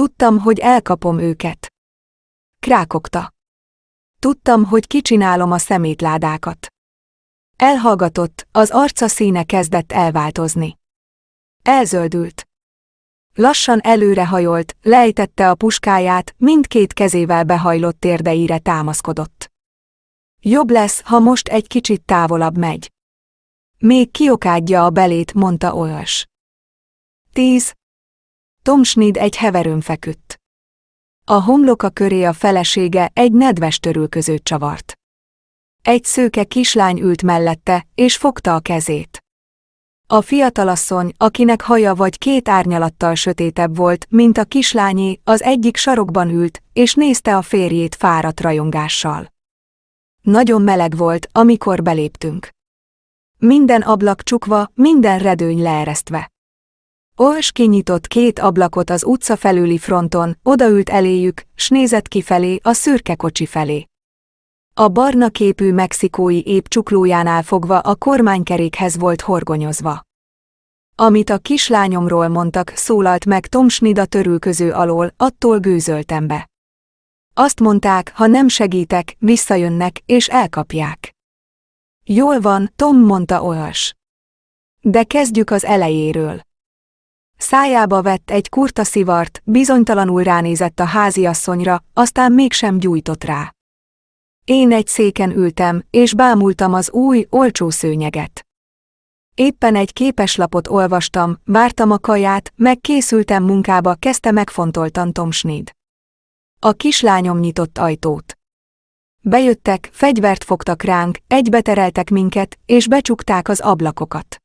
Tudtam, hogy elkapom őket. Krákokta. Tudtam, hogy kicsinálom a szemétládákat. Elhallgatott, az arca színe kezdett elváltozni. Elzöldült. Lassan előrehajolt, lejtette a puskáját, mindkét kezével behajlott térdeire támaszkodott. Jobb lesz, ha most egy kicsit távolabb megy. Még kiokádja a belét, mondta olyas. Tíz, Tom Schneed egy heverőn feküdt. A homloka köré a felesége egy nedves törülközőt csavart. Egy szőke kislány ült mellette, és fogta a kezét. A fiatalasszony, akinek haja vagy két árnyalattal sötétebb volt, mint a kislányé, az egyik sarokban ült, és nézte a férjét fáradt rajongással. Nagyon meleg volt, amikor beléptünk. Minden ablak csukva, minden redőny leeresztve. Ols kinyitott két ablakot az utca felüli fronton, odaült eléjük, s nézett kifelé, a szürke kocsi felé. A barna képű mexikói ép csuklójánál fogva a kormánykerékhez volt horgonyozva. Amit a kislányomról mondtak, szólalt meg Tom Snida törülköző alól, attól gőzöltem be. Azt mondták, ha nem segítek, visszajönnek és elkapják. Jól van, Tom mondta olyas. De kezdjük az elejéről. Szájába vett egy kurta szivart, bizonytalanul ránézett a háziasszonyra, aztán mégsem gyújtott rá. Én egy széken ültem, és bámultam az új, olcsó szőnyeget. Éppen egy képeslapot olvastam, vártam a kaját, megkészültem munkába, kezdte megfontoltan Tomsnéd. A kislányom nyitott ajtót. Bejöttek, fegyvert fogtak ránk, egybetereltek minket, és becsukták az ablakokat.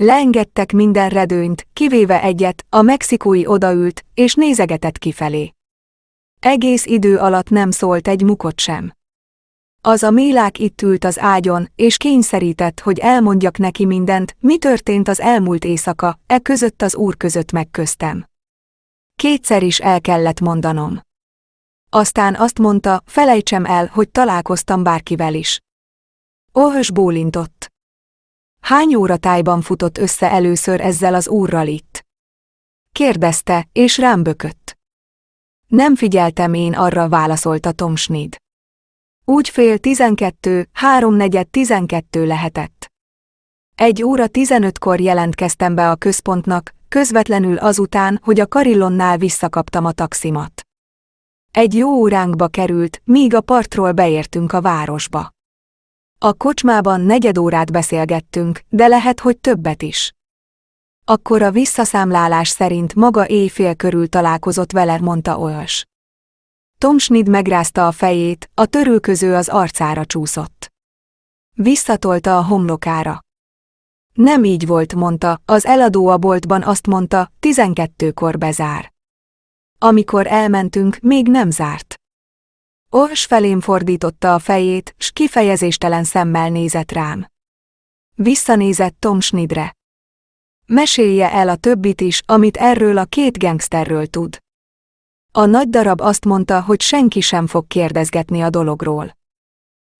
Leengedtek minden redőnyt, kivéve egyet, a mexikói odaült, és nézegetett kifelé. Egész idő alatt nem szólt egy mukot sem. Az a mélák itt ült az ágyon, és kényszerített, hogy elmondjak neki mindent, mi történt az elmúlt éjszaka, e között az úr között megköztem. Kétszer is el kellett mondanom. Aztán azt mondta, felejtsem el, hogy találkoztam bárkivel is. Óhös bólintott. Hány óra tájban futott össze először ezzel az úrral itt? Kérdezte, és rám bökött. Nem figyeltem én arra, válaszolta Tomsnid. Úgy fél tizenkettő, háromnegyed tizenkettő lehetett. Egy óra tizenötkor jelentkeztem be a központnak, közvetlenül azután, hogy a karillonnál visszakaptam a taximat. Egy jó óránkba került, míg a partról beértünk a városba. A kocsmában negyed órát beszélgettünk, de lehet, hogy többet is. Akkor a visszaszámlálás szerint maga éjfél körül találkozott vele, mondta olyas. Tomsnid megrázta a fejét, a törülköző az arcára csúszott. Visszatolta a homlokára. Nem így volt, mondta, az eladó a boltban azt mondta, tizenkettőkor bezár. Amikor elmentünk, még nem zárt. Ors felém fordította a fejét, s kifejezéstelen szemmel nézett rám. Visszanézett Tom Snidre. Mesélje el a többit is, amit erről a két gangsterről tud. A nagy darab azt mondta, hogy senki sem fog kérdezgetni a dologról.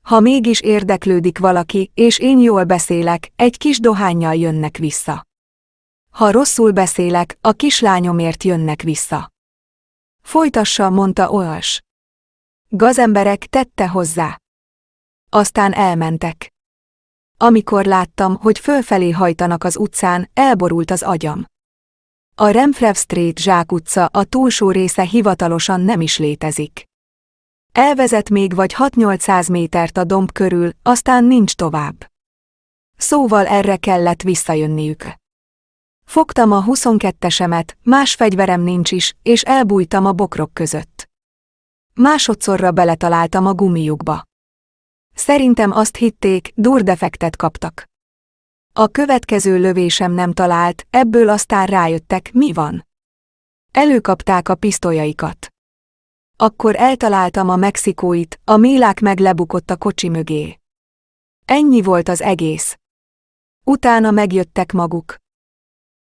Ha mégis érdeklődik valaki, és én jól beszélek, egy kis dohányjal jönnek vissza. Ha rosszul beszélek, a kislányomért jönnek vissza. Folytassa, mondta Oas. Gazemberek tette hozzá. Aztán elmentek. Amikor láttam, hogy fölfelé hajtanak az utcán, elborult az agyam. A Remfrev Street zsákutca a túlsó része hivatalosan nem is létezik. Elvezet még vagy 6-800 métert a domb körül, aztán nincs tovább. Szóval erre kellett visszajönniük. Fogtam a 22-esemet, más fegyverem nincs is, és elbújtam a bokrok között. Másodszorra beletaláltam a gumijukba. Szerintem azt hitték, durdefektet kaptak. A következő lövésem nem talált, ebből aztán rájöttek, mi van. Előkapták a pisztolyaikat. Akkor eltaláltam a mexikóit, a mélák meg lebukott a kocsi mögé. Ennyi volt az egész. Utána megjöttek maguk.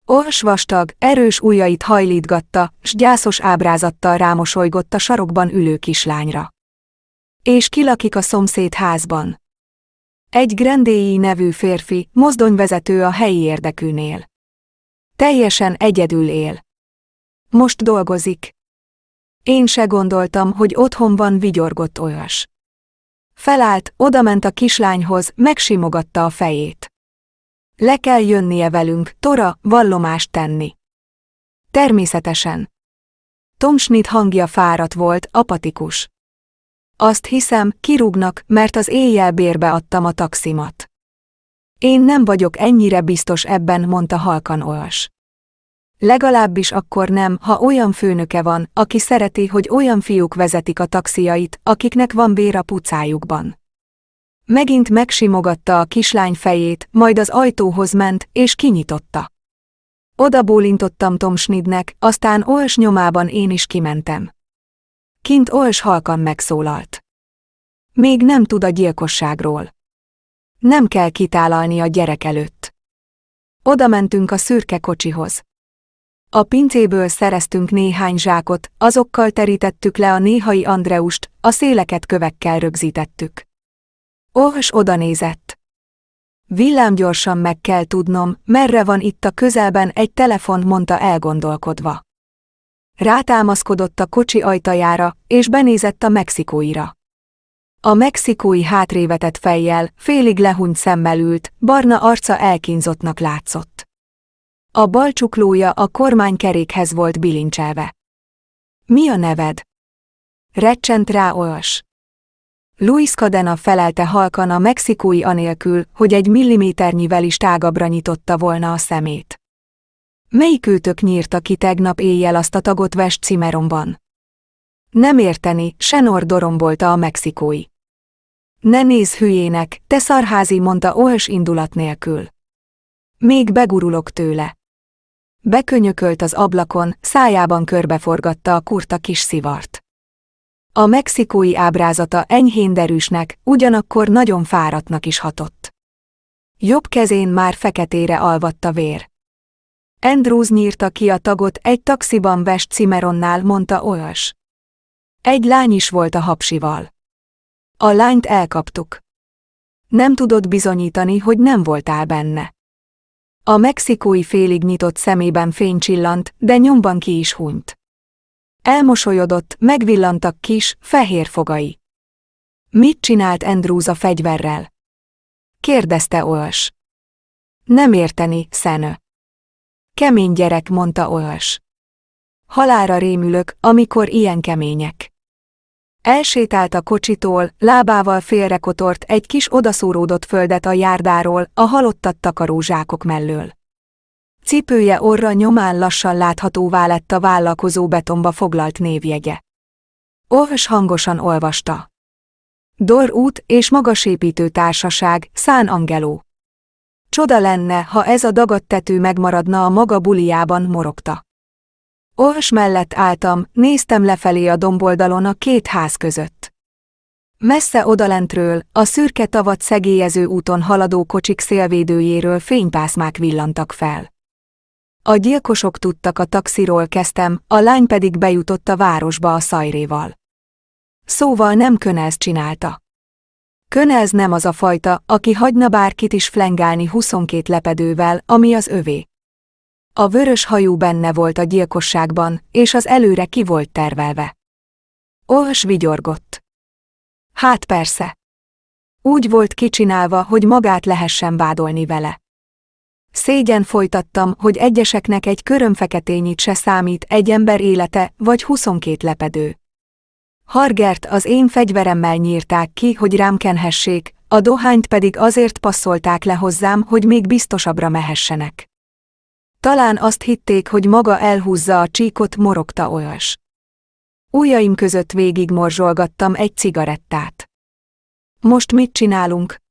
Ors vastag, erős ujjait hajlítgatta, s gyászos ábrázattal rámosolygott a sarokban ülő kislányra. És kilakik a szomszéd házban. Egy Grandéi nevű férfi, mozdonyvezető a helyi érdekűnél. Teljesen egyedül él. Most dolgozik. Én se gondoltam, hogy otthon van vigyorgott olyas. Felállt, odament a kislányhoz, megsimogatta a fejét. Le kell jönnie velünk, Tora, vallomást tenni. Természetesen. Tomsnit hangja fáradt volt, apatikus. Azt hiszem, kirúgnak, mert az éjjel bérbe adtam a taximat. Én nem vagyok ennyire biztos ebben, mondta halkan olas. Legalábbis akkor nem, ha olyan főnöke van, aki szereti, hogy olyan fiúk vezetik a taxiait, akiknek van vér a pucájukban. Megint megsimogatta a kislány fejét, majd az ajtóhoz ment, és kinyitotta. Oda bólintottam Tom Schnidnek, aztán ols nyomában én is kimentem. Kint ols halkan megszólalt. Még nem tud a gyilkosságról. Nem kell kitálalni a gyerek előtt. Oda mentünk a szürke kocsihoz. A pincéből szereztünk néhány zsákot, azokkal terítettük le a néhai Andreust, a széleket kövekkel rögzítettük. Olvas odanézett. Villámgyorsan meg kell tudnom, merre van itt a közelben egy telefon, mondta elgondolkodva. Rátámaszkodott a kocsi ajtajára, és benézett a mexikóira. A mexikói hátrévetett fejjel, félig lehúnyt szemmel ült, barna arca elkínzottnak látszott. A bal csuklója a kormánykerékhez volt bilincselve. Mi a neved? Recsent rá olyas. Luis Cadena felelte halkan a mexikói anélkül, hogy egy milliméternyivel is tágabbra nyitotta volna a szemét. Melyikőtök nyírta ki tegnap éjjel azt a tagot vest Cimeromban? Nem érteni, Senor dorombolta a mexikói. Ne néz hülyének, te szarházi, mondta olyas indulat nélkül. Még begurulok tőle. Bekönyökölt az ablakon, szájában körbeforgatta a kurta kis szivart. A mexikói ábrázata enyhén derűsnek, ugyanakkor nagyon fáradtnak is hatott. Jobb kezén már feketére alvatta vér. Andrews nyírta ki a tagot egy taxiban West Cimeronnál, mondta olyas. Egy lány is volt a hapsival. A lányt elkaptuk. Nem tudod bizonyítani, hogy nem voltál benne. A mexikói félig nyitott szemében fény csillant, de nyomban ki is hunyt. Elmosolyodott, megvillantak kis, fehér fogai. Mit csinált Andrews a fegyverrel? Kérdezte Olas. Nem érteni, Szenő. Kemény gyerek, mondta Olas. Halára rémülök, amikor ilyen kemények. Elsétált a kocsitól, lábával félrekotort egy kis odaszúródott földet a járdáról, a halottat takaró zsákok mellől. Cipője orra nyomán lassan láthatóvá lett a vállalkozó betonba foglalt névjegye. Olvas hangosan olvasta. Dor út és magasépítő társaság, Szán Angeló. Csoda lenne, ha ez a tető megmaradna a maga buliában, morogta. Olvas mellett álltam, néztem lefelé a domboldalon a két ház között. Messze odalentről, a szürke tavat szegélyező úton haladó kocsik szélvédőjéről fénypászmák villantak fel. A gyilkosok tudtak a taxiról kezdtem, a lány pedig bejutott a városba a szajréval. Szóval nem Könelz csinálta. Könelz nem az a fajta, aki hagyna bárkit is flengálni 22 lepedővel, ami az övé. A vörös hajú benne volt a gyilkosságban, és az előre ki volt tervelve. Olvas vigyorgott. Hát persze. Úgy volt kicsinálva, hogy magát lehessen vádolni vele. Szégyen folytattam, hogy egyeseknek egy körömfeketényit se számít egy ember élete, vagy 22 lepedő. Hargert az én fegyveremmel nyírták ki, hogy rám kenhessék, a dohányt pedig azért passzolták le hozzám, hogy még biztosabbra mehessenek. Talán azt hitték, hogy maga elhúzza a csíkot, morogta olyas. Újaim között végigmorzsolgattam egy cigarettát. Most mit csinálunk?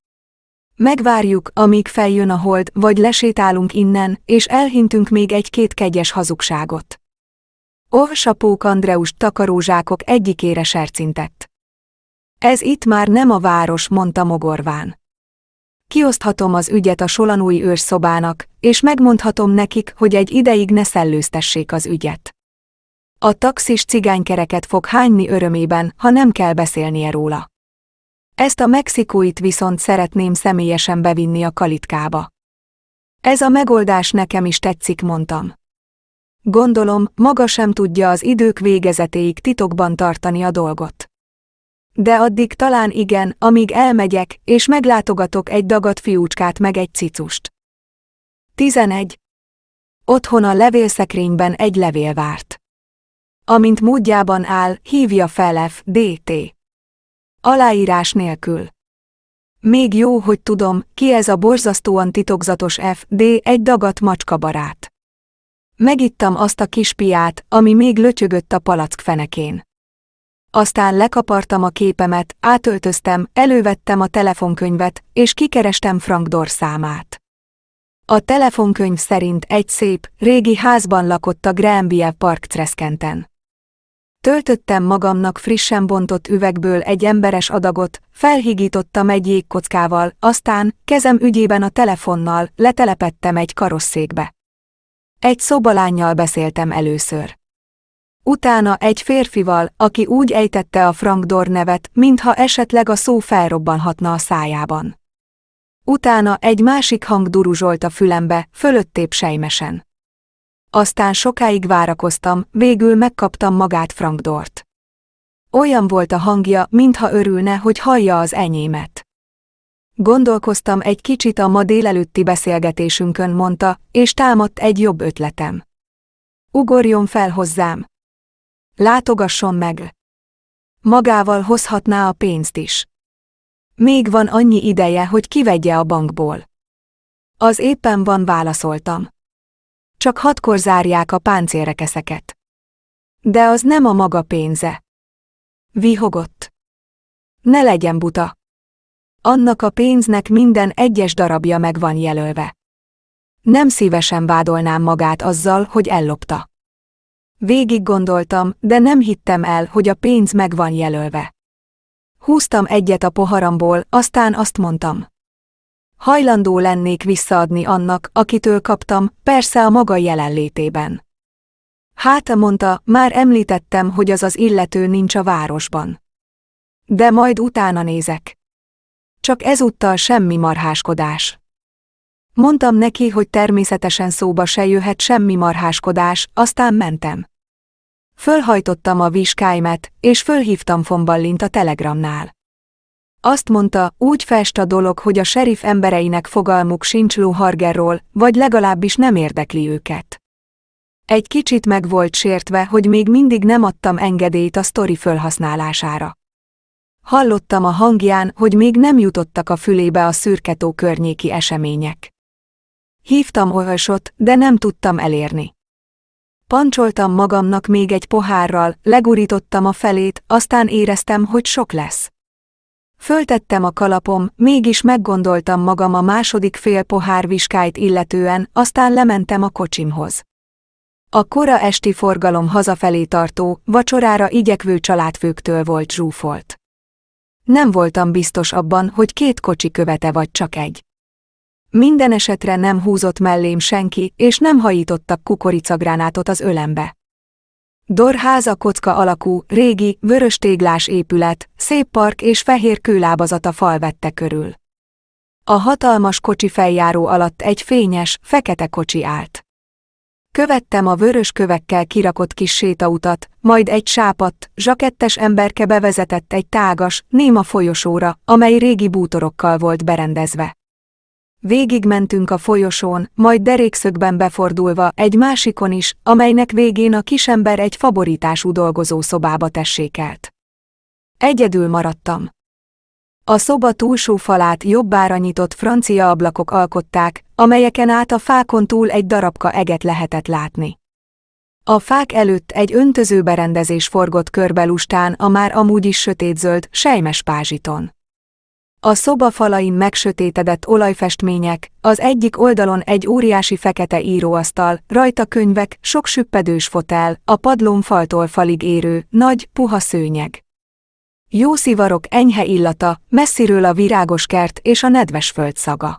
Megvárjuk, amíg feljön a hold, vagy lesétálunk innen, és elhintünk még egy-két kegyes hazugságot. Olsapók Andreus takarózsákok egyikére sercintett. Ez itt már nem a város, mondta mogorván. Kioszthatom az ügyet a solanúi őrszobának, és megmondhatom nekik, hogy egy ideig ne szellőztessék az ügyet. A taxis cigánykereket fog hányni örömében, ha nem kell beszélnie róla. Ezt a mexikóit viszont szeretném személyesen bevinni a kalitkába. Ez a megoldás nekem is tetszik, mondtam. Gondolom, maga sem tudja az idők végezetéig titokban tartani a dolgot. De addig talán igen, amíg elmegyek, és meglátogatok egy dagat fiúcskát meg egy cicust. 11. Otthon a levélszekrényben egy levél várt. Amint módjában áll, hívja fel F. T. Aláírás nélkül. Még jó, hogy tudom, ki ez a borzasztóan titokzatos FD egy dagat macska barát. Megittam azt a kis piát, ami még lötyögött a palack fenekén. Aztán lekapartam a képemet, átöltöztem, elővettem a telefonkönyvet, és kikerestem Frank Dor számát. A telefonkönyv szerint egy szép, régi házban lakott a Granby Park Treskenten. Töltöttem magamnak frissen bontott üvegből egy emberes adagot, felhigítottam egy jégkockával, aztán, kezem ügyében a telefonnal, letelepettem egy karosszékbe. Egy szobalányjal beszéltem először. Utána egy férfival, aki úgy ejtette a Frank Dor nevet, mintha esetleg a szó felrobbanhatna a szájában. Utána egy másik hang duruzsolt a fülembe, fölöttép sejmesen. Aztán sokáig várakoztam, végül megkaptam magát Frank Dort. Olyan volt a hangja, mintha örülne, hogy hallja az enyémet. Gondolkoztam egy kicsit a ma délelőtti beszélgetésünkön, mondta, és támadt egy jobb ötletem. Ugorjon fel hozzám. Látogasson meg. Magával hozhatná a pénzt is. Még van annyi ideje, hogy kivegye a bankból. Az éppen van, válaszoltam csak hatkor zárják a páncélrekeszeket. De az nem a maga pénze. Vihogott. Ne legyen buta. Annak a pénznek minden egyes darabja meg van jelölve. Nem szívesen vádolnám magát azzal, hogy ellopta. Végig gondoltam, de nem hittem el, hogy a pénz meg van jelölve. Húztam egyet a poharamból, aztán azt mondtam hajlandó lennék visszaadni annak, akitől kaptam, persze a maga jelenlétében. Hát, mondta, már említettem, hogy az az illető nincs a városban. De majd utána nézek. Csak ezúttal semmi marháskodás. Mondtam neki, hogy természetesen szóba se jöhet semmi marháskodás, aztán mentem. Fölhajtottam a vizsgáimet, és fölhívtam Fomballint a telegramnál. Azt mondta, úgy fest a dolog, hogy a serif embereinek fogalmuk sincs Lóhargerról, vagy legalábbis nem érdekli őket. Egy kicsit meg volt sértve, hogy még mindig nem adtam engedélyt a sztori fölhasználására. Hallottam a hangján, hogy még nem jutottak a fülébe a szürketó környéki események. Hívtam olvasot, de nem tudtam elérni. Pancsoltam magamnak még egy pohárral, legurítottam a felét, aztán éreztem, hogy sok lesz. Föltettem a kalapom, mégis meggondoltam magam a második fél pohár viskáit illetően, aztán lementem a kocsimhoz. A kora esti forgalom hazafelé tartó, vacsorára igyekvő családfőktől volt zsúfolt. Nem voltam biztos abban, hogy két kocsi követe vagy csak egy. Minden esetre nem húzott mellém senki, és nem hajítottak kukoricagránátot az ölembe. Dorháza kocka alakú, régi, vörös téglás épület, szép park és fehér kőlábazata fal vette körül. A hatalmas kocsi feljáró alatt egy fényes, fekete kocsi állt. Követtem a vörös kövekkel kirakott kis sétautat, majd egy sápat, zsakettes emberke bevezetett egy tágas, néma folyosóra, amely régi bútorokkal volt berendezve. Végigmentünk a folyosón, majd derékszögben befordulva egy másikon is, amelynek végén a kisember egy faborítású dolgozó szobába tessékelt. Egyedül maradtam. A szoba túlsó falát jobbára nyitott francia ablakok alkották, amelyeken át a fákon túl egy darabka eget lehetett látni. A fák előtt egy öntöző berendezés forgott körbelustán a már amúgy is sötétzöld, sejmes pázsiton. A szoba falain megsötétedett olajfestmények, az egyik oldalon egy óriási fekete íróasztal, rajta könyvek, sok süppedős fotel, a padlón faltól falig érő, nagy, puha szőnyeg. Jó szivarok enyhe illata, messziről a virágos kert és a nedves föld szaga.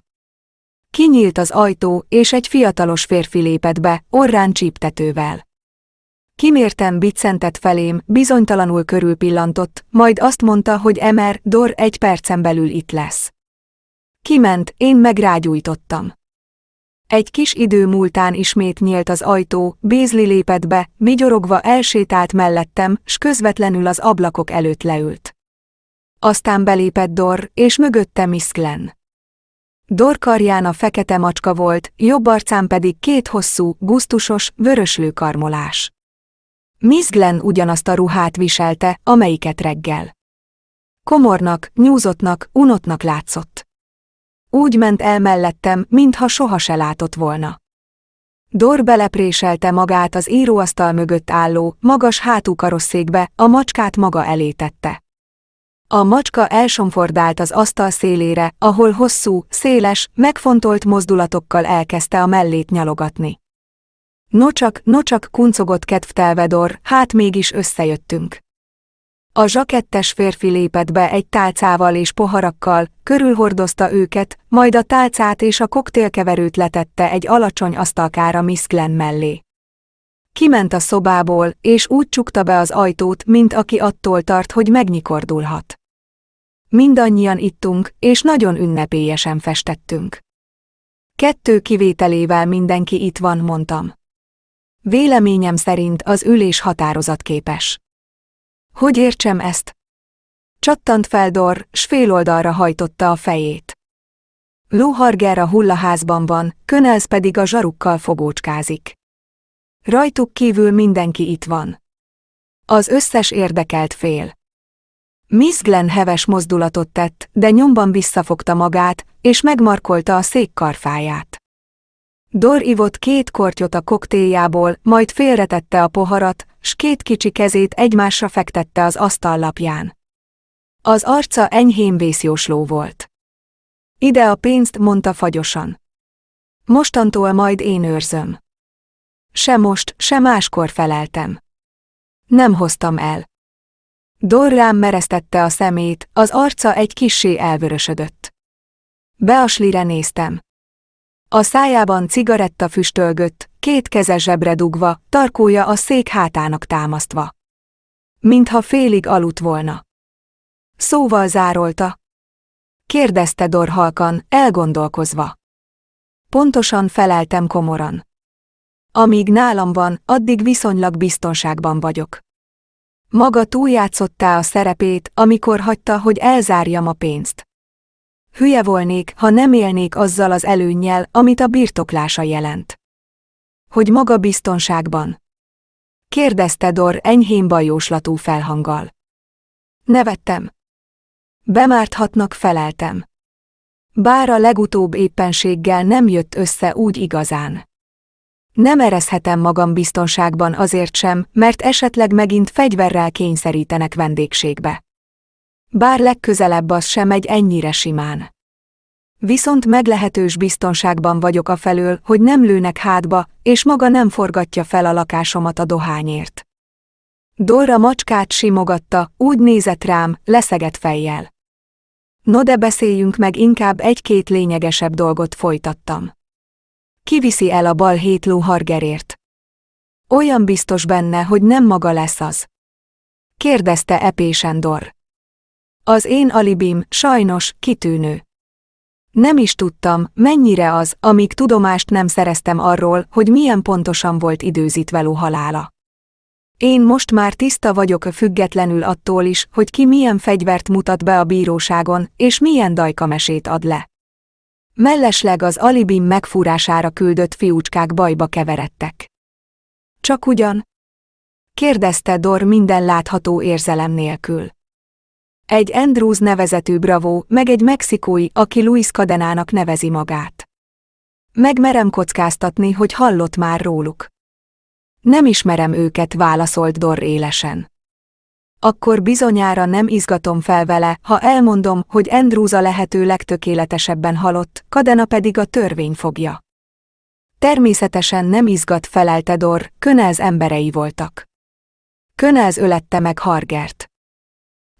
Kinyílt az ajtó, és egy fiatalos férfi lépett be, orrán csíptetővel. Kimértem Bicentet felém, bizonytalanul körülpillantott, majd azt mondta, hogy Emer, Dor egy percen belül itt lesz. Kiment, én megrágyújtottam. Egy kis idő múltán ismét nyílt az ajtó, Bézli lépett be, vigyorogva elsétált mellettem, s közvetlenül az ablakok előtt leült. Aztán belépett Dor, és mögötte Miss Dor karján a fekete macska volt, jobb arcán pedig két hosszú, guztusos, vöröslő karmolás. Miss Glenn ugyanazt a ruhát viselte, amelyiket reggel. Komornak, nyúzottnak, unottnak látszott. Úgy ment el mellettem, mintha soha se látott volna. Dor belepréselte magát az íróasztal mögött álló, magas hátú karosszékbe, a macskát maga elé tette. A macska elsomfordált az asztal szélére, ahol hosszú, széles, megfontolt mozdulatokkal elkezdte a mellét nyalogatni. Nocsak, nocsak kuncogott kedvtelvedor, hát mégis összejöttünk. A zsakettes férfi lépett be egy tálcával és poharakkal, körülhordozta őket, majd a tálcát és a koktélkeverőt letette egy alacsony asztalkára Miss Glenn mellé. Kiment a szobából, és úgy csukta be az ajtót, mint aki attól tart, hogy megnyikordulhat. Mindannyian ittunk, és nagyon ünnepélyesen festettünk. Kettő kivételével mindenki itt van, mondtam. Véleményem szerint az ülés határozatképes. Hogy értsem ezt? Csattant fel Dor, s féloldalra hajtotta a fejét. Lóharger a hullaházban van, Könelsz pedig a zsarukkal fogócskázik. Rajtuk kívül mindenki itt van. Az összes érdekelt fél. Miss Glenn heves mozdulatot tett, de nyomban visszafogta magát, és megmarkolta a szék karfáját. Dor ivott két kortyot a koktéljából, majd félretette a poharat, s két kicsi kezét egymásra fektette az asztallapján. Az arca enyhén vészjósló volt. Ide a pénzt, mondta fagyosan. Mostantól majd én őrzöm. Se most, se máskor feleltem. Nem hoztam el. Dor rám mereztette a szemét, az arca egy kissé elvörösödött. Beaslire néztem. A szájában cigaretta füstölgött, két keze zsebre dugva, tarkója a szék hátának támasztva. Mintha félig aludt volna. Szóval zárolta. Kérdezte dorhalkan, elgondolkozva. Pontosan feleltem komoran. Amíg nálam van, addig viszonylag biztonságban vagyok. Maga túljátszottá a szerepét, amikor hagyta, hogy elzárjam a pénzt. Hülye volnék, ha nem élnék azzal az előnnyel, amit a birtoklása jelent. Hogy maga biztonságban? Kérdezte Dor enyhén bajóslatú felhanggal. Nevettem. Bemárthatnak feleltem. Bár a legutóbb éppenséggel nem jött össze úgy igazán. Nem erezhetem magam biztonságban azért sem, mert esetleg megint fegyverrel kényszerítenek vendégségbe. Bár legközelebb az sem egy ennyire simán. Viszont meglehetős biztonságban vagyok a felől, hogy nem lőnek hátba, és maga nem forgatja fel a lakásomat a dohányért. Dora macskát simogatta, úgy nézett rám, leszegett fejjel. No de beszéljünk meg inkább egy-két lényegesebb dolgot folytattam. Kiviszi el a bal hétló hargerért. Olyan biztos benne, hogy nem maga lesz az. Kérdezte epésen Dor. Az én alibim, sajnos, kitűnő. Nem is tudtam, mennyire az, amíg tudomást nem szereztem arról, hogy milyen pontosan volt időzítve Lu halála. Én most már tiszta vagyok függetlenül attól is, hogy ki milyen fegyvert mutat be a bíróságon, és milyen dajkamesét ad le. Mellesleg az alibim megfúrására küldött fiúcskák bajba keveredtek. Csak ugyan? Kérdezte Dor minden látható érzelem nélkül egy Andrews nevezetű bravó, meg egy mexikói, aki Luis Cadenának nevezi magát. Megmerem kockáztatni, hogy hallott már róluk. Nem ismerem őket, válaszolt Dor élesen. Akkor bizonyára nem izgatom fel vele, ha elmondom, hogy Andrews a lehető legtökéletesebben halott, Kadena pedig a törvény fogja. Természetesen nem izgat felelte Dor, Könelz emberei voltak. Könelz ölette meg Hargert.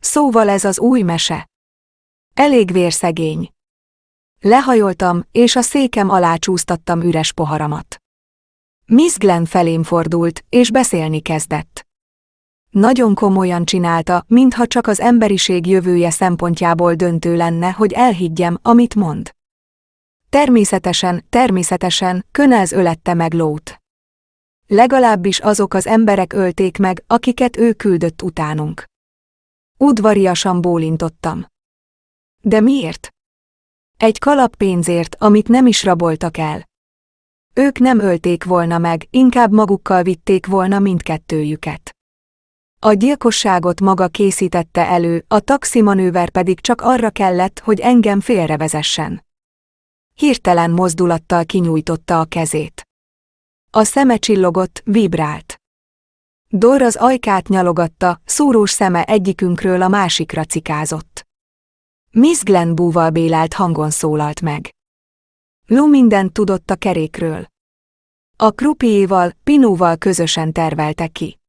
Szóval ez az új mese. Elég vérszegény. Lehajoltam, és a székem alá csúsztattam üres poharamat. Miss Glenn felém fordult, és beszélni kezdett. Nagyon komolyan csinálta, mintha csak az emberiség jövője szempontjából döntő lenne, hogy elhiggyem, amit mond. Természetesen, természetesen, Könelz ölette meg lót. Legalábbis azok az emberek ölték meg, akiket ő küldött utánunk. Udvariasan bólintottam. De miért? Egy kalap pénzért, amit nem is raboltak el. Ők nem ölték volna meg, inkább magukkal vitték volna mindkettőjüket. A gyilkosságot maga készítette elő, a taximanőver pedig csak arra kellett, hogy engem félrevezessen. Hirtelen mozdulattal kinyújtotta a kezét. A szeme csillogott, vibrált. Dor az ajkát nyalogatta, szúrós szeme egyikünkről a másikra cikázott. Miss búval bélált hangon szólalt meg. Lou mindent tudott a kerékről. A krupiéval, Pinóval közösen tervelte ki.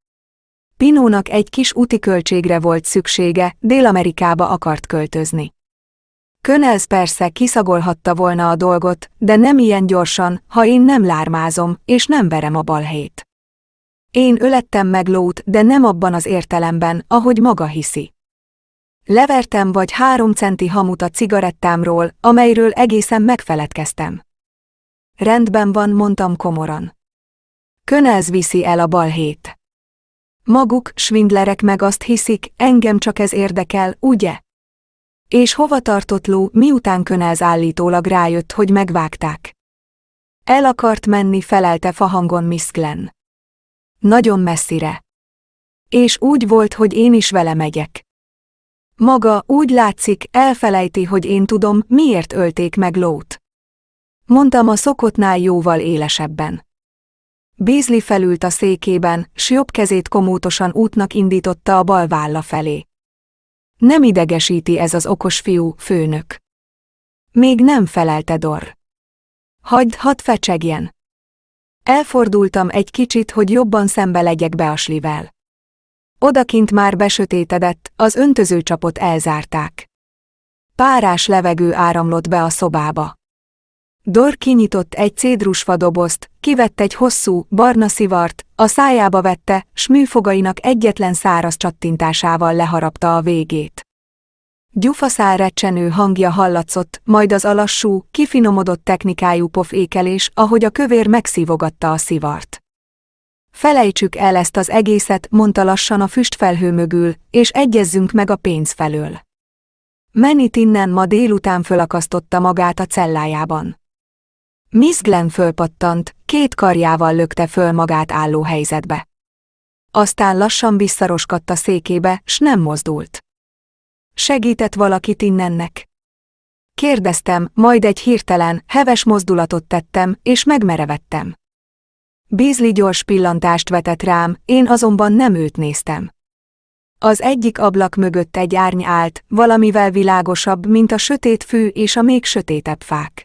Pinónak egy kis úti költségre volt szüksége, Dél-Amerikába akart költözni. Könelsz persze kiszagolhatta volna a dolgot, de nem ilyen gyorsan, ha én nem lármázom, és nem verem a balhét. Én ölettem meg lót, de nem abban az értelemben, ahogy maga hiszi. Levertem vagy három centi hamut a cigarettámról, amelyről egészen megfeledkeztem. Rendben van, mondtam komoran. Könelz viszi el a balhét. Maguk, svindlerek meg azt hiszik, engem csak ez érdekel, ugye? És hova tartott Ló, miután Könelz állítólag rájött, hogy megvágták? El akart menni, felelte fahangon Miss Glenn. Nagyon messzire. És úgy volt, hogy én is vele megyek. Maga, úgy látszik, elfelejti, hogy én tudom, miért ölték meg Lót. Mondtam a szokottnál jóval élesebben. Bézli felült a székében, s jobb kezét komótosan útnak indította a bal válla felé. Nem idegesíti ez az okos fiú, főnök. Még nem felelte Dor. Hagyd, hadd fecsegjen. Elfordultam egy kicsit, hogy jobban szembe legyek Beaslivel. Odakint már besötétedett, az öntöző csapot elzárták. Párás levegő áramlott be a szobába. Dor kinyitott egy cédrusfa dobozt, kivett egy hosszú, barna szivart, a szájába vette, s műfogainak egyetlen száraz csattintásával leharapta a végét. Gyufaszál recsenő hangja hallatszott, majd az alassú, kifinomodott technikájú pofékelés, ahogy a kövér megszívogatta a szivart. Felejtsük el ezt az egészet, mondta lassan a füstfelhő mögül, és egyezzünk meg a pénz felől. Menit innen ma délután fölakasztotta magát a cellájában. Miss Glenn fölpattant, két karjával lökte föl magát álló helyzetbe. Aztán lassan visszaroskatta székébe, s nem mozdult. Segített valakit innennek? Kérdeztem, majd egy hirtelen, heves mozdulatot tettem, és megmerevettem. Bízli gyors pillantást vetett rám, én azonban nem őt néztem. Az egyik ablak mögött egy árny állt, valamivel világosabb, mint a sötét fű és a még sötétebb fák.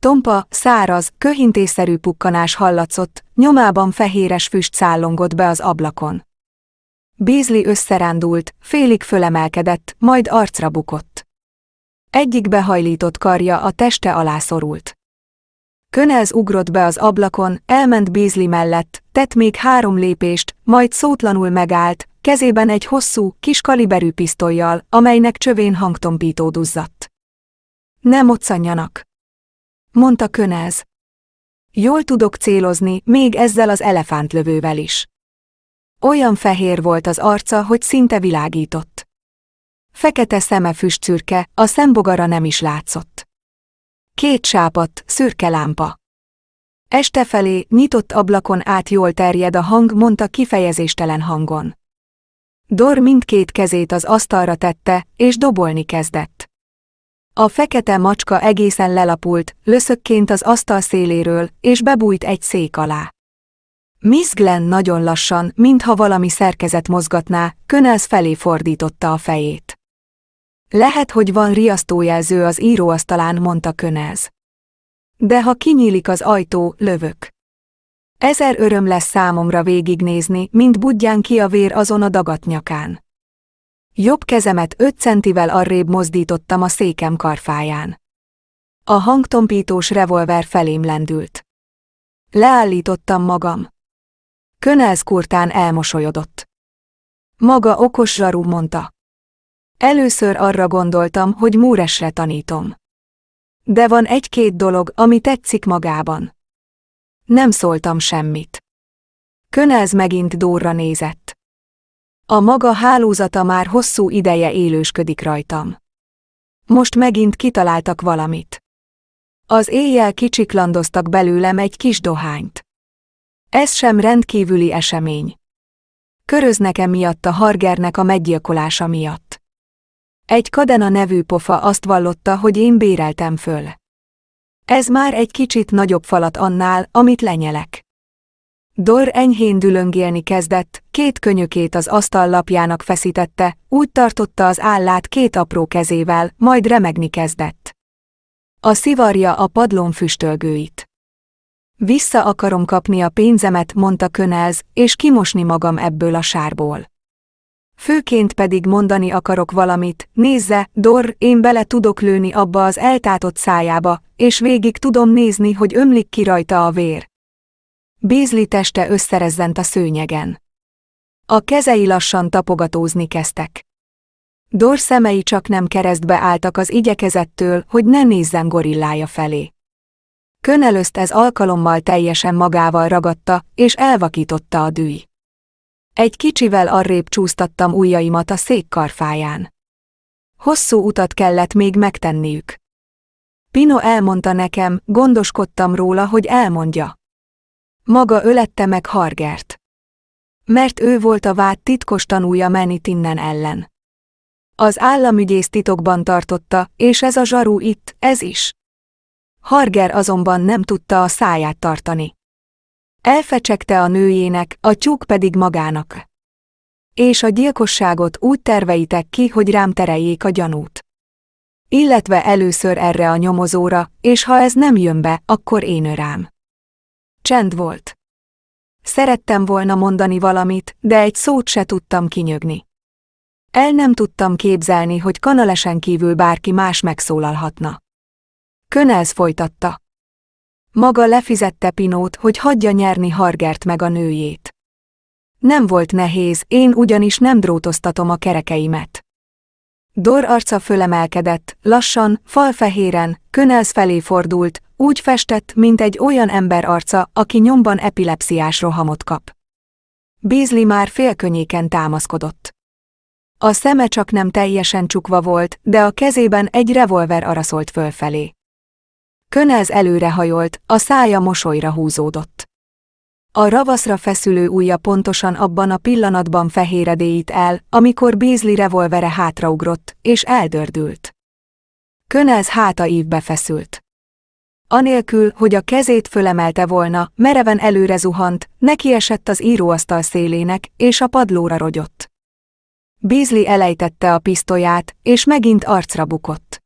Tompa, száraz, köhintésszerű pukkanás hallatszott, nyomában fehéres füst szállongott be az ablakon. Bézli összerándult, félig fölemelkedett, majd arcra bukott. Egyik behajlított karja a teste alá szorult. Könelz ugrott be az ablakon, elment Bézli mellett, tett még három lépést, majd szótlanul megállt, kezében egy hosszú, kis kaliberű pisztolyjal, amelynek csövén hangtompító duzzadt. Ne moccanjanak! mondta Könelz. Jól tudok célozni, még ezzel az elefántlövővel is. Olyan fehér volt az arca, hogy szinte világított. Fekete szeme füstszürke, a szembogara nem is látszott. Két sápat, szürke lámpa. Este felé, nyitott ablakon át jól terjed a hang, mondta kifejezéstelen hangon. Dor mindkét kezét az asztalra tette, és dobolni kezdett. A fekete macska egészen lelapult, löszökként az asztal széléről, és bebújt egy szék alá. Miss Glenn nagyon lassan, mintha valami szerkezet mozgatná, Könelsz felé fordította a fejét. Lehet, hogy van riasztójelző az íróasztalán, mondta Könelsz. De ha kinyílik az ajtó, lövök. Ezer öröm lesz számomra végignézni, mint budján ki a vér azon a dagatnyakán. Jobb kezemet öt centivel arrébb mozdítottam a székem karfáján. A hangtompítós revolver felém lendült. Leállítottam magam. Könelsz kurtán elmosolyodott. Maga okos zsarú mondta. Először arra gondoltam, hogy múresre tanítom. De van egy-két dolog, ami tetszik magában. Nem szóltam semmit. Könelz megint Dóra nézett. A maga hálózata már hosszú ideje élősködik rajtam. Most megint kitaláltak valamit. Az éjjel kicsiklandoztak belőlem egy kis dohányt. Ez sem rendkívüli esemény. Köröznek emiatt a Hargernek a meggyilkolása miatt. Egy Kadena nevű pofa azt vallotta, hogy én béreltem föl. Ez már egy kicsit nagyobb falat annál, amit lenyelek. Dor enyhén dülöngélni kezdett, két könyökét az asztal lapjának feszítette, úgy tartotta az állát két apró kezével, majd remegni kezdett. A szivarja a padlón füstölgőit. Vissza akarom kapni a pénzemet, mondta Könelz, és kimosni magam ebből a sárból. Főként pedig mondani akarok valamit, nézze, Dor, én bele tudok lőni abba az eltátott szájába, és végig tudom nézni, hogy ömlik ki rajta a vér. Bézli teste összerezzent a szőnyegen. A kezei lassan tapogatózni kezdtek. Dor szemei csak nem keresztbe álltak az igyekezettől, hogy ne nézzen gorillája felé. Könelözt ez alkalommal teljesen magával ragadta, és elvakította a dűj. Egy kicsivel arrébb csúsztattam ujjaimat a székkarfáján. karfáján. Hosszú utat kellett még megtenniük. Pino elmondta nekem, gondoskodtam róla, hogy elmondja. Maga ölette meg Hargert. Mert ő volt a vád titkos tanúja Menit innen ellen. Az államügyész titokban tartotta, és ez a zsarú itt, ez is. Harger azonban nem tudta a száját tartani. Elfecsegte a nőjének, a tyúk pedig magának. És a gyilkosságot úgy terveitek ki, hogy rám tereljék a gyanút. Illetve először erre a nyomozóra, és ha ez nem jön be, akkor én rám. Csend volt. Szerettem volna mondani valamit, de egy szót se tudtam kinyögni. El nem tudtam képzelni, hogy kanalesen kívül bárki más megszólalhatna. Könáz folytatta. Maga lefizette Pinót, hogy hagyja nyerni Hargert meg a nőjét. Nem volt nehéz, én ugyanis nem drótoztatom a kerekeimet. Dor arca fölemelkedett, lassan, falfehéren, Könáz felé fordult, úgy festett, mint egy olyan ember arca, aki nyomban epilepsziás rohamot kap. Bízli már félkönnyéken támaszkodott. A szeme csak nem teljesen csukva volt, de a kezében egy revolver araszolt fölfelé. Könez előrehajolt, a szája mosolyra húzódott. A ravaszra feszülő ujja pontosan abban a pillanatban fehéredéit el, amikor Bézli revolvere hátraugrott, és eldördült. Könez háta ívbe feszült. Anélkül, hogy a kezét fölemelte volna, mereven előre zuhant, nekiesett az íróasztal szélének, és a padlóra rogyott. Bízli elejtette a pisztolyát, és megint arcra bukott.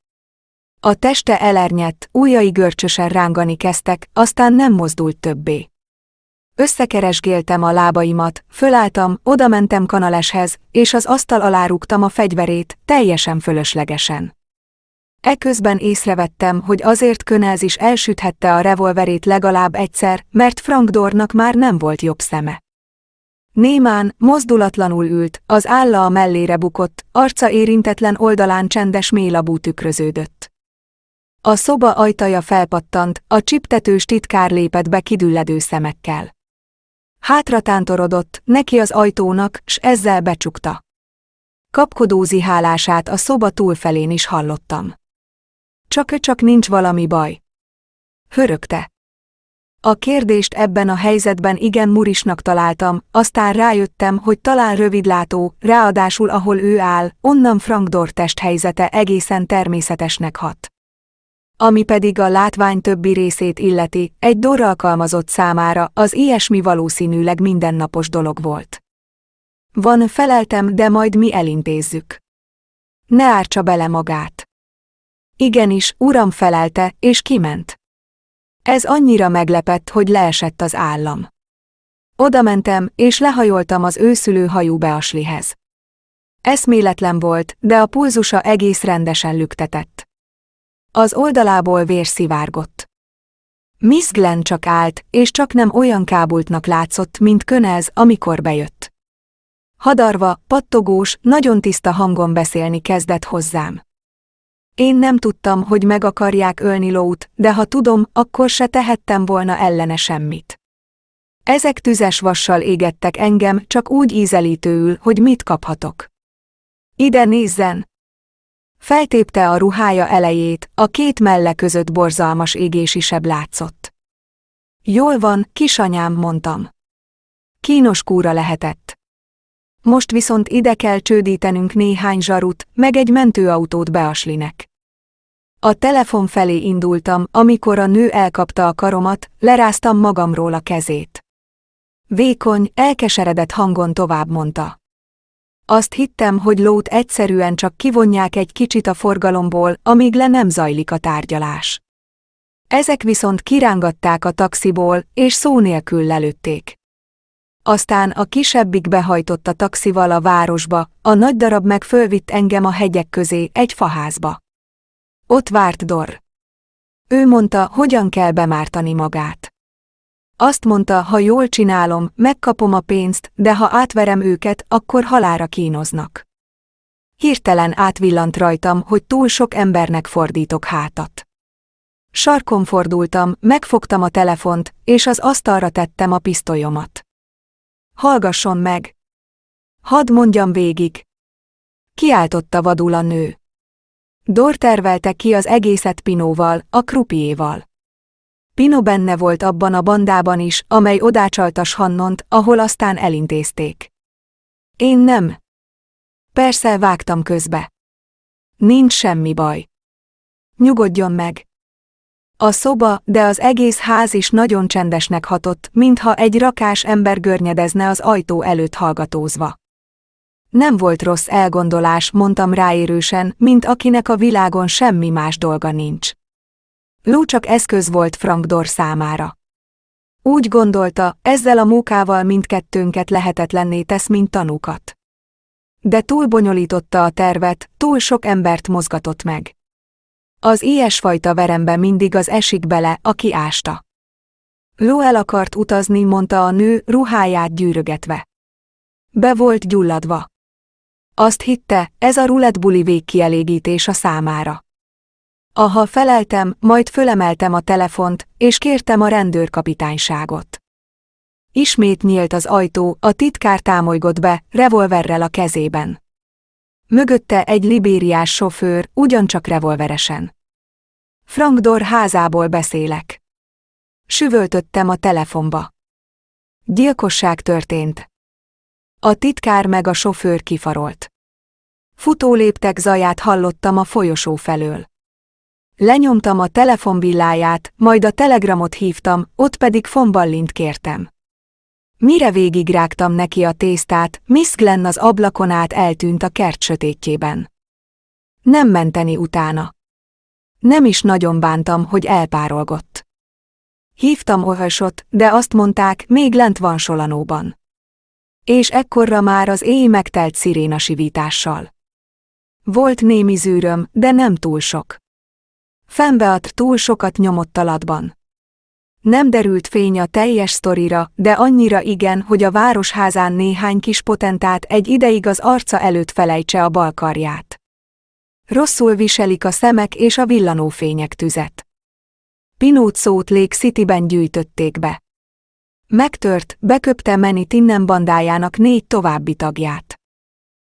A teste elernyett, újai görcsösen rángani kezdtek, aztán nem mozdult többé. Összekeresgéltem a lábaimat, fölálltam, odamentem kanaleshez, és az asztal alá rúgtam a fegyverét, teljesen fölöslegesen. Eközben észrevettem, hogy azért Könelz is elsüthette a revolverét legalább egyszer, mert Frank Dornak már nem volt jobb szeme. Némán, mozdulatlanul ült, az álla a mellére bukott, arca érintetlen oldalán csendes mélabú tükröződött. A szoba ajtaja felpattant, a csiptetős titkár lépett be kidülledő szemekkel. Hátra tántorodott, neki az ajtónak, s ezzel becsukta. Kapkodózi hálását a szoba túlfelén is hallottam. Csak-csak nincs valami baj. Hörögte. A kérdést ebben a helyzetben igen murisnak találtam, aztán rájöttem, hogy talán rövidlátó, ráadásul ahol ő áll, onnan Frank Dortest helyzete egészen természetesnek hat. Ami pedig a látvány többi részét illeti, egy dor alkalmazott számára az ilyesmi valószínűleg mindennapos dolog volt. Van, feleltem, de majd mi elintézzük. Ne ártsa bele magát. Igenis, uram felelte, és kiment. Ez annyira meglepett, hogy leesett az állam. Oda mentem, és lehajoltam az őszülő hajú beaslihez. Eszméletlen volt, de a pulzusa egész rendesen lüktetett. Az oldalából vér szivárgott. Miss Glenn csak állt, és csak nem olyan kábultnak látszott, mint Könez, amikor bejött. Hadarva, pattogós, nagyon tiszta hangon beszélni kezdett hozzám. Én nem tudtam, hogy meg akarják ölni Lót, de ha tudom, akkor se tehettem volna ellene semmit. Ezek tüzes vassal égettek engem, csak úgy ízelítőül, hogy mit kaphatok. Ide nézzen! Feltépte a ruhája elejét, a két melle között borzalmas égési seb látszott. Jól van, kisanyám, mondtam. Kínos kúra lehetett. Most viszont ide kell csődítenünk néhány zsarut, meg egy mentőautót beaslinek. A telefon felé indultam, amikor a nő elkapta a karomat, leráztam magamról a kezét. Vékony, elkeseredett hangon tovább mondta. Azt hittem, hogy lót egyszerűen csak kivonják egy kicsit a forgalomból, amíg le nem zajlik a tárgyalás. Ezek viszont kirángatták a taxiból, és szó nélkül lelőtték. Aztán a kisebbik behajtott a taxival a városba, a nagy darab meg fölvitt engem a hegyek közé, egy faházba. Ott várt Dor. Ő mondta, hogyan kell bemártani magát. Azt mondta, ha jól csinálom, megkapom a pénzt, de ha átverem őket, akkor halára kínoznak. Hirtelen átvillant rajtam, hogy túl sok embernek fordítok hátat. Sarkon fordultam, megfogtam a telefont, és az asztalra tettem a pisztolyomat. Hallgasson meg! Hadd mondjam végig! Kiáltotta vadul a nő. Dor tervelte ki az egészet Pinóval, a krupiéval. Pino benne volt abban a bandában is, amely odácsalta Hannont, ahol aztán elintézték. Én nem. Persze vágtam közbe. Nincs semmi baj. Nyugodjon meg. A szoba, de az egész ház is nagyon csendesnek hatott, mintha egy rakás ember görnyedezne az ajtó előtt hallgatózva. Nem volt rossz elgondolás, mondtam ráérősen, mint akinek a világon semmi más dolga nincs. Lou csak eszköz volt Frank Dor számára. Úgy gondolta, ezzel a munkával mindkettőnket lehetetlenné tesz, mint tanúkat. De túl bonyolította a tervet, túl sok embert mozgatott meg. Az ilyesfajta verembe mindig az esik bele, aki ásta. Ló el akart utazni, mondta a nő, ruháját gyűrögetve. Be volt gyulladva. Azt hitte, ez a rulettbuli végkielégítés a számára. Aha feleltem, majd fölemeltem a telefont, és kértem a rendőrkapitányságot. Ismét nyílt az ajtó, a titkár támolygott be, revolverrel a kezében. Mögötte egy libériás sofőr, ugyancsak revolveresen. Frank Dor házából beszélek. Süvöltöttem a telefonba. Gyilkosság történt. A titkár meg a sofőr kifarolt. Futóléptek zaját hallottam a folyosó felől. Lenyomtam a telefonbilláját, majd a telegramot hívtam, ott pedig fomballint kértem. Mire végigrágtam neki a tésztát, Miss Glenn az ablakon át eltűnt a kert sötétjében. Nem menteni utána. Nem is nagyon bántam, hogy elpárolgott. Hívtam Ohösot, de azt mondták, még lent van Solanóban. És ekkorra már az éj megtelt sziréna sivítással. Volt némi zűröm, de nem túl sok. Fembeat túl sokat nyomott alatban. Nem derült fény a teljes sztorira, de annyira igen, hogy a városházán néhány kis potentát egy ideig az arca előtt felejtse a balkarját. Rosszul viselik a szemek és a villanófények tüzet. szót Lég Cityben gyűjtötték be. Megtört, beköpte meni Tinnen bandájának négy további tagját.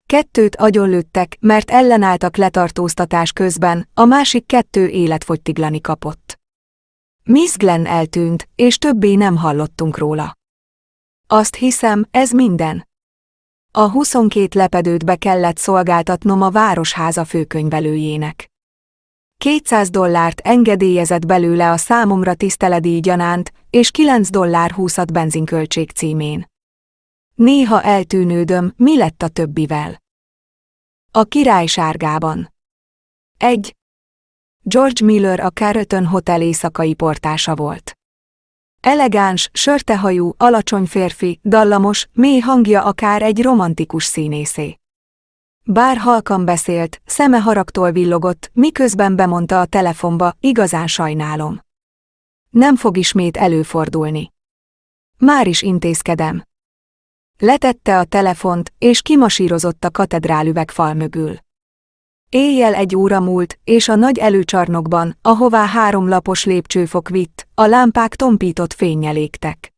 Kettőt agyonlőttek, mert ellenálltak letartóztatás közben, a másik kettő életfogytiglani kapott. Miss Glenn eltűnt, és többé nem hallottunk róla. Azt hiszem, ez minden. A 22 lepedőt be kellett szolgáltatnom a városháza főkönyvelőjének. 200 dollárt engedélyezett belőle a számomra tiszteledi gyanánt, és 9 dollár 20 benzinköltség címén. Néha eltűnődöm, mi lett a többivel. A király sárgában. 1. George Miller a Carroton Hotel éjszakai portása volt. Elegáns, sörtehajú, alacsony férfi, dallamos, mély hangja akár egy romantikus színészé. Bár halkan beszélt, szeme haragtól villogott, miközben bemondta a telefonba, igazán sajnálom. Nem fog ismét előfordulni. Már is intézkedem. Letette a telefont, és kimasírozott a katedrál üvegfal mögül. Éjjel egy óra múlt, és a nagy előcsarnokban, ahová három lapos lépcsőfok vitt, a lámpák tompított fényjel égtek.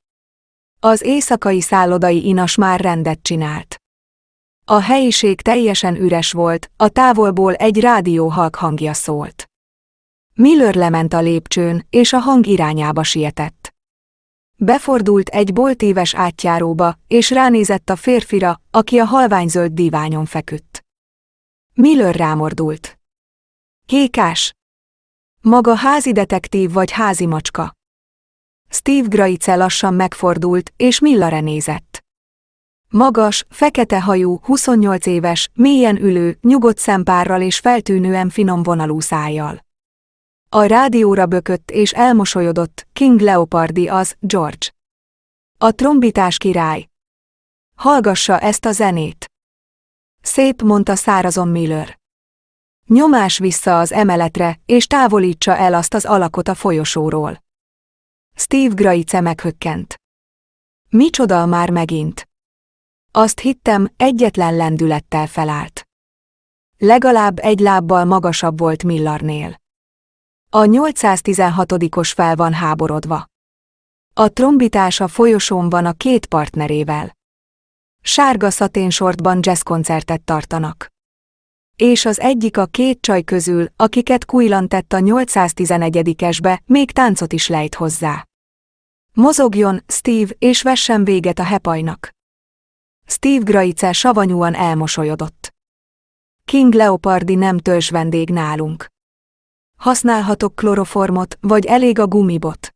Az éjszakai szállodai inas már rendet csinált. A helyiség teljesen üres volt, a távolból egy rádió halk hangja szólt. Miller lement a lépcsőn, és a hang irányába sietett. Befordult egy boltéves átjáróba, és ránézett a férfira, aki a halványzöld díványon feküdt. Miller rámordult. Kékás! Maga házi detektív vagy házi macska? Steve Graice lassan megfordult, és Millare nézett. Magas, fekete hajú, 28 éves, mélyen ülő, nyugodt szempárral és feltűnően finom vonalú szájjal. A rádióra bökött és elmosolyodott, King Leopardi az, George. A trombitás király. Hallgassa ezt a zenét. Szép, mondta szárazon Miller. Nyomás vissza az emeletre, és távolítsa el azt az alakot a folyosóról. Steve Graice meghökkent. Micsoda már megint? Azt hittem, egyetlen lendülettel felállt. Legalább egy lábbal magasabb volt Millarnél. A 816-os fel van háborodva. A trombitás a folyosón van a két partnerével. Sárga szaténsortban jazzkoncertet tartanak. És az egyik a két csaj közül, akiket tett a 811-esbe, még táncot is lejt hozzá. Mozogjon, Steve, és vessen véget a hepajnak. Steve Graice savanyúan elmosolyodott. King Leopardi nem törzs vendég nálunk használhatok kloroformot, vagy elég a gumibot.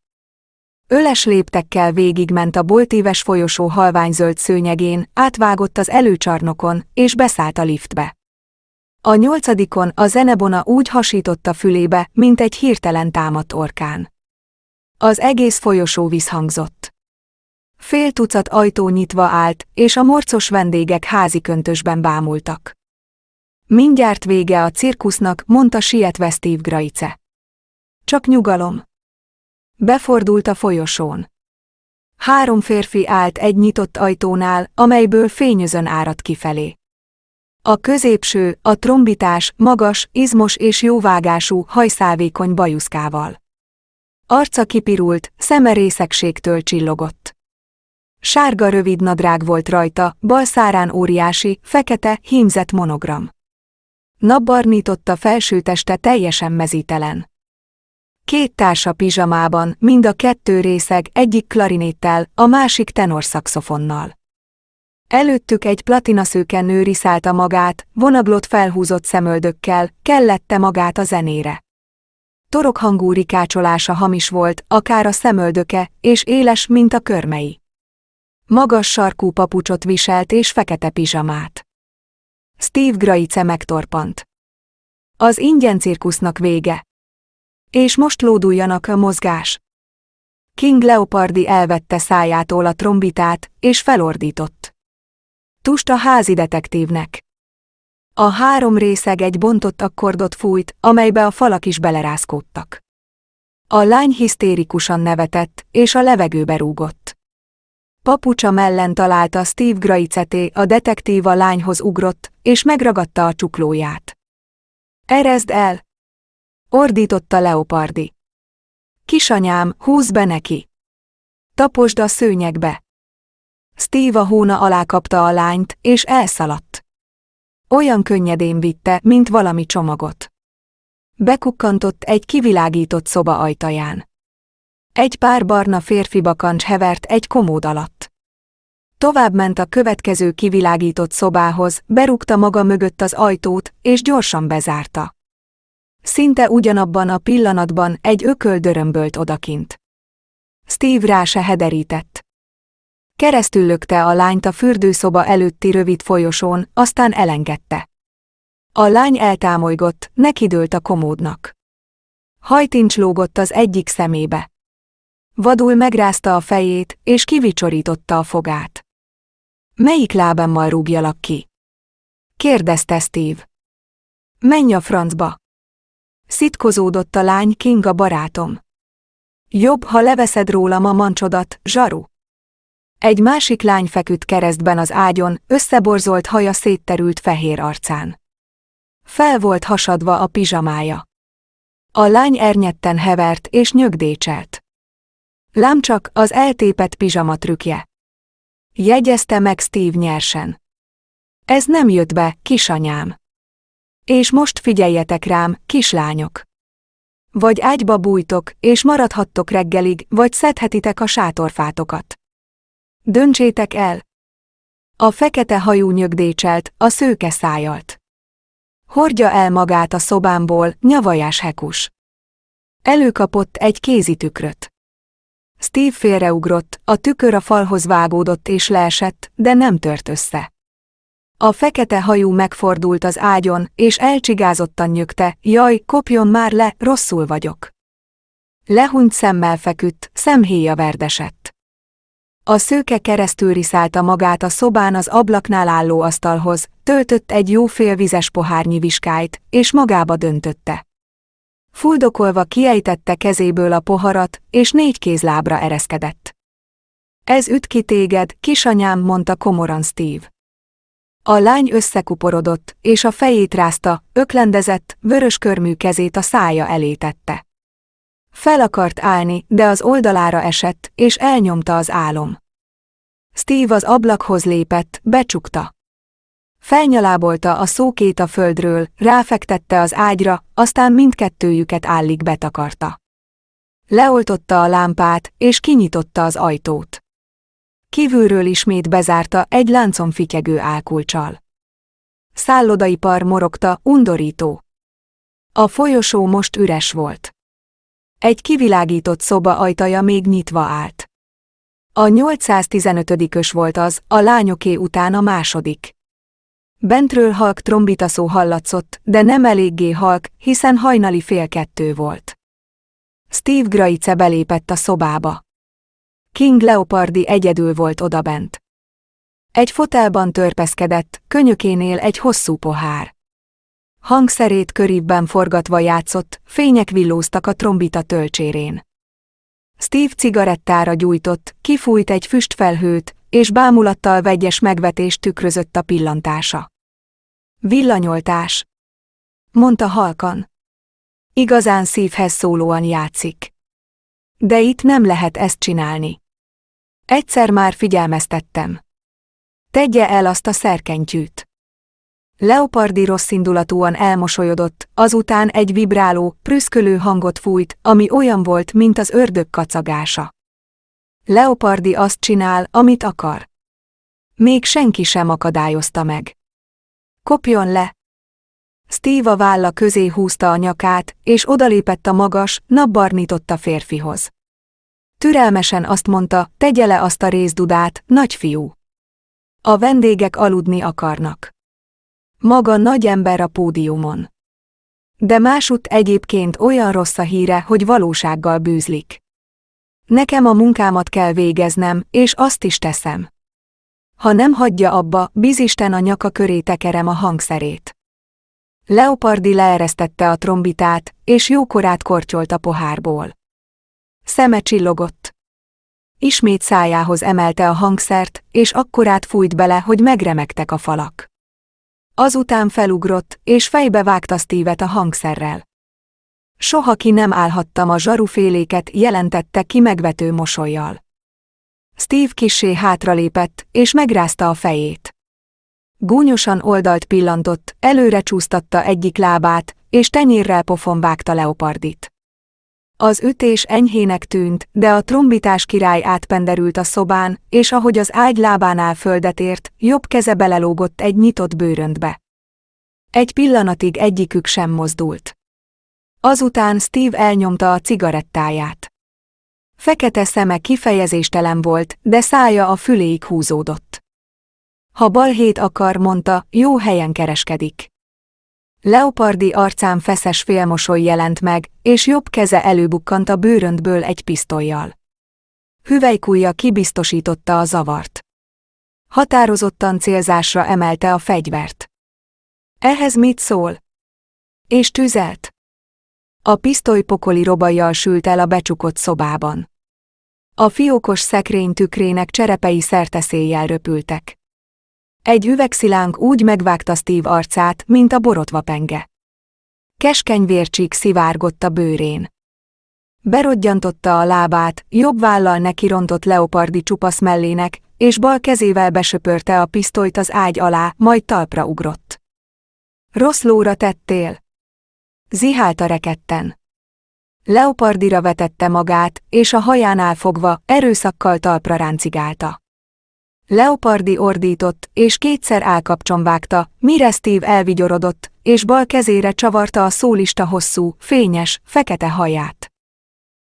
Öles léptekkel végigment a boltíves folyosó halványzöld szőnyegén, átvágott az előcsarnokon, és beszállt a liftbe. A nyolcadikon a zenebona úgy hasította fülébe, mint egy hirtelen támadt orkán. Az egész folyosó visszhangzott. Fél tucat ajtó nyitva állt, és a morcos vendégek házi köntösben bámultak. Mindjárt vége a cirkusznak, mondta sietve Steve Graice. Csak nyugalom. Befordult a folyosón. Három férfi állt egy nyitott ajtónál, amelyből fényözön árat kifelé. A középső, a trombitás, magas, izmos és jóvágású, hajszálvékony bajuszkával. Arca kipirult, szeme részegségtől csillogott. Sárga rövid nadrág volt rajta, bal szárán óriási, fekete, hímzett monogram. Napbarnította felső teste teljesen mezítelen. Két társa pizsamában, mind a kettő részeg, egyik klarinéttel, a másik tenorszakszofonnal. Előttük egy nőri szállta magát, vonaglott felhúzott szemöldökkel, kellette magát a zenére. Torokhangú rikácsolása hamis volt, akár a szemöldöke, és éles, mint a körmei. Magas sarkú papucsot viselt és fekete pizsamát. Steve Graice megtorpant. Az ingyen cirkusznak vége. És most lóduljanak a mozgás. King Leopardi elvette szájától a trombitát, és felordított. Tust a házi detektívnek. A három részeg egy bontott akkordot fújt, amelybe a falak is belerázkódtak. A lány hisztérikusan nevetett, és a levegőbe rúgott. Papucsa mellen találta Steve Graiceté, a detektív a lányhoz ugrott, és megragadta a csuklóját. Erezd el! Ordította Leopardi. Kisanyám, húz be neki! Taposd a szőnyegbe! Steve a hóna alá kapta a lányt, és elszaladt. Olyan könnyedén vitte, mint valami csomagot. Bekukkantott egy kivilágított szoba ajtaján. Egy pár barna férfi bakancs hevert egy komód alatt. Továbbment a következő kivilágított szobához, berúgta maga mögött az ajtót, és gyorsan bezárta. Szinte ugyanabban a pillanatban egy ököl dörömbölt odakint. Steve rá se hederített. Keresztül lökte a lányt a fürdőszoba előtti rövid folyosón, aztán elengedte. A lány eltámolygott, nekidőlt a komódnak. Hajtincs lógott az egyik szemébe. Vadul megrázta a fejét, és kivicsorította a fogát. Melyik lábammal rúgjalak ki? Kérdezte Steve. Menj a francba! Szitkozódott a lány Kinga barátom. Jobb, ha leveszed rólam a mancsodat, zsaru. Egy másik lány feküdt keresztben az ágyon, összeborzolt haja szétterült fehér arcán. Fel volt hasadva a pizsamája. A lány ernyetten hevert és nyögdécselt. Lám csak az eltépett pizsama trükkje. Jegyezte meg Steve nyersen. Ez nem jött be, kisanyám. És most figyeljetek rám, kislányok. Vagy ágyba bújtok, és maradhattok reggelig, vagy szedhetitek a sátorfátokat. Döntsétek el. A fekete hajú nyögdécselt, a szőke szájalt. Hordja el magát a szobámból, nyavajás hekus. Előkapott egy kézitükröt. Steve félreugrott, a tükör a falhoz vágódott és leesett, de nem tört össze. A fekete hajú megfordult az ágyon, és elcsigázottan nyögte, jaj, kopjon már le, rosszul vagyok. Lehunyt szemmel feküdt, szemhéja verdesett. A szőke keresztül riszálta magát a szobán az ablaknál álló asztalhoz, töltött egy jó vizes pohárnyi viskájt, és magába döntötte. Fuldokolva kiejtette kezéből a poharat, és négy kézlábra ereszkedett. Ez üt ki téged, kisanyám, mondta komoran Steve. A lány összekuporodott, és a fejét rázta, öklendezett, vörös körmű kezét a szája elé tette. Fel akart állni, de az oldalára esett, és elnyomta az álom. Steve az ablakhoz lépett, becsukta. Felnyalábolta a szókét a földről, ráfektette az ágyra, aztán mindkettőjüket állig betakarta. Leoltotta a lámpát, és kinyitotta az ajtót. Kívülről ismét bezárta egy láncon fityegő álkulcsal. Szállodaipar morogta, undorító. A folyosó most üres volt. Egy kivilágított szoba ajtaja még nyitva állt. A 815-ös volt az, a lányoké után a második. Bentről halk trombitaszó hallatszott, de nem eléggé halk, hiszen hajnali fél kettő volt. Steve Graice belépett a szobába. King Leopardi egyedül volt odabent. Egy fotelban törpeszkedett, könyökénél egy hosszú pohár. Hangszerét körívben forgatva játszott, fények villóztak a trombita tölcsérén. Steve cigarettára gyújtott, kifújt egy füstfelhőt, és bámulattal vegyes megvetés tükrözött a pillantása. Villanyoltás, mondta halkan. Igazán szívhez szólóan játszik. De itt nem lehet ezt csinálni. Egyszer már figyelmeztettem. Tegye el azt a szerkentyűt. Leopardi rosszindulatúan elmosolyodott, azután egy vibráló, prüszkölő hangot fújt, ami olyan volt, mint az ördög kacagása. Leopardi azt csinál, amit akar. Még senki sem akadályozta meg. Kopjon le! Steve a válla közé húzta a nyakát, és odalépett a magas, a férfihoz. Türelmesen azt mondta, tegye le azt a részdudát, nagyfiú. A vendégek aludni akarnak. Maga nagy ember a pódiumon. De másutt egyébként olyan rossz a híre, hogy valósággal bűzlik. Nekem a munkámat kell végeznem, és azt is teszem. Ha nem hagyja abba, bizisten a nyaka köré tekerem a hangszerét. Leopardi leeresztette a trombitát, és jókorát kortyolt a pohárból. Szeme csillogott. Ismét szájához emelte a hangszert, és akkorát fújt bele, hogy megremegtek a falak. Azután felugrott, és fejbe vágta Steve-et a hangszerrel. Soha ki nem állhattam a zsaruféléket, jelentette ki megvető mosolyjal. Steve kissé hátralépett, és megrázta a fejét. Gúnyosan oldalt pillantott, előre csúsztatta egyik lábát, és tenyérrel pofon vágta leopardit. Az ütés enyhének tűnt, de a trombitás király átpenderült a szobán, és ahogy az ágy lábánál földet ért, jobb keze belelógott egy nyitott bőröntbe. Egy pillanatig egyikük sem mozdult. Azután Steve elnyomta a cigarettáját. Fekete szeme kifejezéstelen volt, de szája a füléig húzódott. Ha balhét akar, mondta, jó helyen kereskedik. Leopardi arcán feszes félmosoly jelent meg, és jobb keze előbukkant a bőröntből egy pisztolyjal. Hüvelykúja kibiztosította a zavart. Határozottan célzásra emelte a fegyvert. Ehhez mit szól? És tüzelt. A pisztoly pokoli robajjal sült el a becsukott szobában. A fiókos szekrény tükrének cserepei szerteszéjjel röpültek. Egy üvegszilánk úgy megvágta Steve arcát, mint a borotva penge. Keskeny vércsík szivárgott a bőrén. Berodgyantotta a lábát, jobb vállal nekirontott leopardi csupasz mellének, és bal kezével besöpörte a pisztolyt az ágy alá, majd talpra ugrott. Rossz lóra tettél? Zihált a reketten. Leopardira vetette magát, és a hajánál fogva, erőszakkal talpra ráncigálta. Leopardi ordított, és kétszer állkapcsom vágta, mire Steve elvigyorodott, és bal kezére csavarta a szólista hosszú, fényes, fekete haját.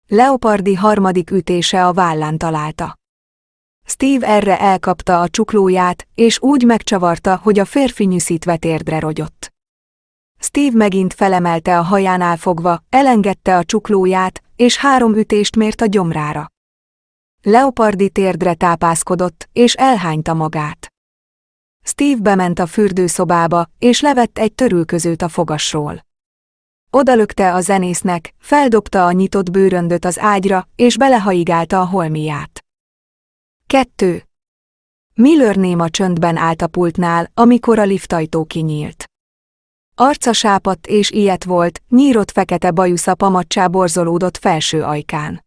Leopardi harmadik ütése a vállán találta. Steve erre elkapta a csuklóját, és úgy megcsavarta, hogy a férfi nyűszítve térdre rogyott. Steve megint felemelte a hajánál fogva, elengedte a csuklóját, és három ütést mért a gyomrára. Leopardi térdre tápászkodott, és elhányta magát. Steve bement a fürdőszobába, és levett egy törülközőt a fogasról. Odalökte a zenésznek, feldobta a nyitott bőröndöt az ágyra, és belehaigálta a holmiát. 2. Miller néma csöndben állt a pultnál, amikor a liftajtó kinyílt. Arca sápadt és ilyet volt, nyírott fekete bajusza pamacsá borzolódott felső ajkán.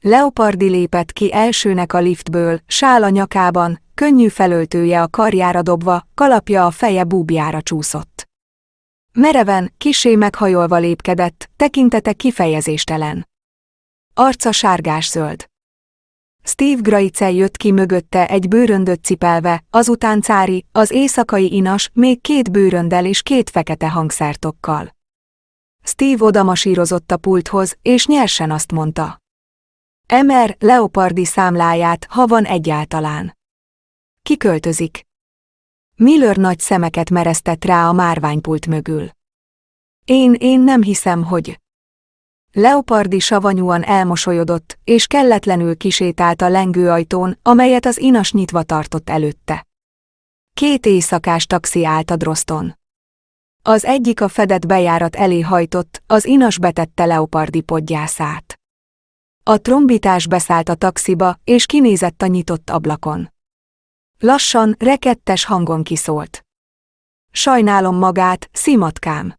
Leopardi lépett ki elsőnek a liftből, sála nyakában, könnyű felöltője a karjára dobva, kalapja a feje búbjára csúszott. Mereven, kisé meghajolva lépkedett, tekintete kifejezéstelen. Arca sárgás-zöld. Steve Graice jött ki mögötte egy bőröndöt cipelve, azután Cári, az éjszakai inas, még két bőröndel és két fekete hangszertokkal. Steve odamasírozott a pulthoz, és nyersen azt mondta. Emer Leopardi számláját, ha van egyáltalán. Kiköltözik. Miller nagy szemeket mereztett rá a márványpult mögül. Én, én nem hiszem, hogy... Leopardi savanyúan elmosolyodott, és kelletlenül kisétált a lengőajtón, amelyet az inas nyitva tartott előtte. Két éjszakás taxi állt a droszton. Az egyik a fedett bejárat elé hajtott, az inas betette Leopardi podgyászát. A trombitás beszállt a taxiba, és kinézett a nyitott ablakon. Lassan, rekettes hangon kiszólt. Sajnálom magát, szimatkám.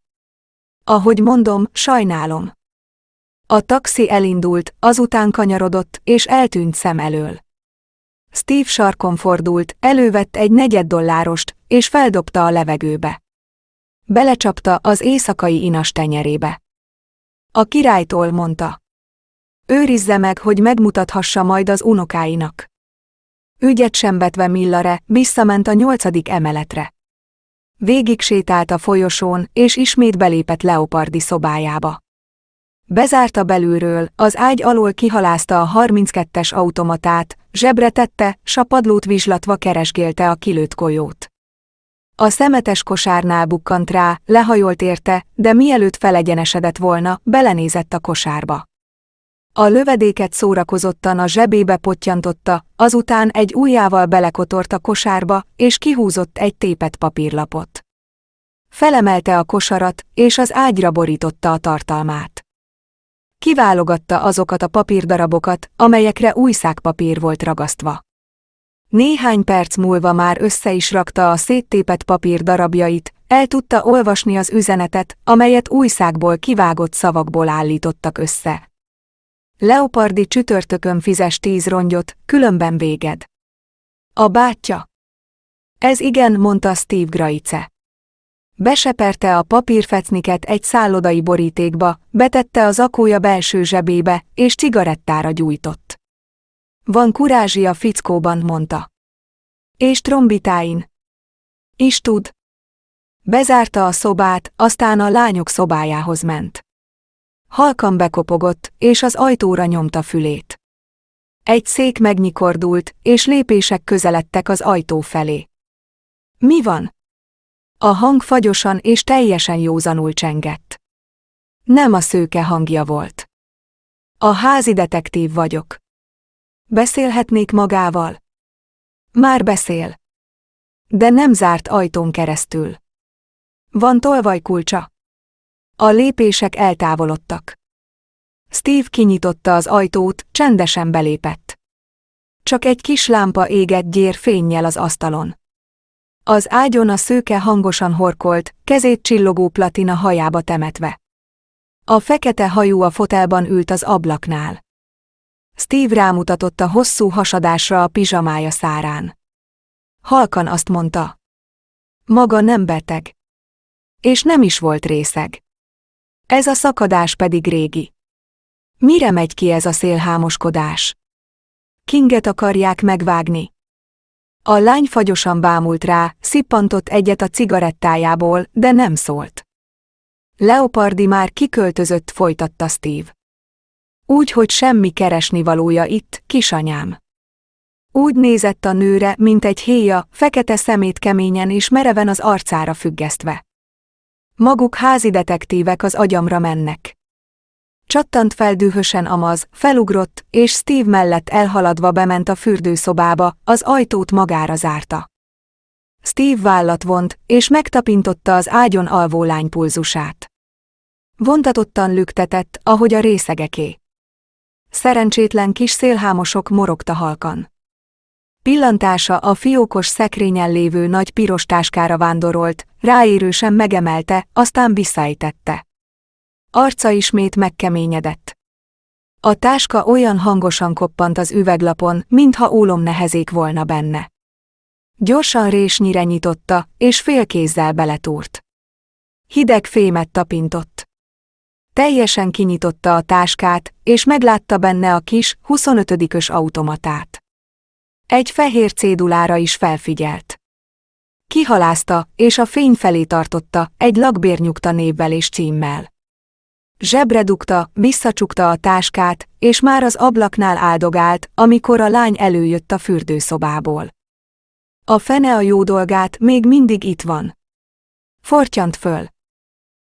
Ahogy mondom, sajnálom. A taxi elindult, azután kanyarodott, és eltűnt szem elől. Steve sarkon fordult, elővett egy negyed dollárost, és feldobta a levegőbe. Belecsapta az éjszakai inas tenyerébe. A királytól mondta. Őrizze meg, hogy megmutathassa majd az unokáinak. Ügyet sem vetve Millare, visszament a nyolcadik emeletre. Végig sétált a folyosón, és ismét belépett Leopardi szobájába bezárta belülről, az ágy alól kihalázta a 32-es automatát, zsebre tette, s a padlót vizslatva keresgélte a kilőtt golyót. A szemetes kosárnál bukkant rá, lehajolt érte, de mielőtt felegyenesedett volna, belenézett a kosárba. A lövedéket szórakozottan a zsebébe potyantotta, azután egy ujjával belekotort a kosárba, és kihúzott egy tépet papírlapot. Felemelte a kosarat, és az ágyra borította a tartalmát. Kiválogatta azokat a papírdarabokat, amelyekre szákpapír volt ragasztva. Néhány perc múlva már össze is rakta a széttépett papír darabjait, el tudta olvasni az üzenetet, amelyet újszágból kivágott szavakból állítottak össze. Leopardi csütörtökön fizes tíz rongyot, különben véged. A bátyja. Ez igen, mondta Steve Graice. Beseperte a papírfecniket egy szállodai borítékba, betette az akója belső zsebébe, és cigarettára gyújtott. Van a fickóban, mondta. És trombitáin. Is tud. Bezárta a szobát, aztán a lányok szobájához ment. Halkan bekopogott, és az ajtóra nyomta fülét. Egy szék megnyikordult, és lépések közeledtek az ajtó felé. Mi van? A hang fagyosan és teljesen józanul csengett. Nem a szőke hangja volt. A házi detektív vagyok. Beszélhetnék magával? Már beszél. De nem zárt ajtón keresztül. Van tolvajkulcsa? A lépések eltávolodtak. Steve kinyitotta az ajtót, csendesen belépett. Csak egy kis lámpa égett gyér fényjel az asztalon. Az ágyon a szőke hangosan horkolt, kezét csillogó platina hajába temetve. A fekete hajú a fotelban ült az ablaknál. Steve rámutatott a hosszú hasadásra a pizsamája szárán. Halkan azt mondta. Maga nem beteg. És nem is volt részeg. Ez a szakadás pedig régi. Mire megy ki ez a szélhámoskodás? Kinget akarják megvágni. A lány fagyosan bámult rá, szippantott egyet a cigarettájából, de nem szólt. Leopardi már kiköltözött, folytatta Steve. Úgy, hogy semmi keresnivalója itt, kisanyám. Úgy nézett a nőre, mint egy héja, fekete szemét keményen és mereven az arcára függesztve. Maguk házi detektívek az agyamra mennek csattant fel dühösen Amaz, felugrott, és Steve mellett elhaladva bement a fürdőszobába, az ajtót magára zárta. Steve vállat vont, és megtapintotta az ágyon alvó lány pulzusát. Vontatottan lüktetett, ahogy a részegeké. Szerencsétlen kis szélhámosok morogta halkan. Pillantása a fiókos szekrényen lévő nagy piros táskára vándorolt, ráérősen megemelte, aztán visszaejtette. Arca ismét megkeményedett. A táska olyan hangosan koppant az üveglapon, mintha ólom nehezék volna benne. Gyorsan résnyire nyitotta, és félkézzel beletúrt. Hideg fémet tapintott. Teljesen kinyitotta a táskát, és meglátta benne a kis, 25-ös automatát. Egy fehér cédulára is felfigyelt. Kihalázta, és a fény felé tartotta, egy lakbérnyugta névvel és címmel. Zsebre dugta, visszacsukta a táskát, és már az ablaknál áldogált, amikor a lány előjött a fürdőszobából. A fene a jó dolgát még mindig itt van. Fortyant föl.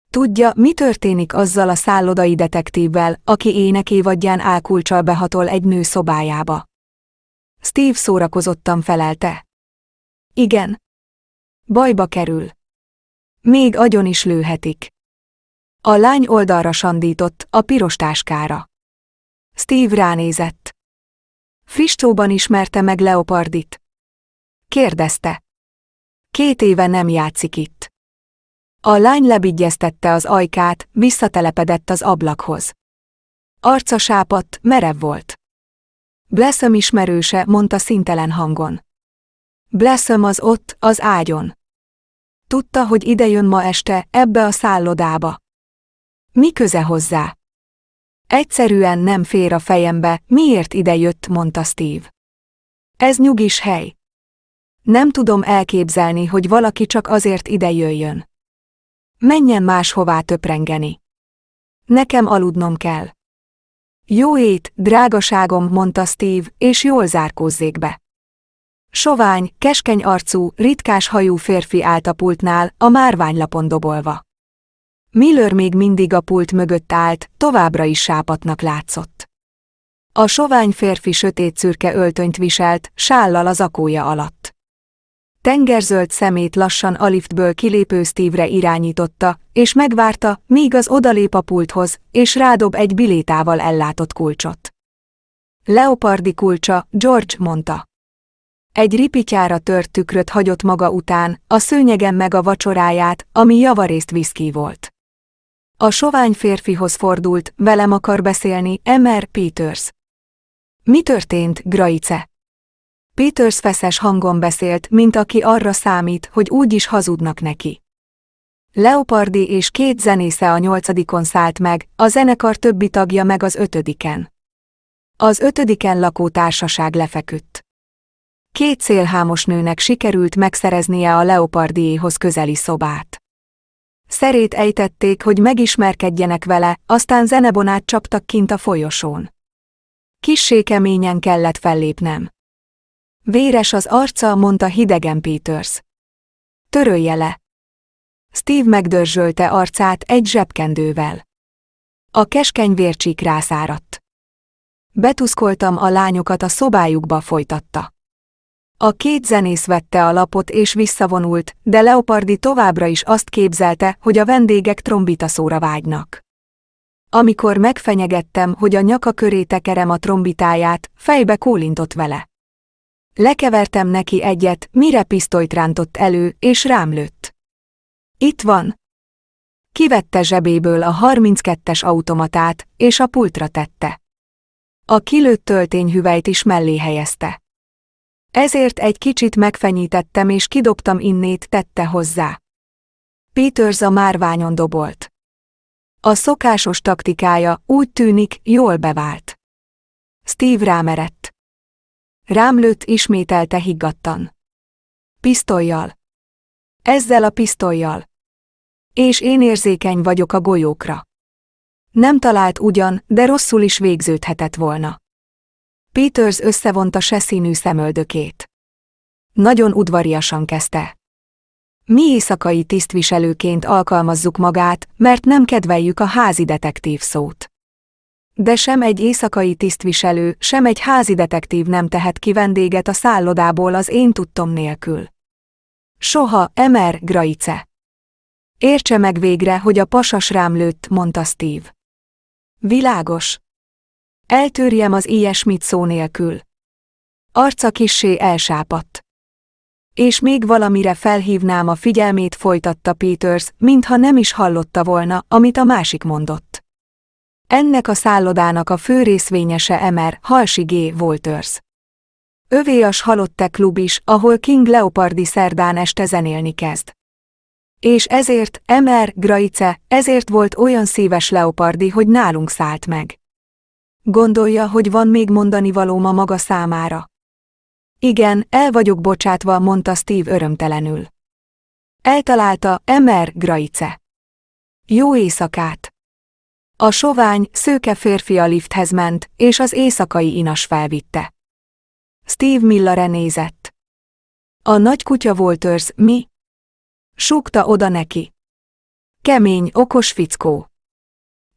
Tudja, mi történik azzal a szállodai detektívvel, aki énekévadján álkulcsal behatol egy nő szobájába. Steve szórakozottan felelte. Igen. Bajba kerül. Még agyon is lőhetik. A lány oldalra sandított, a piros táskára. Steve ránézett. Fristóban ismerte meg Leopardit. Kérdezte. Két éve nem játszik itt. A lány lebigyeztette az ajkát, visszatelepedett az ablakhoz. Arca sápadt, merev volt. Blessem ismerőse, mondta szintelen hangon. Blessem az ott, az ágyon. Tudta, hogy idejön ma este, ebbe a szállodába. Mi köze hozzá? Egyszerűen nem fér a fejembe, miért ide jött, mondta Steve. Ez nyugis hely. Nem tudom elképzelni, hogy valaki csak azért ide jöjjön. Menjen máshová töprengeni. Nekem aludnom kell. Jó ét, drágaságom, mondta Steve, és jól zárkózzék be. Sovány, keskeny arcú, ritkás hajú férfi állt a pultnál, a márványlapon dobolva. Miller még mindig a pult mögött állt, továbbra is sápatnak látszott. A sovány férfi sötét szürke öltönyt viselt, sállal az akója alatt. Tengerzöld szemét lassan a liftből kilépő Steve-re irányította, és megvárta, míg az odalép a pulthoz, és rádob egy bilétával ellátott kulcsot. Leopardi kulcsa, George mondta. Egy ripityára tört tükröt hagyott maga után, a szőnyegen meg a vacsoráját, ami javarészt viszki volt. A sovány férfihoz fordult, velem akar beszélni, Emmer Peters. Mi történt, Graice? Peters feszes hangon beszélt, mint aki arra számít, hogy úgy is hazudnak neki. Leopardi és két zenésze a nyolcadikon szállt meg, a zenekar többi tagja meg az ötödiken. Az ötödiken lakó társaság lefeküdt. Két szélhámos nőnek sikerült megszereznie a Leopardiéhoz közeli szobát. Szerét ejtették, hogy megismerkedjenek vele, aztán zenebonát csaptak kint a folyosón. Kissé keményen kellett fellépnem. Véres az arca, mondta hidegen Peters. Törölje le. Steve megdörzsölte arcát egy zsebkendővel. A keskeny vércsík rászáradt. Betuszkoltam a lányokat a szobájukba folytatta. A két zenész vette a lapot és visszavonult, de Leopardi továbbra is azt képzelte, hogy a vendégek trombitaszóra vágynak. Amikor megfenyegettem, hogy a nyaka köré tekerem a trombitáját, fejbe kólintott vele. Lekevertem neki egyet, mire pisztolyt rántott elő, és rám lőtt. Itt van. Kivette zsebéből a 32-es automatát, és a pultra tette. A kilőtt töltényhüvelyt is mellé helyezte. Ezért egy kicsit megfenyítettem és kidobtam innét tette hozzá. Peters a márványon dobolt. A szokásos taktikája úgy tűnik, jól bevált. Steve rámerett. Rám lőtt ismételte higgadtan. Pisztolyjal. Ezzel a pisztolyjal. És én érzékeny vagyok a golyókra. Nem talált ugyan, de rosszul is végződhetett volna. Peters összevonta se színű szemöldökét. Nagyon udvariasan kezdte. Mi éjszakai tisztviselőként alkalmazzuk magát, mert nem kedveljük a házi detektív szót. De sem egy éjszakai tisztviselő, sem egy házi detektív nem tehet ki vendéget a szállodából az én tudtom nélkül. Soha, Emer, Graice. Értse meg végre, hogy a pasas rám lőtt, mondta Steve. Világos, Eltörjem az ilyesmit szó nélkül. Arca kissé elsápadt. És még valamire felhívnám a figyelmét folytatta Peters, mintha nem is hallotta volna, amit a másik mondott. Ennek a szállodának a fő részvényese Emer Halsi G. Walters. Övé a Halotte klub is, ahol King Leopardi szerdán este zenélni kezd. És ezért, Emer, Graice, ezért volt olyan szíves Leopardi, hogy nálunk szállt meg. Gondolja, hogy van még mondani való ma maga számára. Igen, el vagyok bocsátva, mondta Steve örömtelenül. Eltalálta Emer Graice. Jó éjszakát! A sovány, szőke férfi a lifthez ment, és az éjszakai inas felvitte. Steve Millare nézett. A nagy kutya Wolters, mi? Súgta oda neki. Kemény, okos fickó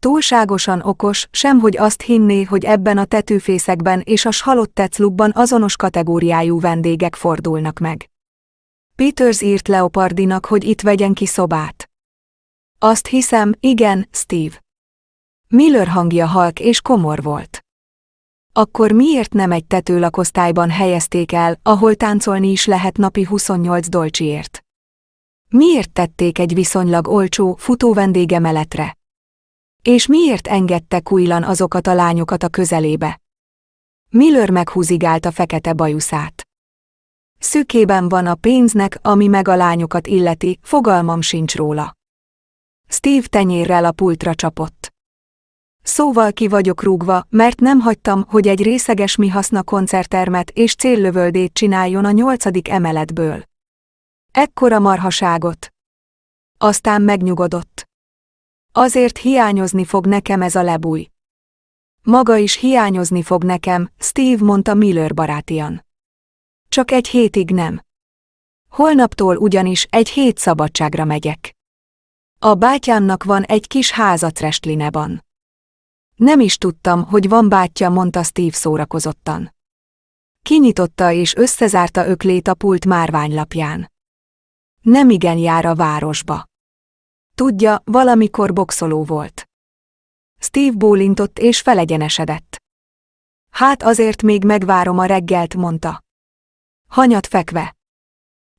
túlságosan okos, sem hogy azt hinné, hogy ebben a tetőfészekben és a halott teclubban azonos kategóriájú vendégek fordulnak meg. Peters írt Leopardinak, hogy itt vegyen ki szobát. Azt hiszem, igen, Steve. Miller hangja halk és komor volt. Akkor miért nem egy tetőlakosztályban helyezték el, ahol táncolni is lehet napi 28 dolcsiért? Miért tették egy viszonylag olcsó, futó vendégemeletre? És miért engedte Kuilan azokat a lányokat a közelébe? Miller meghúzigált a fekete bajuszát. Szükében van a pénznek, ami meg a lányokat illeti, fogalmam sincs róla. Steve tenyérrel a pultra csapott. Szóval ki vagyok rúgva, mert nem hagytam, hogy egy részeges mi haszna koncerttermet és céllövöldét csináljon a nyolcadik emeletből. Ekkora marhaságot. Aztán megnyugodott. Azért hiányozni fog nekem ez a lebúj. Maga is hiányozni fog nekem, Steve mondta Miller barátian. Csak egy hétig nem. Holnaptól ugyanis egy hét szabadságra megyek. A bátyámnak van egy kis háza Trestlineban. Nem is tudtam, hogy van bátyja, mondta Steve szórakozottan. Kinyitotta és összezárta öklét a pult márványlapján. Nem igen jár a városba. Tudja, valamikor boxoló volt. Steve bólintott és felegyenesedett. Hát azért még megvárom a reggelt, mondta. Hanyat fekve.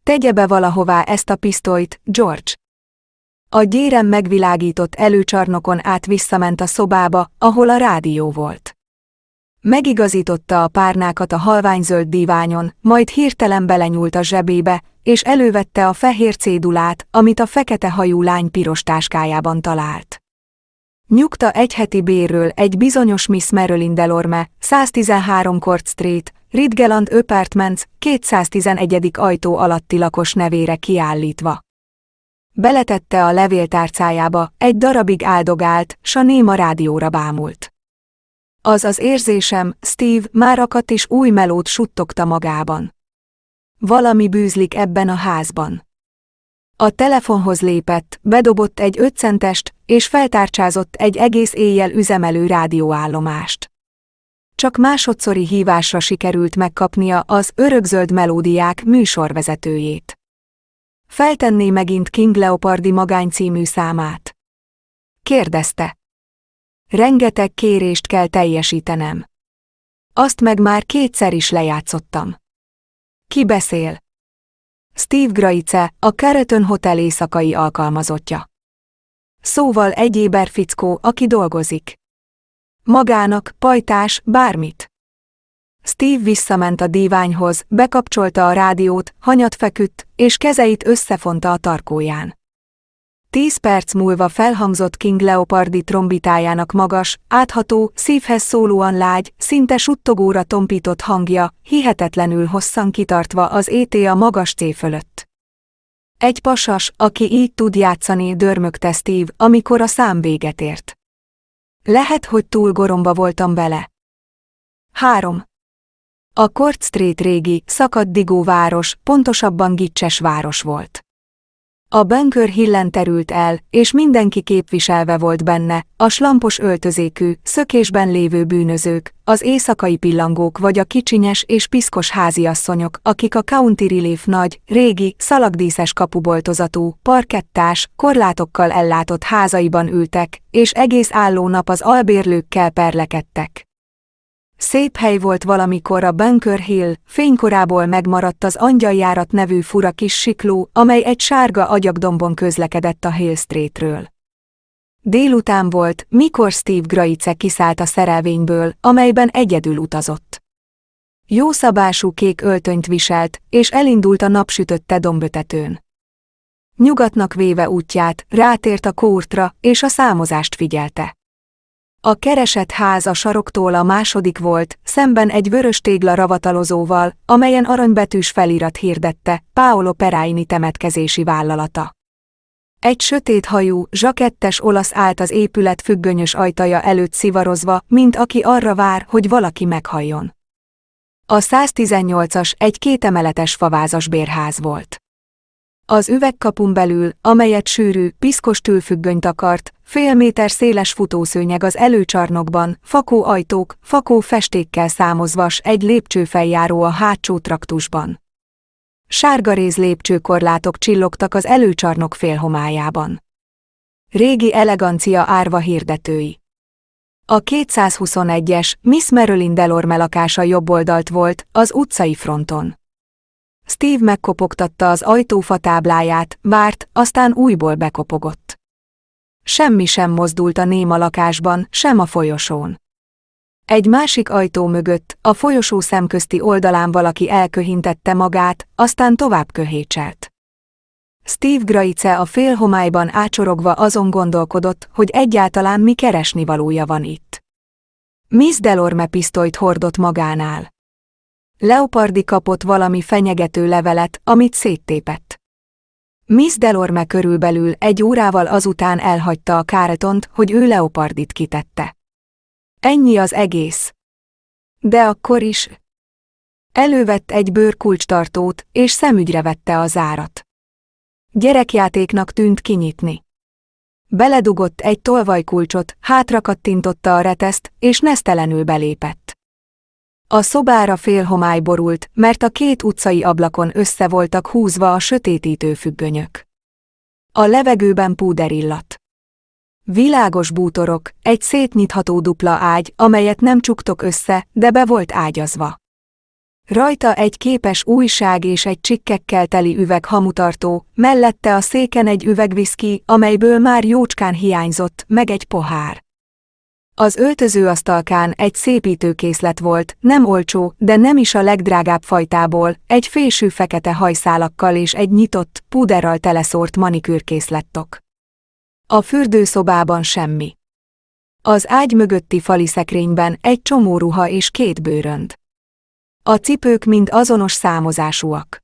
Tegye be valahová ezt a pisztolyt, George. A gyérem megvilágított előcsarnokon át visszament a szobába, ahol a rádió volt. Megigazította a párnákat a halványzöld díványon, majd hirtelen belenyúlt a zsebébe, és elővette a fehér cédulát, amit a fekete hajú lány piros táskájában talált. Nyugta egy heti bérről egy bizonyos Miss Marilyn Delorme, 113 Court Street, Ridgeland Apartments, 211. ajtó alatti lakos nevére kiállítva. Beletette a levéltárcájába, egy darabig áldogált, s a néma rádióra bámult. Az az érzésem, Steve már akadt és új melót suttogta magában. Valami bűzlik ebben a házban. A telefonhoz lépett, bedobott egy ötcentest, és feltárcsázott egy egész éjjel üzemelő rádióállomást. Csak másodszori hívásra sikerült megkapnia az örökzöld melódiák műsorvezetőjét. Feltenné megint King Leopardi magány című számát. Kérdezte. Rengeteg kérést kell teljesítenem. Azt meg már kétszer is lejátszottam. Ki beszél? Steve Graice, a Carroton Hotel éjszakai alkalmazottja. Szóval egy éber fickó, aki dolgozik. Magának, pajtás, bármit. Steve visszament a díványhoz, bekapcsolta a rádiót, hanyat feküdt, és kezeit összefonta a tarkóján. Tíz perc múlva felhangzott King Leopardi trombitájának magas, átható, szívhez szólóan lágy, szinte suttogóra tompított hangja, hihetetlenül hosszan kitartva az été a magas C fölött. Egy pasas, aki így tud játszani, dörmögte Steve, amikor a szám véget ért. Lehet, hogy túl goromba voltam bele. 3. A Court Street régi, szakadt digó város, pontosabban gicses város volt. A benkör hillen terült el, és mindenki képviselve volt benne, a slampos öltözékű, szökésben lévő bűnözők, az éjszakai pillangók vagy a kicsinyes és piszkos háziasszonyok, akik a County Relief nagy, régi, szalagdíszes kapuboltozatú, parkettás, korlátokkal ellátott házaiban ültek, és egész álló nap az albérlőkkel perlekedtek. Szép hely volt valamikor a Bunker Hill, fénykorából megmaradt az angyaljárat nevű fura kis sikló, amely egy sárga agyagdombon közlekedett a Hill Streetről. Délután volt, mikor Steve Graice kiszállt a szerelvényből, amelyben egyedül utazott. Jó szabású kék öltönyt viselt, és elindult a napsütötte dombötetőn. Nyugatnak véve útját, rátért a kórtra, és a számozást figyelte. A keresett ház a saroktól a második volt, szemben egy vörös tégla ravatalozóval, amelyen aranybetűs felirat hirdette, Paolo Peraini temetkezési vállalata. Egy sötét hajú, zsakettes olasz állt az épület függönyös ajtaja előtt szivarozva, mint aki arra vár, hogy valaki meghalljon. A 118-as egy kétemeletes favázas bérház volt. Az üvegkapun belül, amelyet sűrű, piszkos tülfüggönyt takart, fél méter széles futószőnyeg az előcsarnokban, fakó ajtók, fakó festékkel számozvas egy lépcsőfeljáró a hátsó traktusban. Sárgaréz lépcsőkorlátok csillogtak az előcsarnok félhomájában. Régi elegancia árva hirdetői. A 221-es Miss Marilyn Delorme lakása jobboldalt volt, az utcai fronton. Steve megkopogtatta az ajtófa tábláját, várt, aztán újból bekopogott. Semmi sem mozdult a néma lakásban, sem a folyosón. Egy másik ajtó mögött, a folyosó szemközti oldalán valaki elköhintette magát, aztán tovább köhécselt. Steve Graice a félhomályban ácsorogva azon gondolkodott, hogy egyáltalán mi valója van itt. Miss Delorme pisztolyt hordott magánál. Leopardi kapott valami fenyegető levelet, amit széttépett. Miss Delorme körülbelül egy órával azután elhagyta a káretont, hogy ő Leopardit kitette. Ennyi az egész. De akkor is. Elővett egy bőrkulcstartót, és szemügyre vette a zárat. Gyerekjátéknak tűnt kinyitni. Beledugott egy tolvajkulcsot, hátra kattintotta a reteszt, és nesztelenül belépett. A szobára félhomály borult, mert a két utcai ablakon össze voltak húzva a sötétítő függönyök. A levegőben púder illat. Világos bútorok, egy szétnyitható dupla ágy, amelyet nem csuktok össze, de be volt ágyazva. Rajta egy képes újság és egy csikkekkel teli üveg hamutartó, mellette a széken egy üvegviszki, amelyből már jócskán hiányzott, meg egy pohár. Az öltözőasztalkán egy szépítőkészlet volt, nem olcsó, de nem is a legdrágább fajtából, egy fésű fekete hajszálakkal és egy nyitott, puderral teleszórt manikűrkészlettok. A fürdőszobában semmi. Az ágy mögötti fali szekrényben egy csomó ruha és két bőrönd. A cipők mind azonos számozásúak.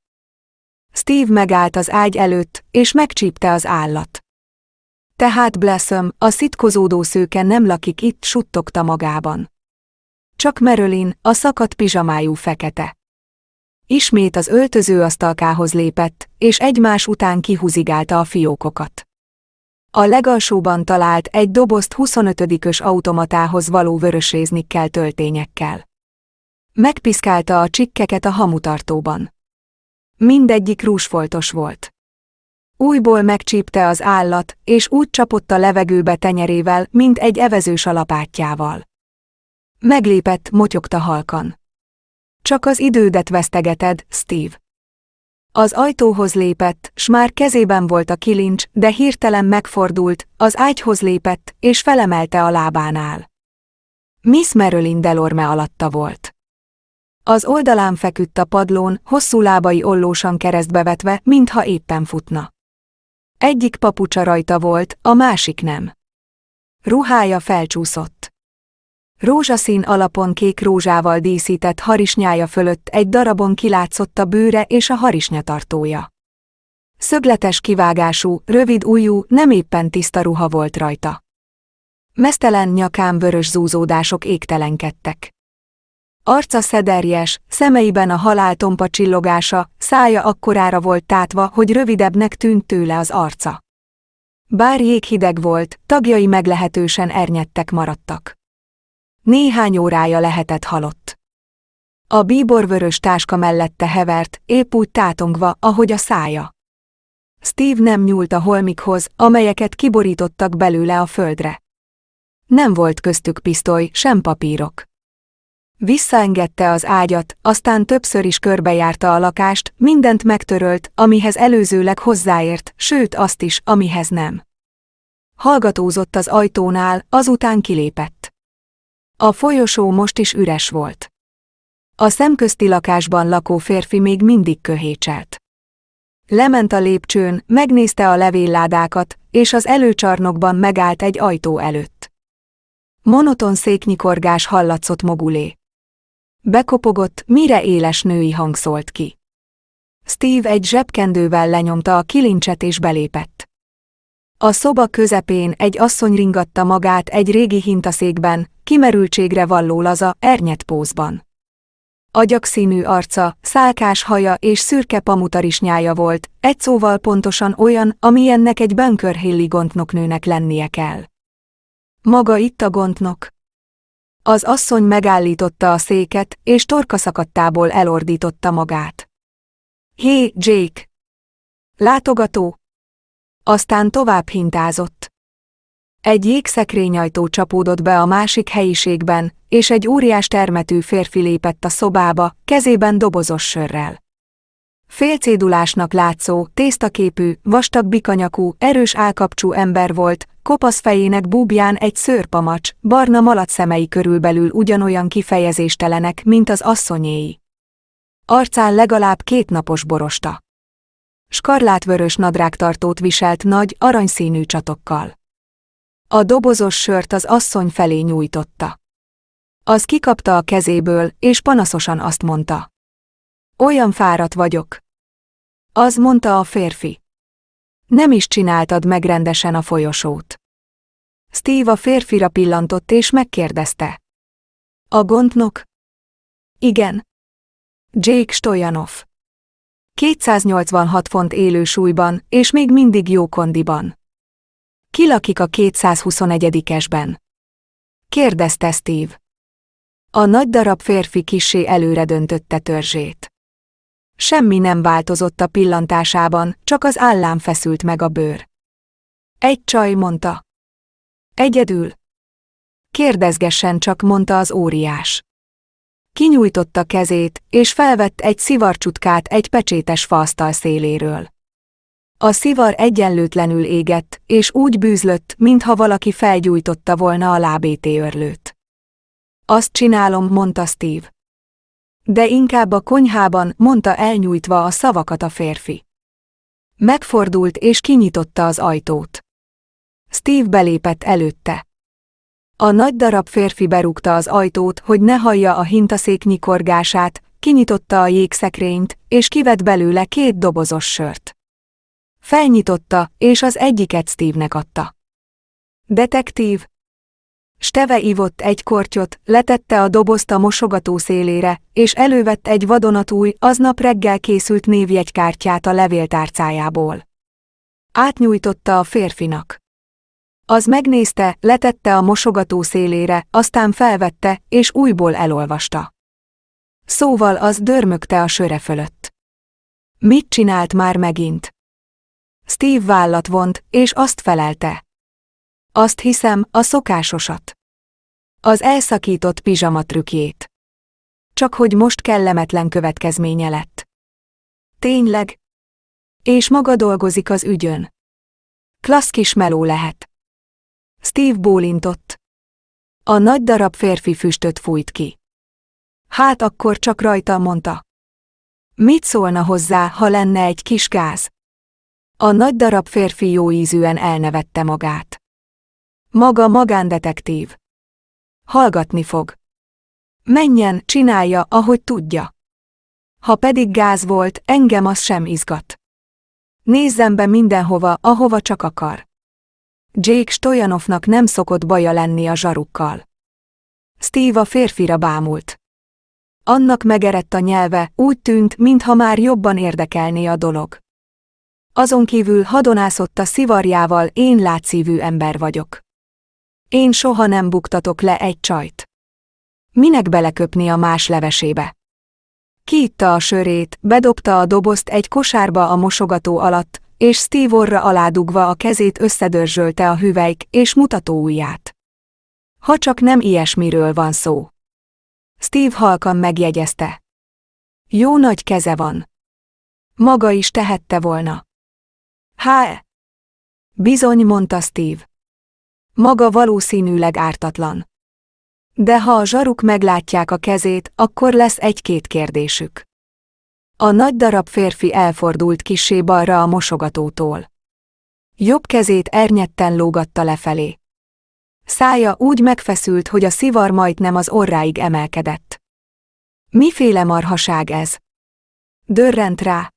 Steve megállt az ágy előtt, és megcsípte az állat. Tehát Blossom, a szitkozódó szőke nem lakik itt, suttogta magában. Csak Merölin, a szakadt pizsamájú fekete. Ismét az asztalkához lépett, és egymás után kihúzigálta a fiókokat. A legalsóban talált egy dobozt 25-ös automatához való vörösréznikkel töltényekkel. Megpiszkálta a csikkeket a hamutartóban. Mindegyik rúsfoltos volt. Újból megcsípte az állat, és úgy csapott a levegőbe tenyerével, mint egy evezős alapátjával. Meglépett, motyogta halkan. Csak az idődet vesztegeted, Steve. Az ajtóhoz lépett, s már kezében volt a kilincs, de hirtelen megfordult, az ágyhoz lépett, és felemelte a lábánál. Miss Marilyn Delorme alatta volt. Az oldalán feküdt a padlón, hosszú lábai ollósan vetve, mintha éppen futna. Egyik papucsa rajta volt, a másik nem. Ruhája felcsúszott. Rózsaszín alapon kék rózsával díszített harisnyája fölött egy darabon kilátszott a bőre és a harisnyatartója. Szögletes kivágású, rövid ujjú, nem éppen tiszta ruha volt rajta. Mesztelen nyakán vörös zúzódások égtelenkedtek. Arca szederjes, szemeiben a haláltompa csillogása, szája akkorára volt tátva, hogy rövidebbnek tűnt tőle az arca. Bár jéghideg volt, tagjai meglehetősen ernyedtek maradtak. Néhány órája lehetett halott. A bíborvörös táska mellette hevert, épp úgy tátongva, ahogy a szája. Steve nem nyúlt a holmikhoz, amelyeket kiborítottak belőle a földre. Nem volt köztük pisztoly, sem papírok. Visszaengedte az ágyat, aztán többször is körbejárta a lakást, mindent megtörölt, amihez előzőleg hozzáért, sőt azt is, amihez nem. Hallgatózott az ajtónál, azután kilépett. A folyosó most is üres volt. A szemközti lakásban lakó férfi még mindig köhécselt. Lement a lépcsőn, megnézte a levélládákat, és az előcsarnokban megállt egy ajtó előtt. Monoton széknyikorgás hallatszott mogulé. Bekopogott, mire éles női hang szólt ki. Steve egy zsebkendővel lenyomta a kilincset és belépett. A szoba közepén egy asszony ringatta magát egy régi hintaszékben, kimerültségre valló laza, ernyet pózban. Agyakszínű arca, szálkás haja és szürke pamutarisnyája volt, egy szóval pontosan olyan, amilyennek egy bönkörhilli gondnoknőnek lennie kell. Maga itt a gondnok, az asszony megállította a széket, és szakadtából elordította magát. Hé, Jake! Látogató! Aztán tovább hintázott. Egy jégszekrényajtó csapódott be a másik helyiségben, és egy óriás termetű férfi lépett a szobába, kezében dobozos sörrel. Félcédulásnak látszó, tésztaképű, vastag bikanyakú, erős állkapcsú ember volt, kopasz fejének búbján egy szőrpamacs, barna malac szemei körülbelül ugyanolyan kifejezéstelenek, mint az asszonyéi. Arcán legalább két napos borosta. Skarlátvörös nadrágtartót viselt nagy, aranyszínű csatokkal. A dobozos sört az asszony felé nyújtotta. Az kikapta a kezéből, és panaszosan azt mondta. Olyan fáradt vagyok. Az mondta a férfi. Nem is csináltad meg rendesen a folyosót. Steve a férfira pillantott és megkérdezte. A gondnok? Igen. Jake Stojanov. 286 font élő súlyban, és még mindig jó kondiban. Ki lakik a 221-esben? Kérdezte Steve. A nagy darab férfi kisé előre döntötte törzsét. Semmi nem változott a pillantásában, csak az állám feszült meg a bőr. Egy csaj mondta. Egyedül. Kérdezgessen csak, mondta az óriás. Kinyújtotta kezét, és felvett egy szivarcsutkát egy pecsétes faasztal széléről. A szivar egyenlőtlenül égett, és úgy bűzlött, mintha valaki felgyújtotta volna a lábété örlőt. Azt csinálom, mondta Steve. De inkább a konyhában, mondta elnyújtva a szavakat a férfi. Megfordult és kinyitotta az ajtót. Steve belépett előtte. A nagy darab férfi berúgta az ajtót, hogy ne hallja a hintaszék nyikorgását, kinyitotta a jégszekrényt, és kivett belőle két dobozos sört. Felnyitotta, és az egyiket Steve-nek adta. Detektív, Steve ivott egy kortyot, letette a dobozt a mosogató szélére, és elővett egy vadonatúj, aznap reggel készült névjegykártyát a levéltárcájából. Átnyújtotta a férfinak. Az megnézte, letette a mosogató szélére, aztán felvette, és újból elolvasta. Szóval az dörmögte a söre fölött. Mit csinált már megint? Steve vállat vont, és azt felelte. Azt hiszem, a szokásosat. Az elszakított trükkjét. Csak hogy most kellemetlen következménye lett. Tényleg? És maga dolgozik az ügyön. Klassz kis meló lehet. Steve bólintott. A nagy darab férfi füstöt fújt ki. Hát akkor csak rajta mondta. Mit szólna hozzá, ha lenne egy kis gáz? A nagy darab férfi jó ízűen elnevette magát. Maga magándetektív. Hallgatni fog. Menjen, csinálja, ahogy tudja. Ha pedig gáz volt, engem az sem izgat. Nézzem be mindenhova, ahova csak akar. Jake Stojanovnak nem szokott baja lenni a zsarukkal. Steve a férfira bámult. Annak megerett a nyelve, úgy tűnt, mintha már jobban érdekelné a dolog. Azon kívül hadonászott a szivarjával én látszívű ember vagyok. Én soha nem buktatok le egy csajt. Minek beleköpni a más levesébe? Kiitta a sörét, bedobta a dobozt egy kosárba a mosogató alatt, és Steve orra aládugva a kezét összedörzsölte a hüvelyk és mutató ujját. Ha csak nem ilyesmiről van szó. Steve halkan megjegyezte. Jó nagy keze van. Maga is tehette volna. Há! Bizony, mondta Steve. Maga valószínűleg ártatlan. De ha a zsaruk meglátják a kezét, akkor lesz egy-két kérdésük. A nagy darab férfi elfordult kisé balra a mosogatótól. Jobb kezét ernyetten lógatta lefelé. Szája úgy megfeszült, hogy a szivar majdnem az orráig emelkedett. Miféle marhaság ez? Dörrent rá.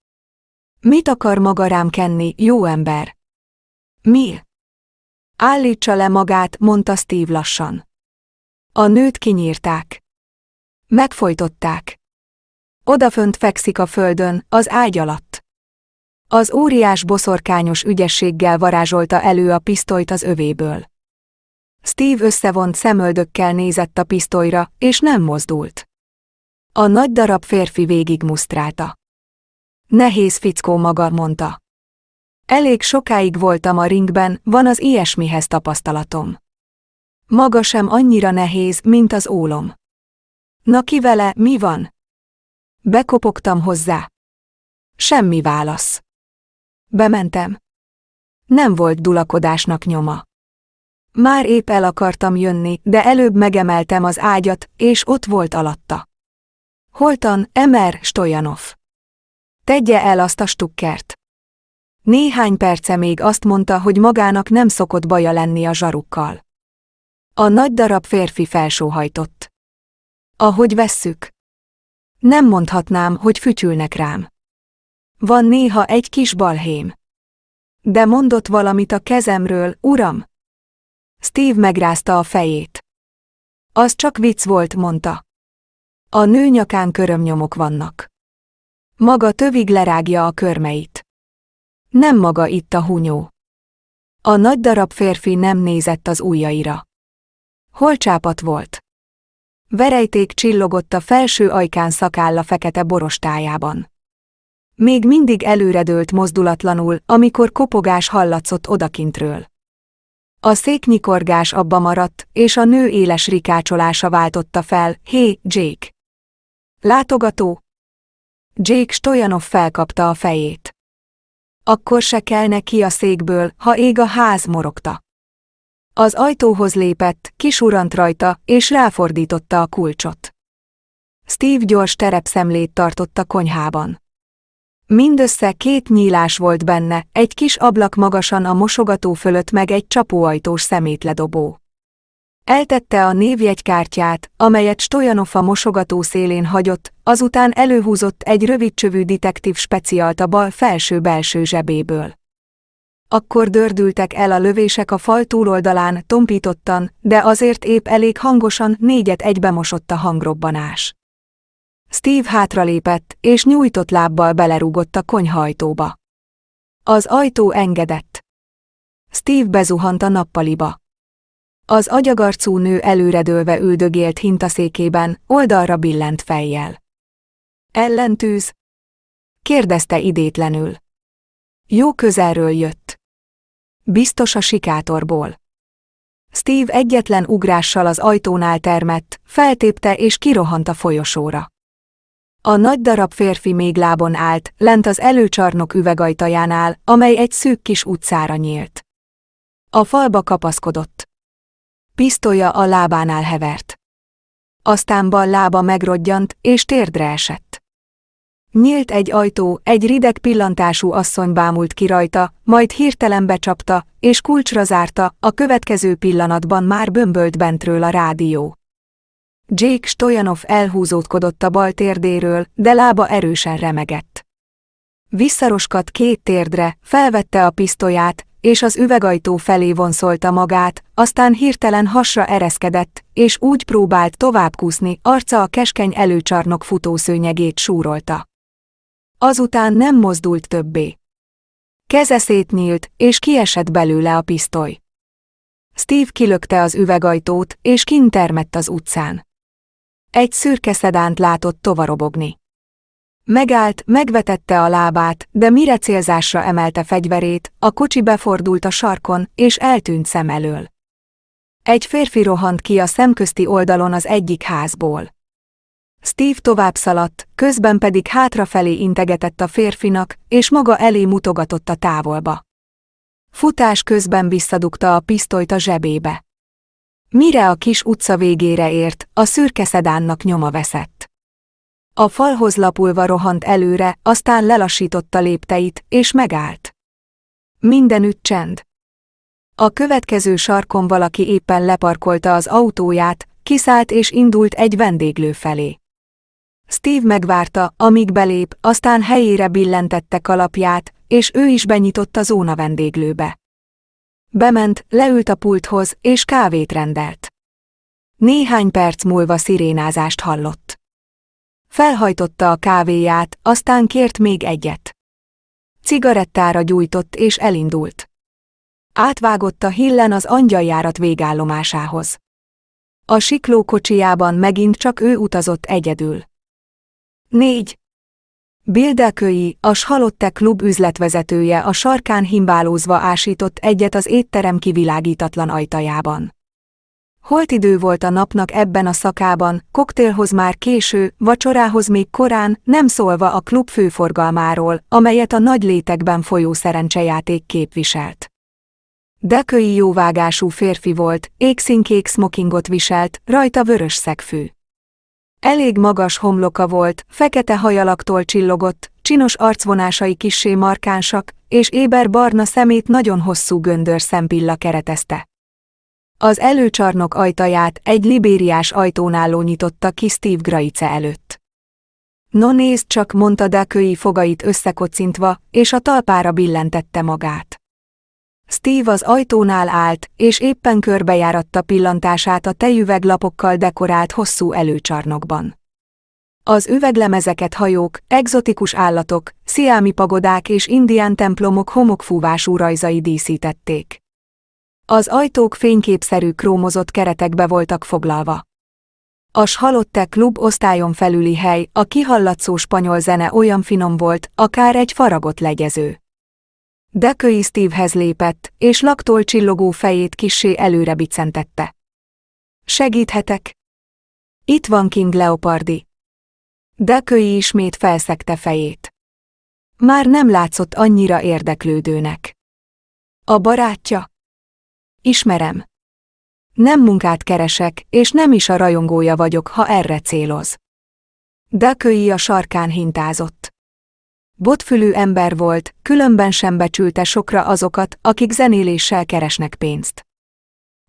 Mit akar maga rám kenni, jó ember? Mi? Állítsa le magát, mondta Steve lassan. A nőt kinyírták. Megfojtották. Odafönt fekszik a földön, az ágy alatt. Az óriás boszorkányos ügyességgel varázsolta elő a pisztolyt az övéből. Steve összevont szemöldökkel nézett a pisztolyra, és nem mozdult. A nagy darab férfi végig musztrálta. Nehéz fickó maga, mondta. Elég sokáig voltam a ringben, van az ilyesmihez tapasztalatom. Maga sem annyira nehéz, mint az ólom. Na ki vele, mi van? Bekopogtam hozzá. Semmi válasz. Bementem. Nem volt dulakodásnak nyoma. Már épp el akartam jönni, de előbb megemeltem az ágyat, és ott volt alatta. Holtan, Emer, Stojanov. Tegye el azt a stukkert. Néhány perce még azt mondta, hogy magának nem szokott baja lenni a zsarukkal. A nagy darab férfi felsóhajtott. Ahogy vesszük. Nem mondhatnám, hogy fütyülnek rám. Van néha egy kis balhém. De mondott valamit a kezemről, uram? Steve megrázta a fejét. Az csak vicc volt, mondta. A nő nyakán körömnyomok vannak. Maga tövig lerágja a körmeit. Nem maga itt a hunyó. A nagy darab férfi nem nézett az ujjaira. Hol csápat volt? Verejték csillogott a felső ajkán szakálla fekete borostájában. Még mindig előredőlt mozdulatlanul, amikor kopogás hallatszott odakintről. A széknyikorgás abba maradt, és a nő éles rikácsolása váltotta fel, hé, hey, Jake! Látogató! Jake Stojanov felkapta a fejét akkor se kelne ki a székből, ha ég a ház morogta. Az ajtóhoz lépett, kisurant rajta, és ráfordította a kulcsot. Steve gyors terepszemlét tartott a konyhában. Mindössze két nyílás volt benne, egy kis ablak magasan a mosogató fölött meg egy csapóajtós szemétledobó. Eltette a névjegykártyát, amelyet Stojanov a mosogató szélén hagyott, azután előhúzott egy rövidcsövű detektív speciált a bal felső belső zsebéből. Akkor dördültek el a lövések a fal túloldalán, tompítottan, de azért épp elég hangosan négyet egybemosott a hangrobbanás. Steve hátralépett, és nyújtott lábbal belerúgott a konyhajtóba. Az ajtó engedett. Steve bezuhant a nappaliba. Az agyagarcú nő előredőlve üldögélt hintaszékében, oldalra billent fejjel. Ellentűz? kérdezte idétlenül. Jó közelről jött. Biztos a sikátorból. Steve egyetlen ugrással az ajtónál termett, feltépte és kirohant a folyosóra. A nagy darab férfi még lábon állt, lent az előcsarnok üvegajtajánál, amely egy szűk kis utcára nyílt. A falba kapaszkodott pisztolya a lábánál hevert. Aztán bal lába megrodjant, és térdre esett. Nyílt egy ajtó, egy rideg pillantású asszony bámult ki rajta, majd hirtelen becsapta, és kulcsra zárta, a következő pillanatban már bömbölt bentről a rádió. Jake Stojanov elhúzódkodott a bal térdéről, de lába erősen remegett. Visszaroskat két térdre, felvette a pisztolyát, és az üvegajtó felé vonszolta magát, aztán hirtelen hasra ereszkedett, és úgy próbált továbbkúszni, arca a keskeny előcsarnok futószőnyegét súrolta. Azután nem mozdult többé. Keze szétnyílt, és kiesett belőle a pisztoly. Steve kilökte az üvegajtót, és kint termett az utcán. Egy szürke szedánt látott tovarobogni. Megállt, megvetette a lábát, de mire célzásra emelte fegyverét, a kocsi befordult a sarkon, és eltűnt szem elől. Egy férfi rohant ki a szemközti oldalon az egyik házból. Steve tovább szaladt, közben pedig hátrafelé integetett a férfinak, és maga elé mutogatott a távolba. Futás közben visszadugta a pisztolyt a zsebébe. Mire a kis utca végére ért, a szürke szedánnak nyoma veszett. A falhoz lapulva rohant előre, aztán lelassította lépteit, és megállt. Mindenütt csend. A következő sarkon valaki éppen leparkolta az autóját, kiszállt és indult egy vendéglő felé. Steve megvárta, amíg belép, aztán helyére billentette kalapját, és ő is benyitott a zóna vendéglőbe. Bement, leült a pulthoz, és kávét rendelt. Néhány perc múlva szirénázást hallott. Felhajtotta a kávéját, aztán kért még egyet. Cigarettára gyújtott és elindult. Átvágott a hillen az angyaljárat végállomásához. A sikló megint csak ő utazott egyedül. 4. Bildelkői, a Shalotte klub üzletvezetője a sarkán himbálózva ásított egyet az étterem kivilágítatlan ajtajában. Holt idő volt a napnak ebben a szakában, koktélhoz már késő, vacsorához még korán, nem szólva a klub főforgalmáról, amelyet a nagy létekben folyó szerencsejáték képviselt. Dekői jóvágású férfi volt, égszínkék smokingot viselt, rajta vörös szegfű. Elég magas homloka volt, fekete hajalaktól csillogott, csinos arcvonásai kissé markánsak, és éber barna szemét nagyon hosszú göndör szempilla keretezte. Az előcsarnok ajtaját egy libériás ajtónáló nyitotta ki Steve Graice előtt. No nézd csak, mondta Dakői fogait összekocintva, és a talpára billentette magát. Steve az ajtónál állt, és éppen körbejáratta pillantását a tejüveglapokkal dekorált hosszú előcsarnokban. Az üveglemezeket hajók, egzotikus állatok, sziámi pagodák és indián templomok homokfúvású rajzai díszítették. Az ajtók fényképszerű krómozott keretekbe voltak foglalva. A halotte klub osztályon felüli hely, a kihallatszó spanyol zene olyan finom volt, akár egy faragott legyező. Deköi Stevehez lépett, és laktól csillogó fejét kissé előre bicentette. Segíthetek? Itt van King Leopardi. Deköi ismét felszegte fejét. Már nem látszott annyira érdeklődőnek. A barátja? Ismerem. Nem munkát keresek, és nem is a rajongója vagyok, ha erre céloz. köi a sarkán hintázott. Botfülű ember volt, különben sem becsülte sokra azokat, akik zenéléssel keresnek pénzt.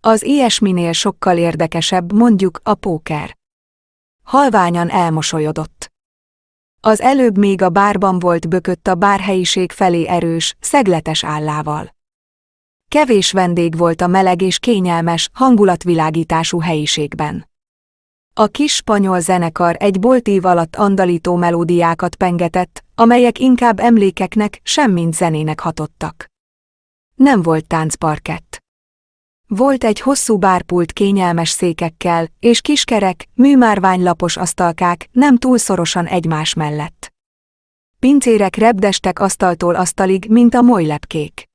Az ilyesminél sokkal érdekesebb mondjuk a póker. Halványan elmosolyodott. Az előbb még a bárban volt bökött a bárhelyiség felé erős, szegletes állával. Kevés vendég volt a meleg és kényelmes, hangulatvilágítású helyiségben. A kis spanyol zenekar egy boltív alatt andalító melódiákat pengetett, amelyek inkább emlékeknek, semmint zenének hatottak. Nem volt táncparkett. Volt egy hosszú bárpult kényelmes székekkel, és kiskerek, műmárványlapos asztalkák nem túl szorosan egymás mellett. Pincérek repdestek asztaltól asztalig, mint a molylepkék.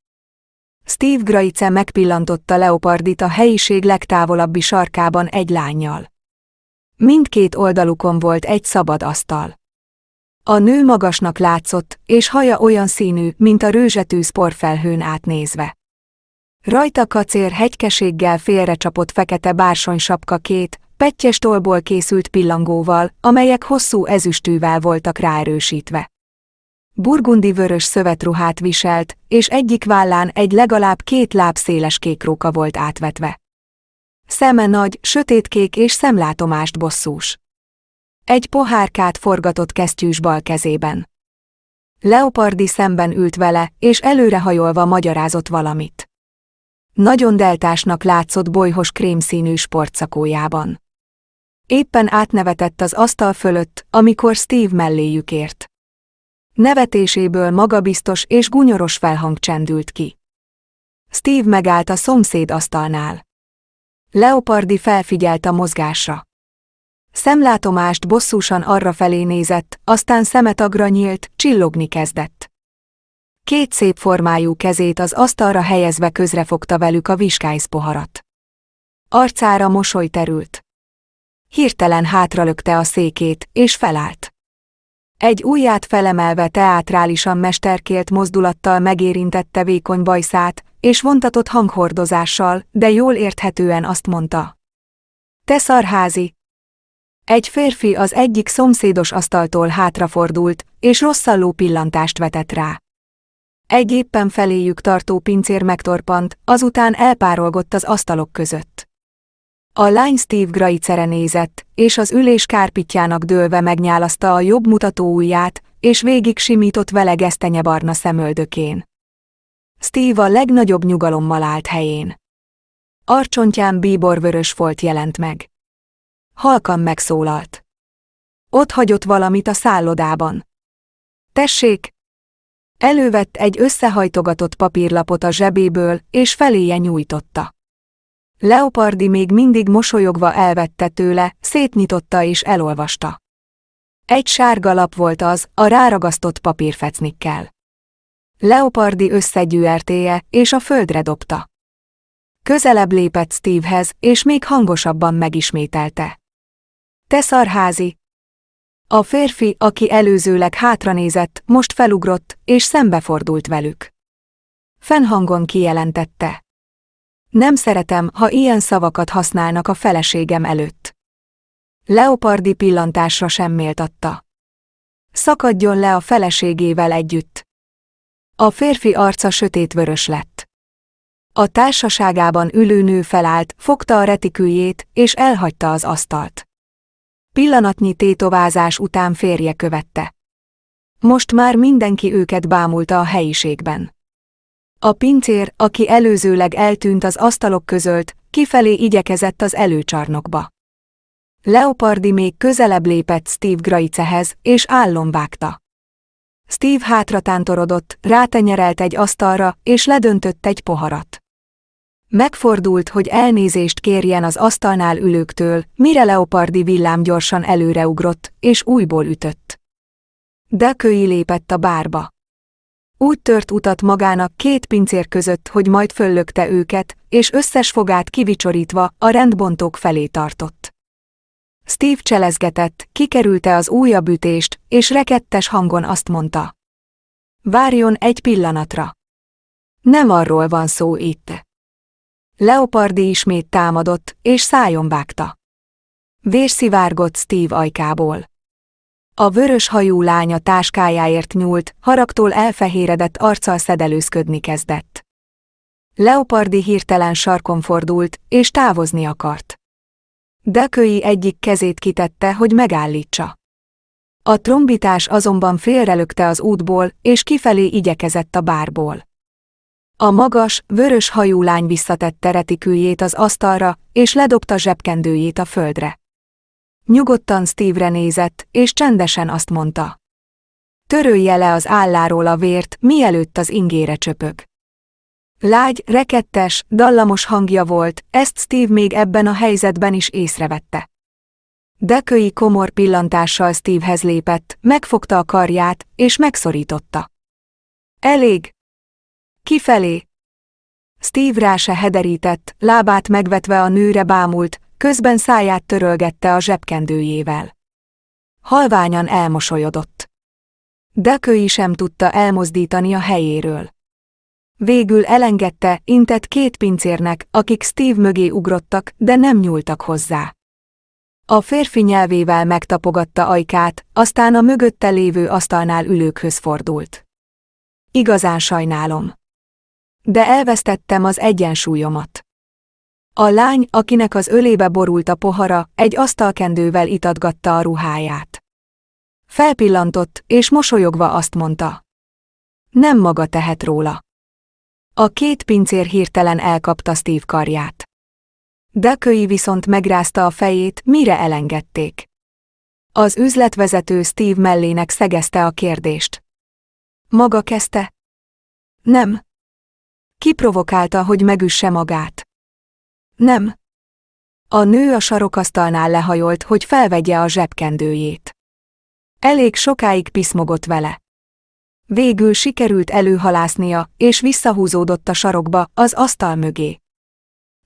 Steve Graice megpillantotta Leopardit a helyiség legtávolabbi sarkában egy lányjal. Mindkét oldalukon volt egy szabad asztal. A nő magasnak látszott, és haja olyan színű, mint a rőzsetű sporfelhőn átnézve. Rajta kacér hegykeséggel félrecsapott fekete sapka két, pettyes tolból készült pillangóval, amelyek hosszú ezüstűvel voltak ráerősítve. Burgundi vörös szövetruhát viselt, és egyik vállán egy legalább két láb széles kék róka volt átvetve. Szeme nagy, sötétkék és szemlátomást bosszús. Egy pohárkát forgatott kesztyűs bal kezében. Leopardi szemben ült vele, és előrehajolva magyarázott valamit. Nagyon deltásnak látszott bolyhos krémszínű sportszakójában. Éppen átnevetett az asztal fölött, amikor Steve melléjük ért. Nevetéséből magabiztos és gunyoros felhang csendült ki. Steve megállt a szomszéd asztalnál. Leopardi felfigyelt a mozgásra. Szemlátomást bosszúsan arra felé nézett, aztán szemetagra nyílt, csillogni kezdett. Két szép formájú kezét az asztalra helyezve közrefogta velük a viskájsz poharat. Arcára mosoly terült. Hirtelen hátralökte a székét, és felállt. Egy ujját felemelve teátrálisan mesterkélt mozdulattal megérintette vékony bajszát, és vontatott hanghordozással, de jól érthetően azt mondta. Te szarházi! Egy férfi az egyik szomszédos asztaltól hátrafordult, és rosszalló pillantást vetett rá. Egy éppen feléjük tartó pincér megtorpant, azután elpárolgott az asztalok között. A lány Steve Graicere nézett, és az ülés kárpitjának dőlve megnyálazta a jobb mutató ujját, és végig simított vele gesztenyebarna szemöldökén. Steve a legnagyobb nyugalommal állt helyén. Arcsontján vörös folt jelent meg. Halkan megszólalt. Ott hagyott valamit a szállodában. Tessék! Elővett egy összehajtogatott papírlapot a zsebéből, és feléje nyújtotta. Leopardi még mindig mosolyogva elvette tőle, szétnyitotta és elolvasta. Egy sárga lap volt az, a ráragasztott papírfecnikkel. Leopardi összegyűrtéje és a földre dobta. Közelebb lépett Stevehez, és még hangosabban megismételte. Te szarházi! A férfi, aki előzőleg hátranézett, most felugrott, és szembefordult velük. Fenhangon kijelentette. Nem szeretem, ha ilyen szavakat használnak a feleségem előtt. Leopardi pillantásra sem méltatta. Szakadjon le a feleségével együtt. A férfi arca sötétvörös lett. A társaságában ülő nő felállt, fogta a retiküljét, és elhagyta az asztalt. Pillanatnyi tétovázás után férje követte. Most már mindenki őket bámulta a helyiségben. A pincér, aki előzőleg eltűnt az asztalok közölt, kifelé igyekezett az előcsarnokba. Leopardi még közelebb lépett Steve Graicehez, és állomvágta. Steve hátratántorodott, rátenyerelt egy asztalra, és ledöntött egy poharat. Megfordult, hogy elnézést kérjen az asztalnál ülőktől, mire Leopardi villám gyorsan előreugrott, és újból ütött. Deköi lépett a bárba. Úgy tört utat magának két pincér között, hogy majd föllökte őket, és összes fogát kivicsorítva a rendbontók felé tartott. Steve cselezgetett, kikerülte az újabb ütést, és rekettes hangon azt mondta. Várjon egy pillanatra. Nem arról van szó itt. Leopardi ismét támadott, és szájon vágta. Vér szivárgott Steve ajkából. A vörös hajú lánya táskájáért nyúlt, haragtól elfehéredett arccal szedelőzködni kezdett. Leopardi hirtelen sarkon fordult, és távozni akart. Dekői egyik kezét kitette, hogy megállítsa. A trombitás azonban félrelökte az útból, és kifelé igyekezett a bárból. A magas, vörös hajú lány visszatette retiküljét az asztalra, és ledobta zsebkendőjét a földre. Nyugodtan Steve-re nézett, és csendesen azt mondta. Törölje le az álláról a vért, mielőtt az ingére csöpög. Lágy, rekettes, dallamos hangja volt, ezt Steve még ebben a helyzetben is észrevette. Dekői komor pillantással Stevehez lépett, megfogta a karját, és megszorította. Elég! Kifelé! Steve rá se hederített, lábát megvetve a nőre bámult, közben száját törölgette a zsebkendőjével. Halványan elmosolyodott. Dekői sem tudta elmozdítani a helyéről. Végül elengedte, intett két pincérnek, akik Steve mögé ugrottak, de nem nyúltak hozzá. A férfi nyelvével megtapogatta ajkát, aztán a mögötte lévő asztalnál ülőkhöz fordult. Igazán sajnálom. De elvesztettem az egyensúlyomat. A lány, akinek az ölébe borult a pohara, egy asztalkendővel itatgatta a ruháját. Felpillantott, és mosolyogva azt mondta. Nem maga tehet róla. A két pincér hirtelen elkapta Steve karját. Deköi viszont megrázta a fejét, mire elengedték. Az üzletvezető Steve mellének szegezte a kérdést. Maga kezdte? Nem. Kiprovokálta, hogy megüsse magát. Nem. A nő a sarokasztalnál lehajolt, hogy felvegye a zsebkendőjét. Elég sokáig piszmogott vele. Végül sikerült előhalásznia, és visszahúzódott a sarokba, az asztal mögé.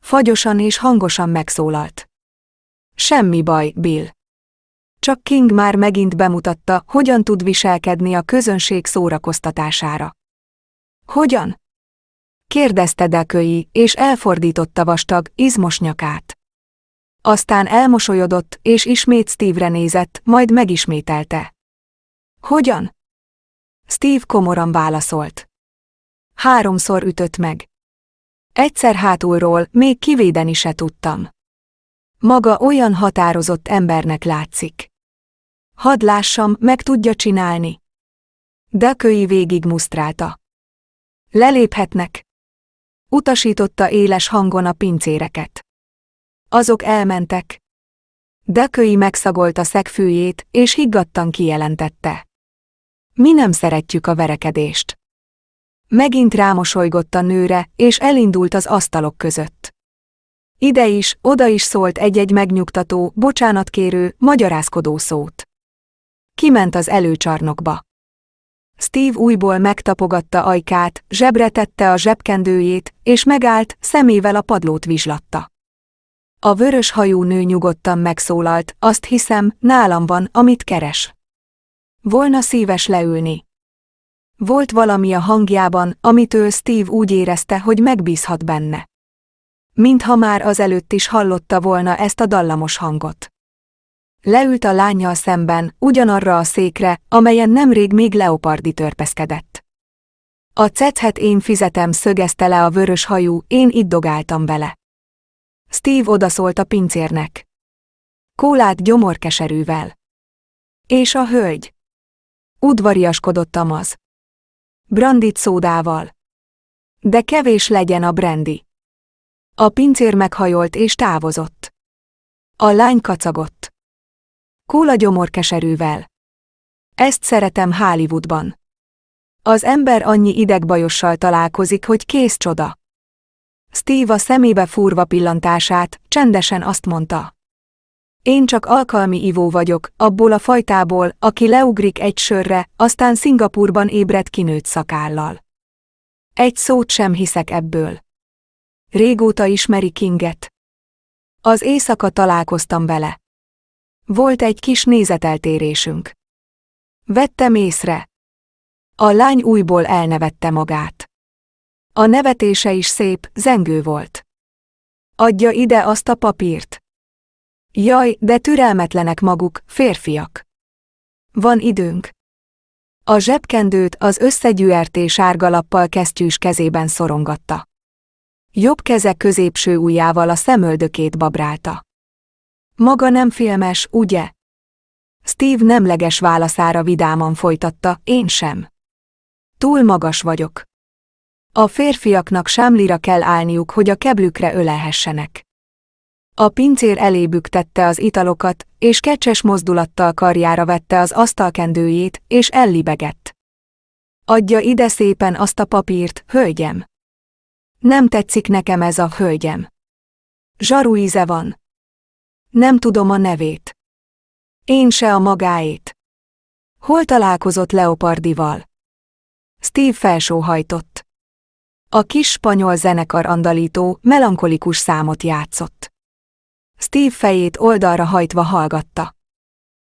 Fagyosan és hangosan megszólalt. Semmi baj, Bill. Csak King már megint bemutatta, hogyan tud viselkedni a közönség szórakoztatására. Hogyan? kérdezte Deköi, és elfordította vastag, izmos nyakát. Aztán elmosolyodott, és ismét Steve-re nézett, majd megismételte. Hogyan? Steve komoran válaszolt. Háromszor ütött meg. Egyszer hátulról még kivédeni se tudtam. Maga olyan határozott embernek látszik. Hadd lássam, meg tudja csinálni. Deköi végig musztrálta. Leléphetnek. Utasította éles hangon a pincéreket. Azok elmentek. Deköi megszagolta szegfűjét, és higgadtan kijelentette. Mi nem szeretjük a verekedést. Megint rámosolygott a nőre, és elindult az asztalok között. Ide is, oda is szólt egy-egy megnyugtató, bocsánatkérő, magyarázkodó szót. Kiment az előcsarnokba. Steve újból megtapogatta ajkát, zsebre tette a zsebkendőjét, és megállt, szemével a padlót vizslatta. A vörös hajú nő nyugodtan megszólalt, azt hiszem, nálam van, amit keres. Volna szíves leülni. Volt valami a hangjában, amitől Steve úgy érezte, hogy megbízhat benne. Mintha már azelőtt is hallotta volna ezt a dallamos hangot. Leült a lányjal szemben, ugyanarra a székre, amelyen nemrég még leopardi törpeszkedett. A cethet én fizetem szögezte le a vörös hajú, én iddogáltam bele. Steve odaszólt a pincérnek. Kólát gyomorkeserűvel. És a hölgy. Udvariaskodott az. Brandit szódával. De kevés legyen a brandi. A pincér meghajolt és távozott. A lány kacagott. Kóla gyomorkeserűvel. Ezt szeretem Hollywoodban. Az ember annyi idegbajossal találkozik, hogy kész csoda. Steve a szemébe fúrva pillantását, csendesen azt mondta. Én csak alkalmi ivó vagyok, abból a fajtából, aki leugrik egy sörre, aztán Szingapurban ébred kinőtt szakállal. Egy szót sem hiszek ebből. Régóta ismeri Kinget. Az éjszaka találkoztam vele. Volt egy kis nézeteltérésünk. Vettem észre. A lány újból elnevette magát. A nevetése is szép, zengő volt. Adja ide azt a papírt. Jaj, de türelmetlenek maguk, férfiak. Van időnk. A zsebkendőt az összegyűerté sárgalappal kesztyűs kezében szorongatta. Jobb keze középső ujjával a szemöldökét babrálta. Maga nem filmes, ugye? Steve nemleges válaszára vidáman folytatta, én sem. Túl magas vagyok. A férfiaknak sámlira kell állniuk, hogy a keblükre ölelhessenek. A pincér elébük tette az italokat, és kecses mozdulattal karjára vette az asztalkendőjét, és ellibegett. Adja ide szépen azt a papírt, hölgyem. Nem tetszik nekem ez a hölgyem. Zsaru íze van. Nem tudom a nevét. Én se a magáét. Hol találkozott Leopardival? Steve felsóhajtott. A kis spanyol zenekar andalító, melankolikus számot játszott. Steve fejét oldalra hajtva hallgatta.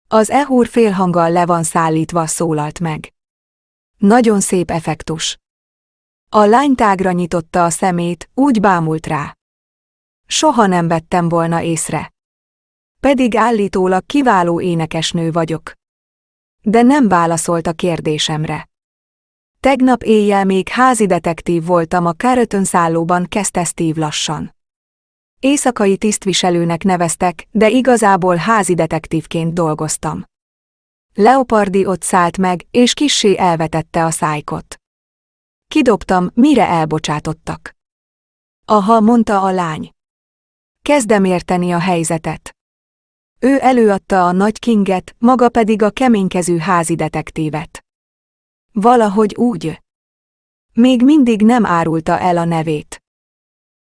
Az ehúr félhanggal le van szállítva szólalt meg. Nagyon szép effektus. A lány tágra nyitotta a szemét, úgy bámult rá. Soha nem vettem volna észre pedig állítólag kiváló énekesnő vagyok. De nem válaszolt a kérdésemre. Tegnap éjjel még házi detektív voltam a Carroton szállóban, kezdte Steve lassan. Éjszakai tisztviselőnek neveztek, de igazából házi detektívként dolgoztam. Leopardi ott szállt meg, és kissé elvetette a szájkot. Kidobtam, mire elbocsátottak. Aha, mondta a lány. Kezdem érteni a helyzetet. Ő előadta a nagy kinget, maga pedig a keménykezű házi detektívet. Valahogy úgy. Még mindig nem árulta el a nevét.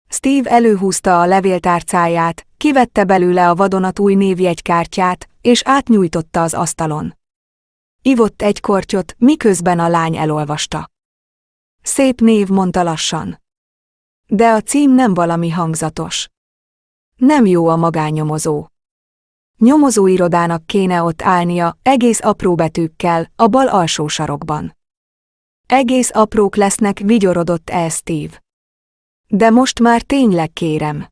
Steve előhúzta a levéltárcáját, kivette belőle a vadonatúj névjegykártyát, és átnyújtotta az asztalon. Ivott egy kortyot, miközben a lány elolvasta. Szép név, mondta lassan. De a cím nem valami hangzatos. Nem jó a magányomozó. Nyomozóirodának kéne ott állnia, egész apró betűkkel, a bal alsó sarokban. Egész aprók lesznek, vigyorodott el Steve. De most már tényleg kérem.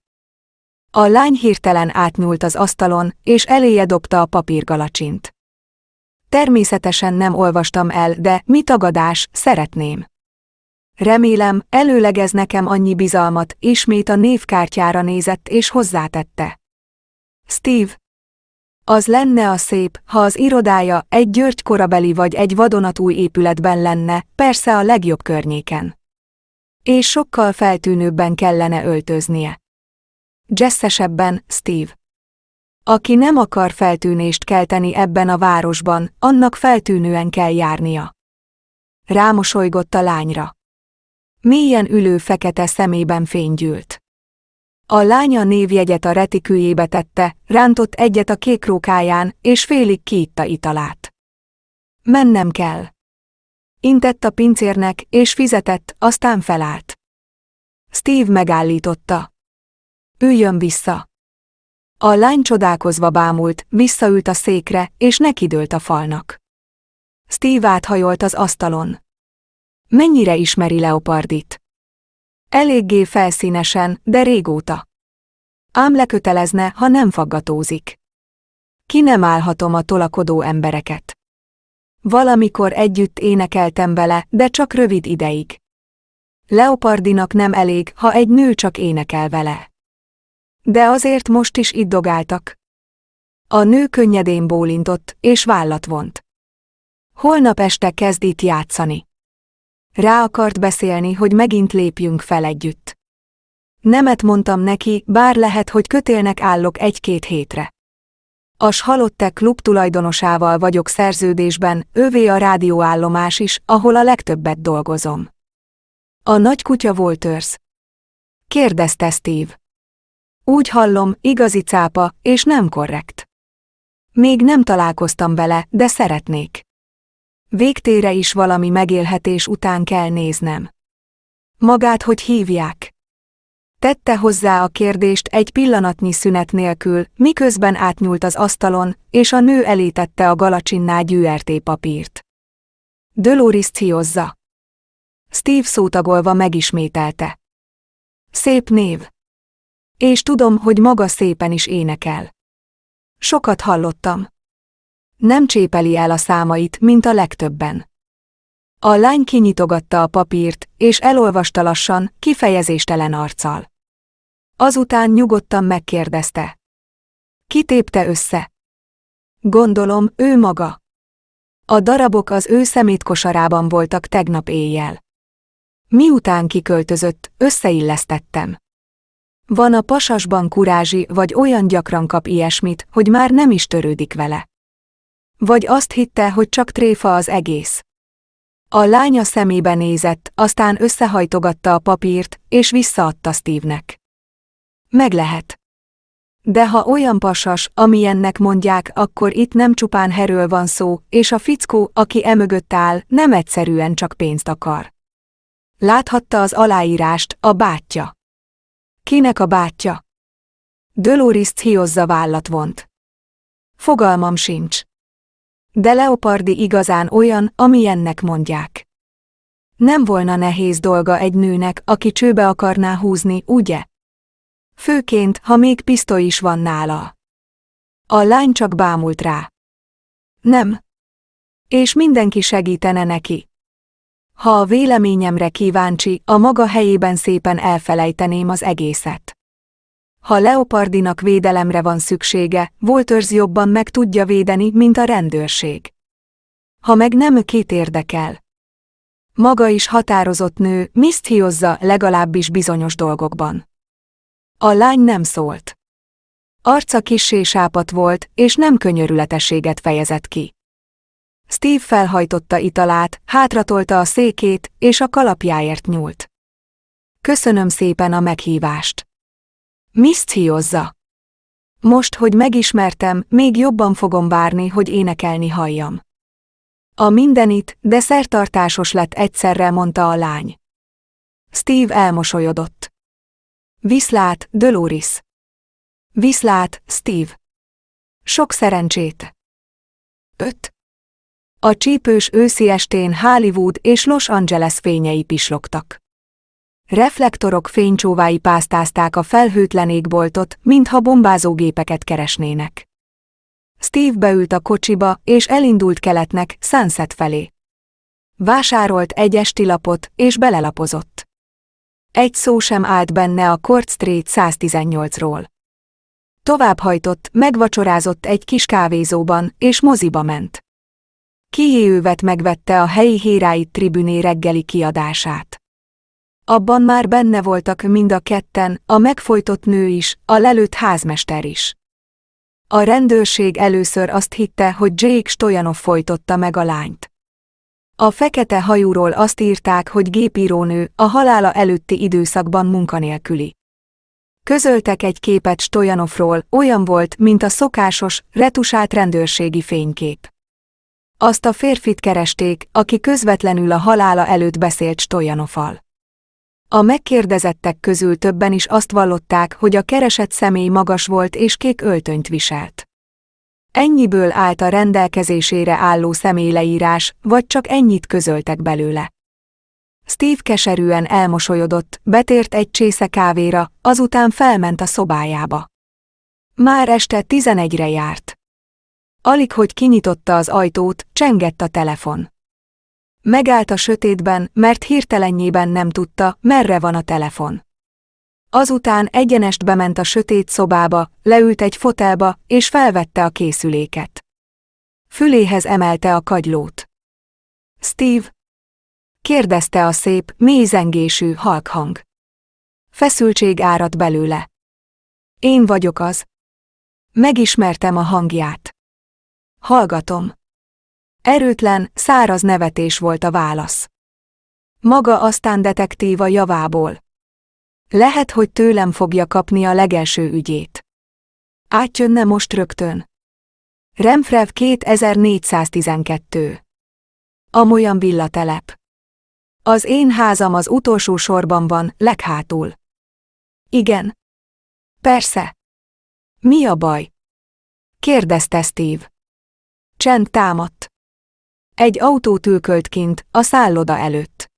A lány hirtelen átnyúlt az asztalon, és eléje dobta a papírgalacsint. Természetesen nem olvastam el, de mi tagadás, szeretném. Remélem, előlegez nekem annyi bizalmat, ismét a névkártyára nézett és hozzátette. Steve, az lenne a szép, ha az irodája egy György korabeli vagy egy vadonatúj épületben lenne, persze a legjobb környéken. És sokkal feltűnőbben kellene öltöznie. Jessesebben, Steve. Aki nem akar feltűnést kelteni ebben a városban, annak feltűnően kell járnia. Rámosolygott a lányra. Mélyen ülő fekete szemében fénygyűlt. A lánya névjegyet a retikűjébe tette, rántott egyet a kék rókáján, és félig kiitta italát. Mennem kell. Intett a pincérnek, és fizetett, aztán felállt. Steve megállította. Üljön vissza. A lány csodálkozva bámult, visszaült a székre, és nekidőlt a falnak. Steve áthajolt az asztalon. Mennyire ismeri Leopardit? Eléggé felszínesen, de régóta. Ám lekötelezne, ha nem faggatózik. Ki nem állhatom a tolakodó embereket. Valamikor együtt énekeltem vele, de csak rövid ideig. Leopardinak nem elég, ha egy nő csak énekel vele. De azért most is itt dogáltak. A nő könnyedén bólintott, és vállat vont. Holnap este kezd itt játszani. Rá akart beszélni, hogy megint lépjünk fel együtt. Nemet mondtam neki, bár lehet, hogy kötélnek állok egy-két hétre. A Halotte klub tulajdonosával vagyok szerződésben, ővé a rádióállomás is, ahol a legtöbbet dolgozom. A nagy kutya volt őrsz. Kérdezte Steve. Úgy hallom, igazi cápa, és nem korrekt. Még nem találkoztam vele, de szeretnék. Végtére is valami megélhetés után kell néznem. Magát hogy hívják? Tette hozzá a kérdést egy pillanatnyi szünet nélkül, miközben átnyúlt az asztalon, és a nő elétette a galacsinná gyűrté papírt. Doloris ciozza. Steve szótagolva megismételte. Szép név. És tudom, hogy maga szépen is énekel. Sokat hallottam nem csépeli el a számait, mint a legtöbben. A lány kinyitogatta a papírt, és elolvasta lassan, kifejezéstelen arccal. Azután nyugodtan megkérdezte. Kitépte össze? Gondolom, ő maga. A darabok az ő szemétkosarában voltak tegnap éjjel. Miután kiköltözött, összeillesztettem. Van a pasasban kurázsi, vagy olyan gyakran kap ilyesmit, hogy már nem is törődik vele. Vagy azt hitte, hogy csak tréfa az egész. A lánya szemébe nézett, aztán összehajtogatta a papírt, és visszaadta Steve-nek. Meg lehet. De ha olyan pasas, amilyennek mondják, akkor itt nem csupán herről van szó, és a fickó, aki emögött áll, nem egyszerűen csak pénzt akar. Láthatta az aláírást, a bátyja. Kinek a bátyja? Dolores hiozza vállat vont. Fogalmam sincs. De Leopardi igazán olyan, amilyennek mondják. Nem volna nehéz dolga egy nőnek, aki csőbe akarná húzni, ugye? Főként, ha még pisztoly is van nála. A lány csak bámult rá. Nem. És mindenki segítene neki. Ha a véleményemre kíváncsi, a maga helyében szépen elfelejteném az egészet. Ha Leopardinak védelemre van szüksége, Wolters jobban meg tudja védeni, mint a rendőrség. Ha meg nem két érdekel. Maga is határozott nő, hiozza, legalábbis bizonyos dolgokban. A lány nem szólt. Arca kissé sápat volt, és nem könyörületességet fejezett ki. Steve felhajtotta italát, hátratolta a székét, és a kalapjáért nyúlt. Köszönöm szépen a meghívást. Misztiózza. Most, hogy megismertem, még jobban fogom várni, hogy énekelni halljam. A mindenit, de szertartásos lett egyszerre, mondta a lány. Steve elmosolyodott. Viszlát, Dolores. Viszlát, Steve. Sok szerencsét. 5. A csípős őszi estén Hollywood és Los Angeles fényei pislogtak. Reflektorok fénycsóvái pásztázták a felhőtlen égboltot, mintha bombázógépeket keresnének. Steve beült a kocsiba, és elindult keletnek, Sunset felé. Vásárolt egy lapot, és belelapozott. Egy szó sem állt benne a Court Street 118-ról. Továbbhajtott, megvacsorázott egy kis kávézóban, és moziba ment. Kihéjővet megvette a helyi Héráit tribüné reggeli kiadását abban már benne voltak mind a ketten, a megfojtott nő is, a lelőtt házmester is. A rendőrség először azt hitte, hogy Jake Stojanov folytotta meg a lányt. A fekete hajúról azt írták, hogy gépírónő, a halála előtti időszakban munkanélküli. Közöltek egy képet Stojanovról, olyan volt, mint a szokásos, retusált rendőrségi fénykép. Azt a férfit keresték, aki közvetlenül a halála előtt beszélt Stojanovval. A megkérdezettek közül többen is azt vallották, hogy a keresett személy magas volt és kék öltönyt viselt. Ennyiből állt a rendelkezésére álló személyleírás, vagy csak ennyit közöltek belőle. Steve keserűen elmosolyodott, betért egy csésze kávéra, azután felment a szobájába. Már este tizenegyre járt. Alig, hogy kinyitotta az ajtót, csengett a telefon. Megállt a sötétben, mert hirtelennyében nem tudta, merre van a telefon. Azután egyenest bement a sötét szobába, leült egy fotelba, és felvette a készüléket. Füléhez emelte a kagylót. Steve? kérdezte a szép, mélyzengésű, halk hang. Feszültség árat belőle. Én vagyok az. Megismertem a hangját. Hallgatom. Erőtlen, száraz nevetés volt a válasz. Maga aztán detektív a javából. Lehet, hogy tőlem fogja kapni a legelső ügyét. Átjönne most rögtön. Remfrev 2412. Amolyan villatelep. Az én házam az utolsó sorban van, leghátul. Igen. Persze. Mi a baj? Kérdezte Steve. Csend támadt. Egy autó tülkölt kint, a szálloda előtt.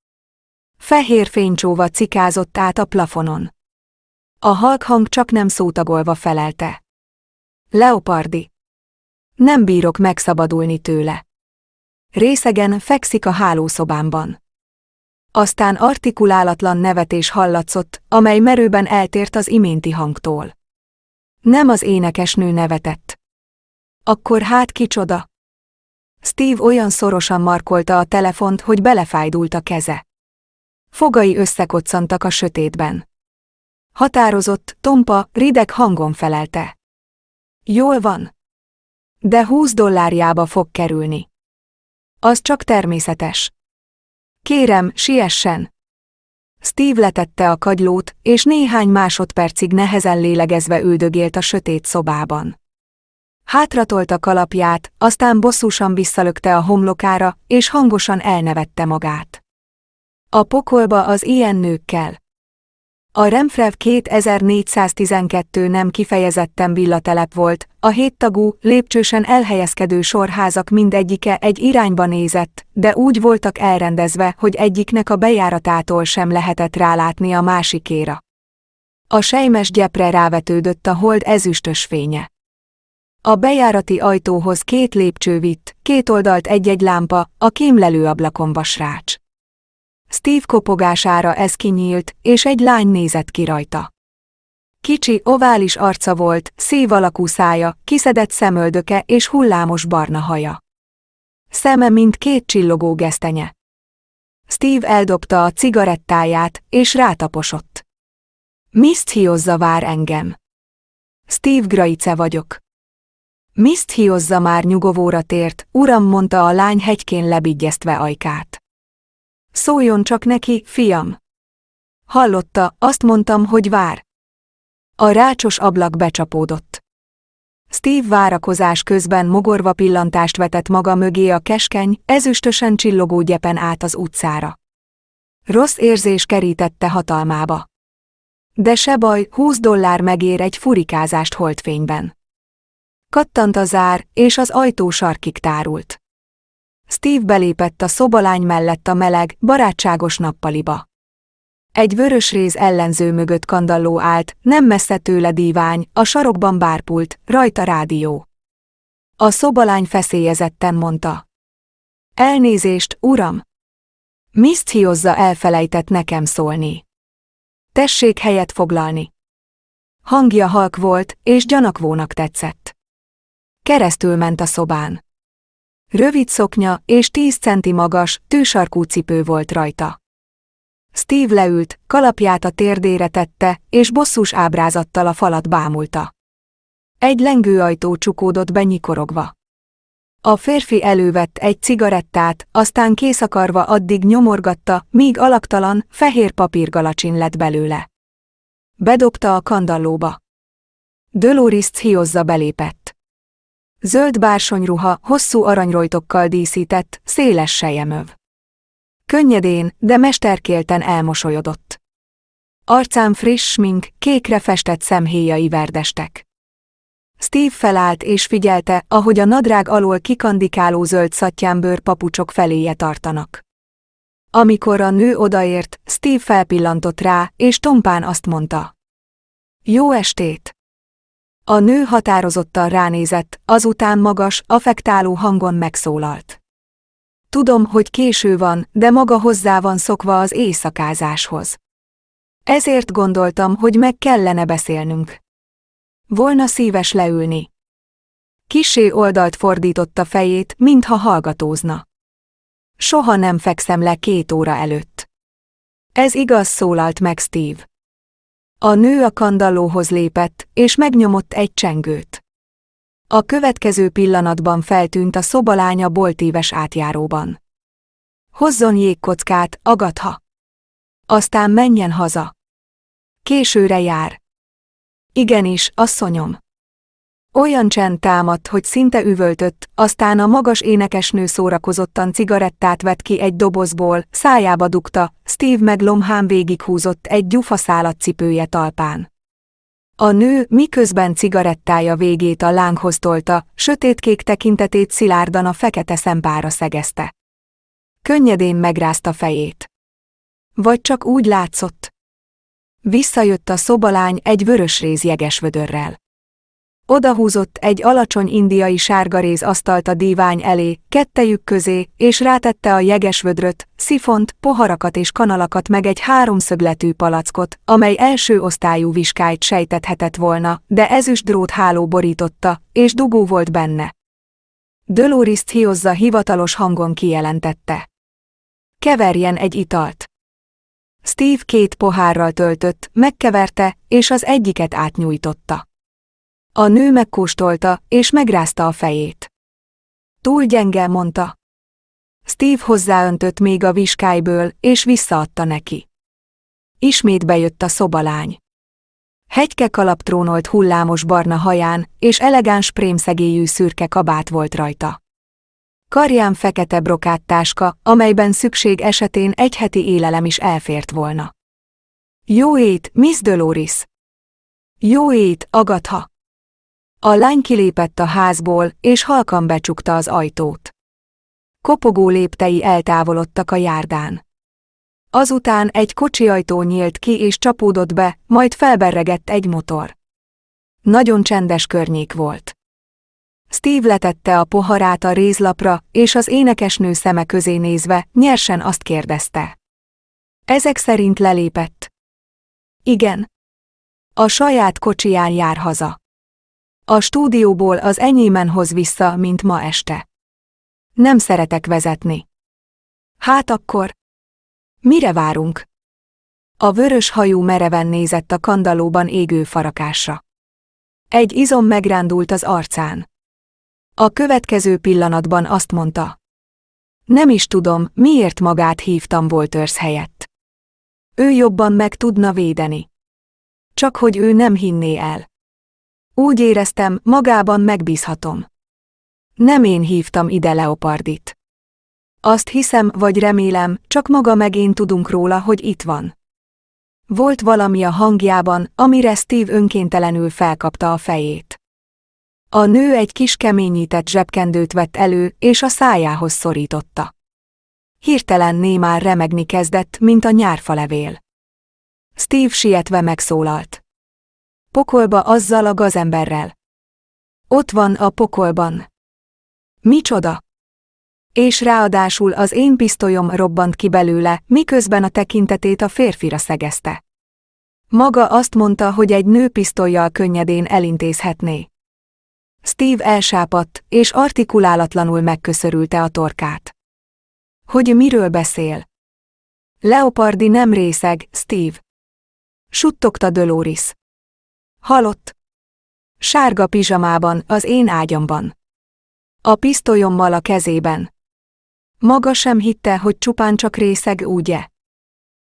Fehér fénycsóva cikázott át a plafonon. A halk hang csak nem szótagolva felelte. Leopardi. Nem bírok megszabadulni tőle. Részegen fekszik a hálószobámban. Aztán artikulálatlan nevetés hallatszott, amely merőben eltért az iménti hangtól. Nem az énekesnő nevetett. Akkor hát kicsoda? Steve olyan szorosan markolta a telefont, hogy belefájdult a keze. Fogai összekoccantak a sötétben. Határozott, tompa, rideg hangon felelte. Jól van. De húsz dollárjába fog kerülni. Az csak természetes. Kérem, siessen. Steve letette a kagylót, és néhány másodpercig nehezen lélegezve üldögélt a sötét szobában. Hátratolta kalapját, aztán bosszúsan visszalökte a homlokára, és hangosan elnevette magát. A pokolba az ilyen nőkkel. A Remfrev 2412 nem kifejezetten villatelep volt, a héttagú, lépcsősen elhelyezkedő sorházak mindegyike egy irányba nézett, de úgy voltak elrendezve, hogy egyiknek a bejáratától sem lehetett rálátni a másikéra. A sejmes gyepre rávetődött a hold ezüstös fénye. A bejárati ajtóhoz két lépcső vitt, két oldalt egy-egy lámpa, a kémlelő ablakon vasrács. Steve kopogására ez kinyílt, és egy lány nézett ki rajta. Kicsi, ovális arca volt, szív alakú szája, kiszedett szemöldöke és hullámos barna haja. Szeme mint két csillogó gesztenye. Steve eldobta a cigarettáját, és rátaposott. hiozza vár engem. Steve Graice vagyok. Miszt hiozza már nyugovóra tért, uram, mondta a lány hegykén lebigyeztve ajkát. Szóljon csak neki, fiam! Hallotta, azt mondtam, hogy vár. A rácsos ablak becsapódott. Steve várakozás közben mogorva pillantást vetett maga mögé a keskeny, ezüstösen csillogó gyepen át az utcára. Rossz érzés kerítette hatalmába. De se baj, húsz dollár megér egy furikázást holdfényben. Kattant a zár, és az ajtó sarkig tárult. Steve belépett a szobalány mellett a meleg, barátságos nappaliba. Egy vörös réz ellenző mögött kandalló állt, nem messze tőle dívány, a sarokban bárpult, rajta rádió. A szobalány feszélyezetten mondta. Elnézést, uram! Miszt hiozza elfelejtett nekem szólni. Tessék helyet foglalni. Hangja halk volt, és gyanakvónak tetszett. Keresztül ment a szobán. Rövid szoknya és 10 centi magas, tűsarkú cipő volt rajta. Steve leült, kalapját a térdére tette, és bosszus ábrázattal a falat bámulta. Egy lengő ajtó csukódott be nyikorogva. A férfi elővett egy cigarettát, aztán készakarva addig nyomorgatta, míg alaktalan, fehér papírgalacsin lett belőle. Bedobta a kandallóba. Dolores hiozza belépett. Zöld bársonyruha, hosszú aranyrojtokkal díszített, széles sejemöv. Könnyedén, de mesterkélten elmosolyodott. Arcán friss smink, kékre festett szemhéjai verdestek. Steve felállt és figyelte, ahogy a nadrág alól kikandikáló zöld szatyámbőr papucsok feléje tartanak. Amikor a nő odaért, Steve felpillantott rá, és tompán azt mondta. Jó estét! A nő határozottan ránézett, azután magas, affektáló hangon megszólalt. Tudom, hogy késő van, de maga hozzá van szokva az éjszakázáshoz. Ezért gondoltam, hogy meg kellene beszélnünk. Volna szíves leülni. Kisé oldalt fordította fejét, mintha hallgatózna. Soha nem fekszem le két óra előtt. Ez igaz szólalt meg Steve. A nő a kandallóhoz lépett, és megnyomott egy csengőt. A következő pillanatban feltűnt a szobalánya boltíves átjáróban. Hozzon jégkockát, agatha! Aztán menjen haza! Későre jár! Igenis, asszonyom! Olyan csend támadt, hogy szinte üvöltött, aztán a magas énekesnő szórakozottan cigarettát vett ki egy dobozból, szájába dugta, Steve meg lomhán végighúzott egy gyufaszálat cipője talpán. A nő miközben cigarettája végét a lánghoz tolta, sötétkék tekintetét szilárdan a fekete szempára szegezte. Könnyedén megrázta fejét. Vagy csak úgy látszott. Visszajött a szobalány egy vörösréz vödörrel. Odahúzott egy alacsony indiai sárgaréz asztalt a dívány elé, kettejük közé, és rátette a jeges vödröt, szifont, poharakat és kanalakat meg egy háromszögletű palackot, amely első osztályú viskájt sejtethetett volna, de ezüst drótháló borította, és dugó volt benne. Dolorist Hiozza hivatalos hangon kijelentette. Keverjen egy italt. Steve két pohárral töltött, megkeverte, és az egyiket átnyújtotta. A nő megkóstolta, és megrázta a fejét. Túl gyenge, mondta. Steve hozzáöntött még a viskájből, és visszaadta neki. Ismét bejött a szobalány. Hegyke kalaptrónolt hullámos barna haján, és elegáns prémszegélyű szürke kabát volt rajta. Karján fekete brokát táska, amelyben szükség esetén egy heti élelem is elfért volna. Jó ét, Miss Dolores! Jó ét, Agatha! A lány kilépett a házból, és halkan becsukta az ajtót. Kopogó léptei eltávolodtak a járdán. Azután egy kocsi ajtó nyílt ki és csapódott be, majd felberregett egy motor. Nagyon csendes környék volt. Steve letette a poharát a rézlapra, és az énekesnő szeme közé nézve nyersen azt kérdezte. Ezek szerint lelépett. Igen. A saját kocsiján jár haza. A stúdióból az enyémen hoz vissza, mint ma este. Nem szeretek vezetni. Hát akkor? Mire várunk? A vörös hajú mereven nézett a kandalóban égő farakásra. Egy izom megrándult az arcán. A következő pillanatban azt mondta. Nem is tudom, miért magát hívtam Volters helyett. Ő jobban meg tudna védeni. Csak hogy ő nem hinné el. Úgy éreztem, magában megbízhatom. Nem én hívtam ide Leopardit. Azt hiszem, vagy remélem, csak maga meg én tudunk róla, hogy itt van. Volt valami a hangjában, amire Steve önkéntelenül felkapta a fejét. A nő egy kis keményített zsebkendőt vett elő, és a szájához szorította. Hirtelen Némár remegni kezdett, mint a nyárfalevél. Steve sietve megszólalt. Pokolba azzal a gazemberrel. Ott van a pokolban. Micsoda! És ráadásul az én pisztolyom robbant ki belőle, miközben a tekintetét a férfira szegezte. Maga azt mondta, hogy egy nő pisztolyjal könnyedén elintézhetné. Steve elsápadt, és artikulálatlanul megköszörülte a torkát. Hogy miről beszél? Leopardi nem részeg, Steve. Suttogta Dolores. Halott. Sárga pizsamában, az én ágyamban. A pisztolyommal a kezében. Maga sem hitte, hogy csupán csak részeg, ugye?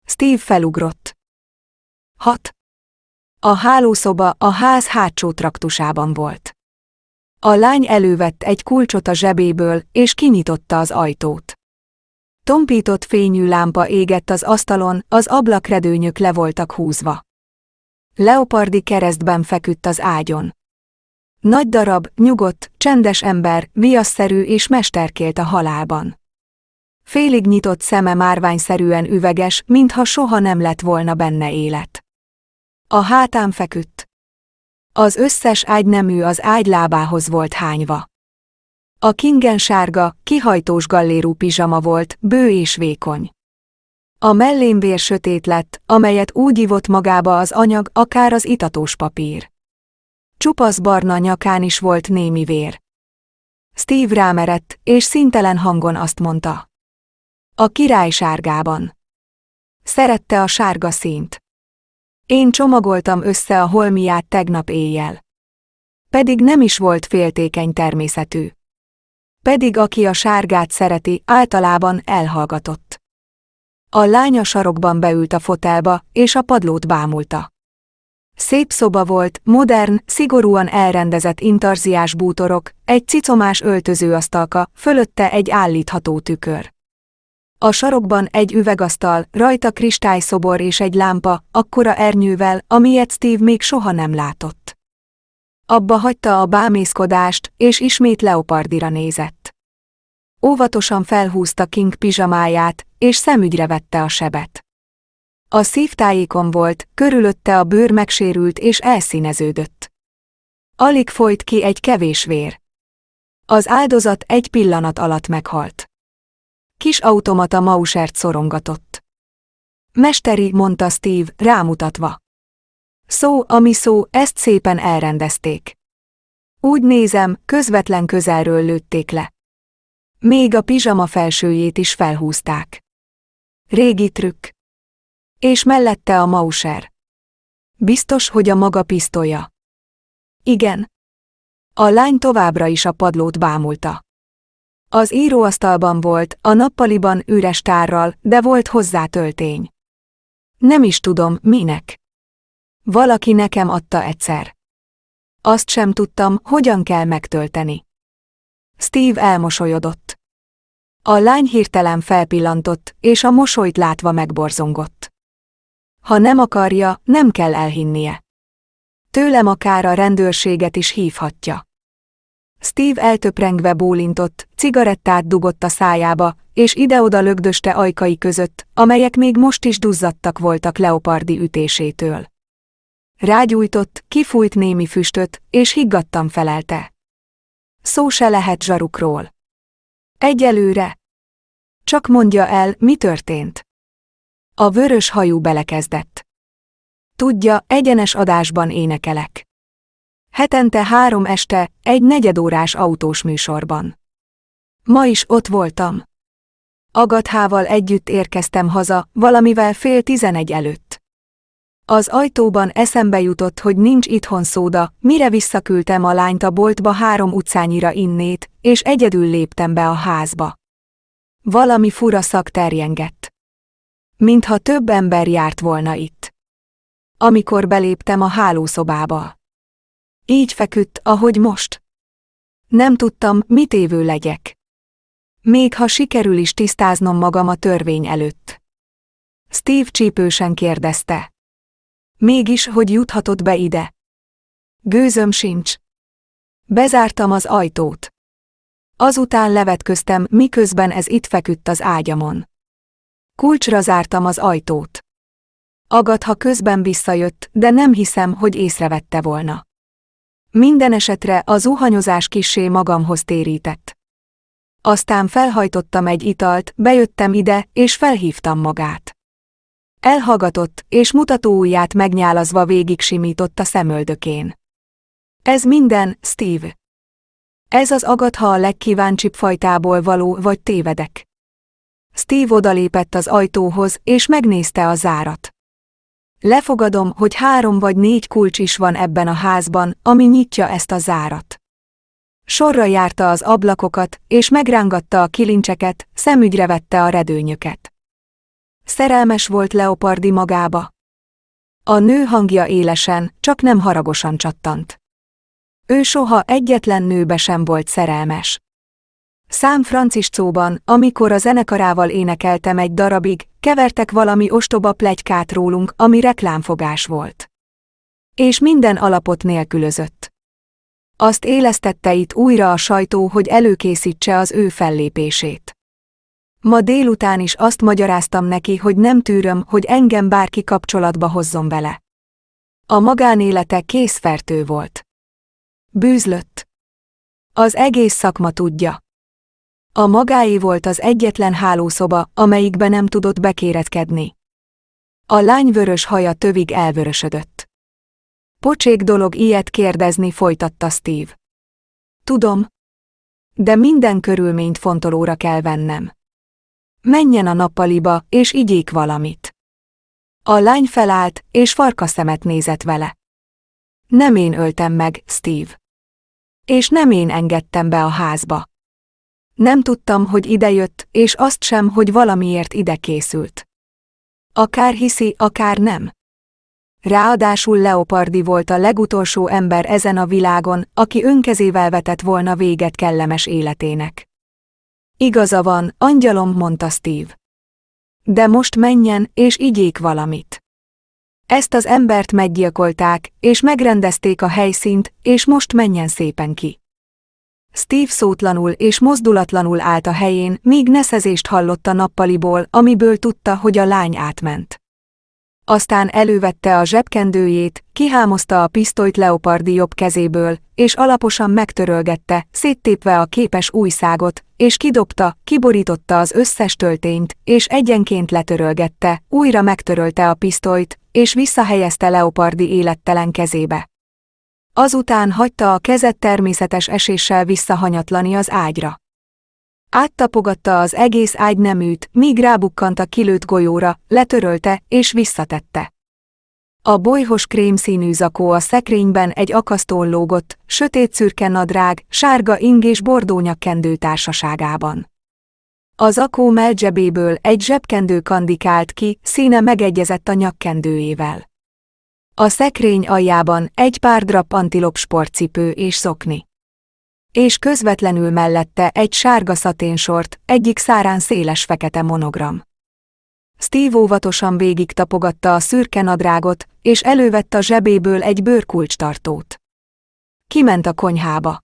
Steve felugrott. 6. A hálószoba a ház hátsó traktusában volt. A lány elővett egy kulcsot a zsebéből, és kinyitotta az ajtót. Tompított fényű lámpa égett az asztalon, az ablakredőnyök le voltak húzva. Leopardi keresztben feküdt az ágyon. Nagy darab, nyugodt, csendes ember, viaszerű és mesterkélt a halálban. Félig nyitott szeme márványszerűen üveges, mintha soha nem lett volna benne élet. A hátán feküdt. Az összes ágynemű az ágylábához volt hányva. A kingen sárga, kihajtós gallérú pizsama volt, bő és vékony. A mellémvér sötét lett, amelyet úgy ivott magába az anyag, akár az itatós papír. Csupasz barna nyakán is volt némi vér. Steve rámerett, és szintelen hangon azt mondta. A király sárgában. Szerette a sárga színt. Én csomagoltam össze a holmiát tegnap éjjel. Pedig nem is volt féltékeny természetű. Pedig aki a sárgát szereti, általában elhallgatott. A lánya sarokban beült a fotelba, és a padlót bámulta. Szép szoba volt, modern, szigorúan elrendezett intarziás bútorok, egy cicomás öltözőasztalka, fölötte egy állítható tükör. A sarokban egy üvegasztal, rajta kristályszobor és egy lámpa, akkora ernyővel, amilyet Steve még soha nem látott. Abba hagyta a bámészkodást, és ismét Leopardira nézett. Óvatosan felhúzta King pizsamáját, és szemügyre vette a sebet. A szívtájékon volt, körülötte a bőr megsérült és elszíneződött. Alig folyt ki egy kevés vér. Az áldozat egy pillanat alatt meghalt. Kis automata mausert szorongatott. Mesteri, mondta Steve, rámutatva. Szó, ami szó, ezt szépen elrendezték. Úgy nézem, közvetlen közelről lőtték le. Még a pizsama felsőjét is felhúzták. Régi trükk. És mellette a mauser. Biztos, hogy a maga pisztolya. Igen. A lány továbbra is a padlót bámulta. Az íróasztalban volt, a nappaliban üres tárral, de volt hozzá töltény. Nem is tudom, minek. Valaki nekem adta egyszer. Azt sem tudtam, hogyan kell megtölteni. Steve elmosolyodott. A lány hirtelen felpillantott, és a mosolyt látva megborzongott. Ha nem akarja, nem kell elhinnie. Tőlem akár a rendőrséget is hívhatja. Steve eltöprengve bólintott, cigarettát dugott a szájába, és ide-oda lögdöste ajkai között, amelyek még most is duzzadtak voltak leopardi ütésétől. Rágyújtott, kifújt némi füstöt, és higgadtan felelte. Szó se lehet zsarukról. Egyelőre! Csak mondja el, mi történt. A vörös hajú belekezdett. Tudja, egyenes adásban énekelek. Hetente három este, egy negyedórás autós műsorban. Ma is ott voltam. Agathával együtt érkeztem haza, valamivel fél tizenegy előtt. Az ajtóban eszembe jutott, hogy nincs itthon szóda, mire visszaküldtem a lányt a boltba három utcányira innét, és egyedül léptem be a házba. Valami fura szak terjengett. Mintha több ember járt volna itt. Amikor beléptem a hálószobába. Így feküdt, ahogy most. Nem tudtam, mit évő legyek. Még ha sikerül is tisztáznom magam a törvény előtt. Steve csípősen kérdezte. Mégis, hogy juthatott be ide? Gőzöm sincs. Bezártam az ajtót. Azután levetköztem, miközben ez itt feküdt az ágyamon. Kulcsra zártam az ajtót. Agatha közben visszajött, de nem hiszem, hogy észrevette volna. Minden esetre a zuhanyozás kisé magamhoz térített. Aztán felhajtottam egy italt, bejöttem ide, és felhívtam magát. Elhagatott, és mutató ujját megnyálazva végig simított a szemöldökén. Ez minden, Steve. Ez az agatha a legkíváncsibb fajtából való, vagy tévedek. Steve odalépett az ajtóhoz, és megnézte a zárat. Lefogadom, hogy három vagy négy kulcs is van ebben a házban, ami nyitja ezt a zárat. Sorra járta az ablakokat, és megrángatta a kilincseket, szemügyre vette a redőnyöket. Szerelmes volt Leopardi magába. A nő hangja élesen, csak nem haragosan csattant. Ő soha egyetlen nőbe sem volt szerelmes. Szám Franciscóban, amikor a zenekarával énekeltem egy darabig, kevertek valami ostoba plegykát rólunk, ami reklámfogás volt. És minden alapot nélkülözött. Azt élesztette itt újra a sajtó, hogy előkészítse az ő fellépését. Ma délután is azt magyaráztam neki, hogy nem tűröm, hogy engem bárki kapcsolatba hozzon vele. A magánélete készfertő volt. Bűzlött. Az egész szakma tudja. A magáé volt az egyetlen hálószoba, amelyikbe nem tudott bekéretkedni. A lány vörös haja tövig elvörösödött. Pocsék dolog ilyet kérdezni folytatta Steve. Tudom. De minden körülményt fontolóra kell vennem menjen a nappaliba, és igyék valamit. A lány felállt, és farkaszemet nézett vele. Nem én öltem meg, Steve. És nem én engedtem be a házba. Nem tudtam, hogy idejött, és azt sem, hogy valamiért ide készült. Akár hiszi, akár nem. Ráadásul Leopardi volt a legutolsó ember ezen a világon, aki önkezével vetett volna véget kellemes életének. Igaza van, angyalom, mondta Steve. De most menjen, és igyék valamit. Ezt az embert meggyilkolták, és megrendezték a helyszínt, és most menjen szépen ki. Steve szótlanul és mozdulatlanul állt a helyén, míg neszezést hallott a nappaliból, amiből tudta, hogy a lány átment. Aztán elővette a zsebkendőjét, kihámozta a pisztolyt Leopardi jobb kezéből, és alaposan megtörölgette, széttépve a képes újságot, és kidobta, kiborította az összes töltényt, és egyenként letörölgette, újra megtörölte a pisztolyt, és visszahelyezte Leopardi élettelen kezébe. Azután hagyta a kezet természetes eséssel visszahanyatlani az ágyra. Áttapogatta az egész ágyneműt, míg rábukkant a kilőtt golyóra, letörölte és visszatette. A bolyhos krémszínű zakó a szekrényben egy akasztón lógott, sötét szürke nadrág, sárga ing és bordónyakkendő társaságában. Az akó melzsebéből egy zsebkendő kandikált ki, színe megegyezett a nyakkendőjével. A szekrény aljában egy pár drap antilop sportcipő és szokni és közvetlenül mellette egy sárga szaténsort, egyik szárán széles fekete monogram. Steve óvatosan végig tapogatta a szürke nadrágot, és elővett a zsebéből egy bőrkulcstartót. Kiment a konyhába.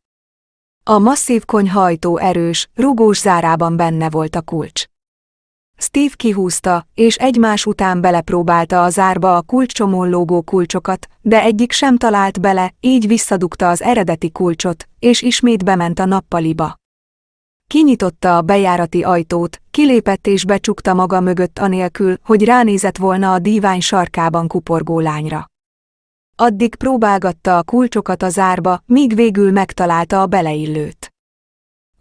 A masszív konyhajtó erős, rugós zárában benne volt a kulcs. Steve kihúzta, és egymás után belepróbálta a zárba a kulcsomon lógó kulcsokat, de egyik sem talált bele, így visszadugta az eredeti kulcsot, és ismét bement a nappaliba. Kinyitotta a bejárati ajtót, kilépett és becsukta maga mögött anélkül, hogy ránézett volna a dívány sarkában kuporgó lányra. Addig próbálgatta a kulcsokat a zárba, míg végül megtalálta a beleillőt.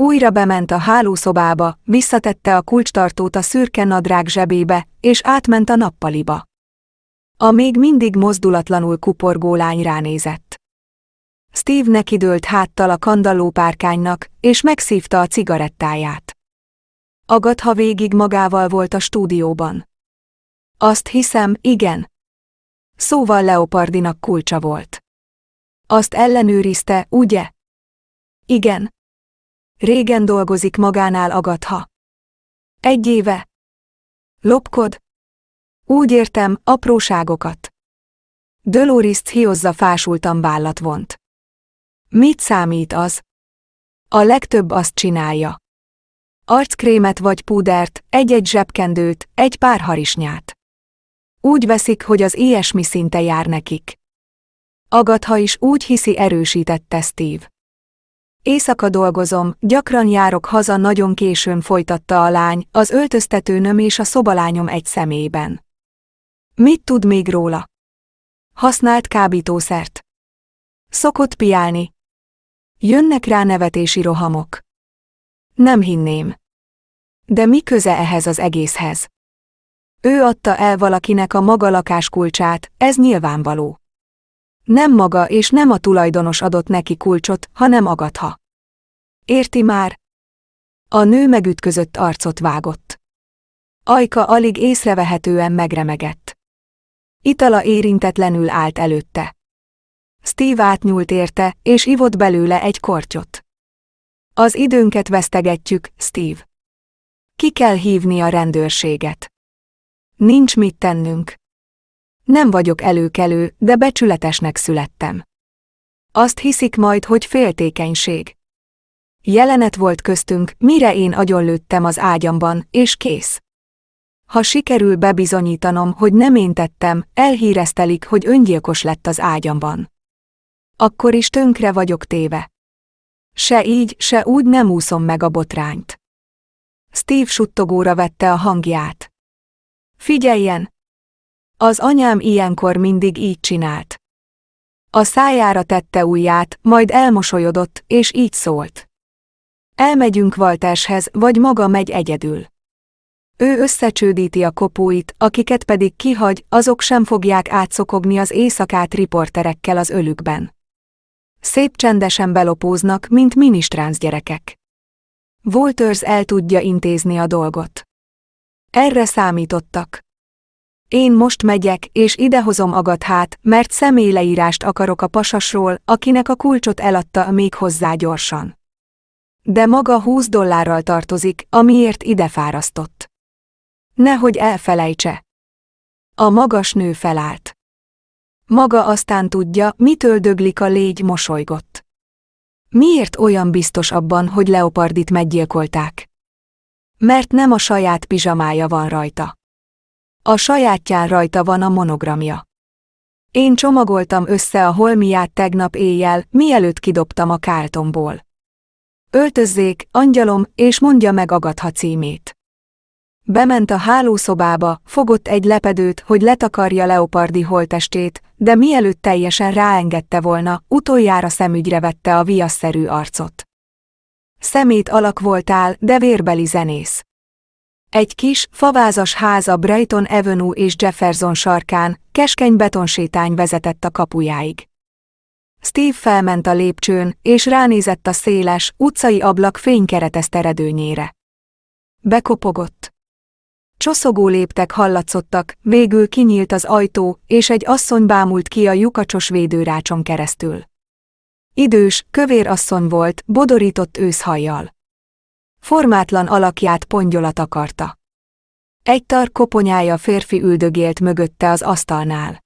Újra bement a hálószobába, visszatette a kulcstartót a szürke nadrág zsebébe, és átment a nappaliba. A még mindig mozdulatlanul kuporgó lány ránézett. Steve nekidőlt háttal a kandalló párkánynak, és megszívta a cigarettáját. Agatha végig magával volt a stúdióban. Azt hiszem, igen. Szóval Leopardinak kulcsa volt. Azt ellenőrizte, ugye? Igen. Régen dolgozik magánál Agatha. Egy éve. Lopkod. Úgy értem, apróságokat. Dolorist hiozza fásultan vállat vont. Mit számít az? A legtöbb azt csinálja. Arckrémet vagy púdert, egy-egy zsebkendőt, egy pár harisnyát. Úgy veszik, hogy az ilyesmi szinte jár nekik. Agatha is úgy hiszi erősítette Steve. Éjszaka dolgozom, gyakran járok haza nagyon későn folytatta a lány, az öltöztetőnöm és a szobalányom egy szemében. Mit tud még róla? Használt kábítószert. Szokott piálni. Jönnek rá nevetési rohamok. Nem hinném. De mi köze ehhez az egészhez? Ő adta el valakinek a maga lakáskulcsát, ez nyilvánvaló. Nem maga és nem a tulajdonos adott neki kulcsot, hanem Agatha. Érti már? A nő megütközött arcot vágott. Ajka alig észrevehetően megremegett. Itala érintetlenül állt előtte. Steve átnyúlt érte, és ivott belőle egy kortyot. Az időnket vesztegetjük, Steve. Ki kell hívni a rendőrséget. Nincs mit tennünk. Nem vagyok előkelő, de becsületesnek születtem. Azt hiszik majd, hogy féltékenység. Jelenet volt köztünk, mire én agyonlőttem az ágyamban, és kész. Ha sikerül bebizonyítanom, hogy nem én tettem, elhíreztelik, hogy öngyilkos lett az ágyamban. Akkor is tönkre vagyok téve. Se így, se úgy nem úszom meg a botrányt. Steve suttogóra vette a hangját. Figyeljen, az anyám ilyenkor mindig így csinált. A szájára tette ujját, majd elmosolyodott, és így szólt. Elmegyünk Valtershez, vagy maga megy egyedül. Ő összecsődíti a kopóit, akiket pedig kihagy, azok sem fogják átszokogni az éjszakát riporterekkel az ölükben. Szép csendesen belopóznak, mint minisztránc gyerekek. Wolters el tudja intézni a dolgot. Erre számítottak. Én most megyek, és idehozom agathát, mert személyleírást akarok a pasasról, akinek a kulcsot eladta még hozzá gyorsan. De maga 20 dollárral tartozik, amiért ide fárasztott. Nehogy elfelejtse. A magas nő felállt. Maga aztán tudja, mitől döglik a légy mosolygott. Miért olyan biztos abban, hogy Leopardit meggyilkolták? Mert nem a saját pizsamája van rajta. A sajátján rajta van a monogramja. Én csomagoltam össze a holmiát tegnap éjjel, mielőtt kidobtam a káltomból. Öltözzék, angyalom, és mondja meg Agatha címét. Bement a hálószobába, fogott egy lepedőt, hogy letakarja Leopardi holtestét, de mielőtt teljesen ráengedte volna, utoljára szemügyre vette a viaszerű arcot. Szemét alak voltál, de vérbeli zenész. Egy kis, favázas ház a Brighton Avenue és Jefferson sarkán, keskeny betonsétány vezetett a kapujáig. Steve felment a lépcsőn, és ránézett a széles, utcai ablak fénykeretes eredőnyére. Bekopogott. Csoszogó léptek hallatszottak, végül kinyílt az ajtó, és egy asszony bámult ki a lyukacsos védőrácson keresztül. Idős, kövér asszony volt, bodorított őszhajjal. Formátlan alakját pongyolat akarta. Egy tar koponyája férfi üldögélt mögötte az asztalnál.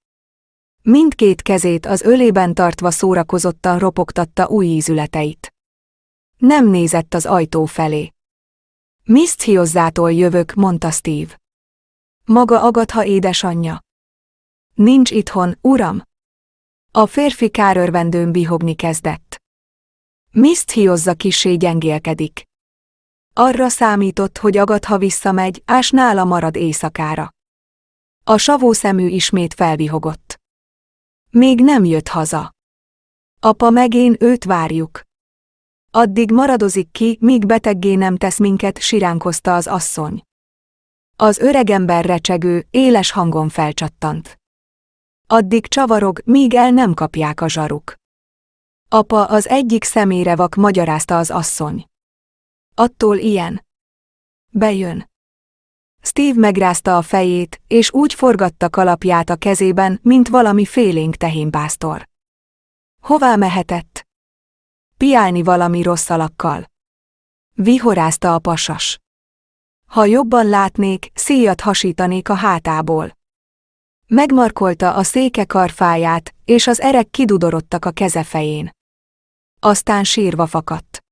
Mindkét kezét az ölében tartva szórakozottan ropogtatta új ízületeit. Nem nézett az ajtó felé. Miszthiozzától jövök, mondta Steve. Maga Agatha édesanyja. Nincs itthon, uram. A férfi kárörvendőn bihogni kezdett. Miszthiozza kisé gyengélkedik. Arra számított, hogy agatha ha visszamegy, ás nála marad éjszakára. A savószemű ismét felvihogott. Még nem jött haza. Apa meg én őt várjuk. Addig maradozik ki, míg beteggé nem tesz minket, siránkozta az asszony. Az öregember recsegő, éles hangon felcsattant. Addig csavarog, míg el nem kapják a zsaruk. Apa az egyik szemére vak magyarázta az asszony. Attól ilyen. Bejön. Steve megrázta a fejét, és úgy forgatta kalapját a kezében, mint valami félénk tehénpásztor. Hová mehetett? Piálni valami rossz alakkal. Vihorázta a pasas. Ha jobban látnék, szíjat hasítanék a hátából. Megmarkolta a széke karfáját, és az erek kidudorodtak a kezefején. Aztán sírva fakadt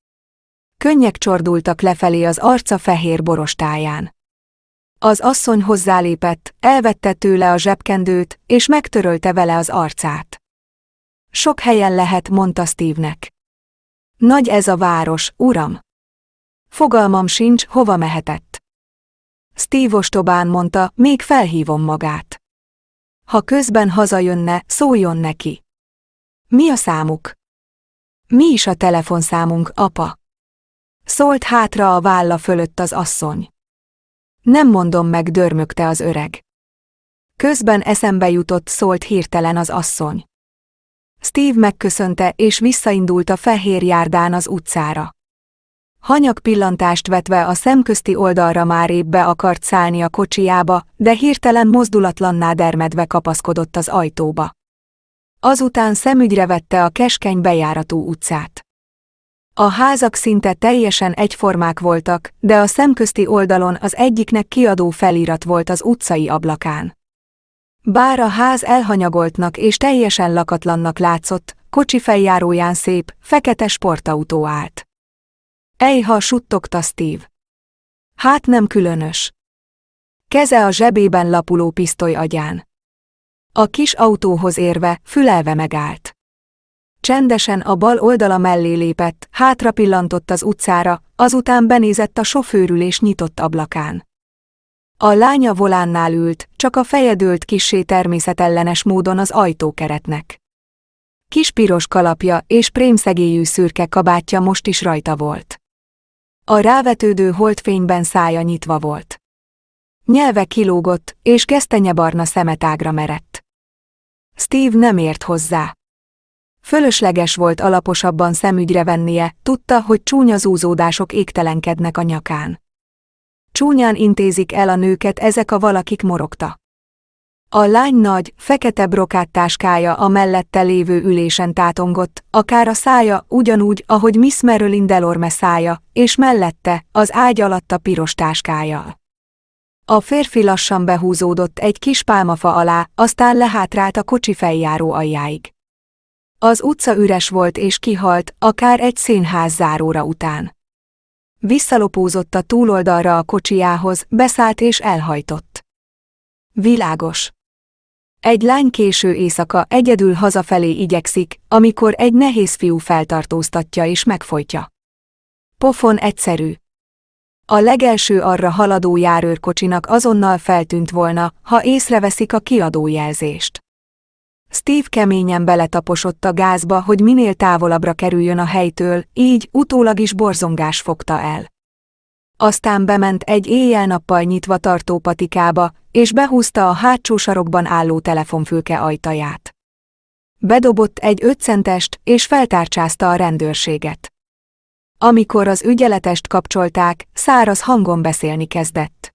könnyek csordultak lefelé az arca fehér borostáján. Az asszony hozzálépett, elvette tőle a zsebkendőt, és megtörölte vele az arcát. Sok helyen lehet, mondta Steve-nek. Nagy ez a város, uram. Fogalmam sincs, hova mehetett. Steve ostobán mondta, még felhívom magát. Ha közben hazajönne, szóljon neki. Mi a számuk? Mi is a telefonszámunk, apa? Szólt hátra a válla fölött az asszony. Nem mondom meg, dörmögte az öreg. Közben eszembe jutott, szólt hirtelen az asszony. Steve megköszönte, és visszaindult a fehér járdán az utcára. Hanyag pillantást vetve a szemközti oldalra már épp be akart szállni a kocsiába, de hirtelen mozdulatlanná dermedve kapaszkodott az ajtóba. Azután szemügyre vette a keskeny bejáratú utcát. A házak szinte teljesen egyformák voltak, de a szemközti oldalon az egyiknek kiadó felirat volt az utcai ablakán. Bár a ház elhanyagoltnak és teljesen lakatlannak látszott, kocsi feljáróján szép, fekete sportautó állt. Ejha suttogta Steve. Hát nem különös. Keze a zsebében lapuló pisztoly agyán. A kis autóhoz érve, fülelve megállt. Csendesen a bal oldala mellé lépett, hátra pillantott az utcára, azután benézett a sofőrülés nyitott ablakán. A lánya volánnál ült, csak a feje dőlt kissé természetellenes módon az ajtókeretnek. Kis piros kalapja és prémszegélyű szürke kabátja most is rajta volt. A rávetődő holdfényben szája nyitva volt. Nyelve kilógott, és gesztenyebarna szemetágra merett. Steve nem ért hozzá. Fölösleges volt alaposabban szemügyre vennie, tudta, hogy csúnya zúzódások égtelenkednek a nyakán. Csúnyán intézik el a nőket ezek a valakik morogta. A lány nagy, fekete brokát táskája a mellette lévő ülésen tátongott, akár a szája ugyanúgy, ahogy Miss Marilyn Delorme szája, és mellette, az ágy alatt a piros táskája. A férfi lassan behúzódott egy kis pálmafa alá, aztán lehátrált a kocsi feljáró aljáig. Az utca üres volt és kihalt, akár egy színház záróra után. Visszalopózott a túloldalra a kocsiához, beszállt és elhajtott. Világos. Egy lány késő éjszaka egyedül hazafelé igyekszik, amikor egy nehéz fiú feltartóztatja és megfojtja. Pofon egyszerű. A legelső arra haladó járőrkocsinak azonnal feltűnt volna, ha észreveszik a kiadójelzést. Steve keményen beletaposott a gázba, hogy minél távolabbra kerüljön a helytől, így utólag is borzongás fogta el. Aztán bement egy éjjel-nappal nyitva tartó patikába, és behúzta a hátsó sarokban álló telefonfülke ajtaját. Bedobott egy ötcentest, és feltárcsázta a rendőrséget. Amikor az ügyeletest kapcsolták, száraz hangon beszélni kezdett.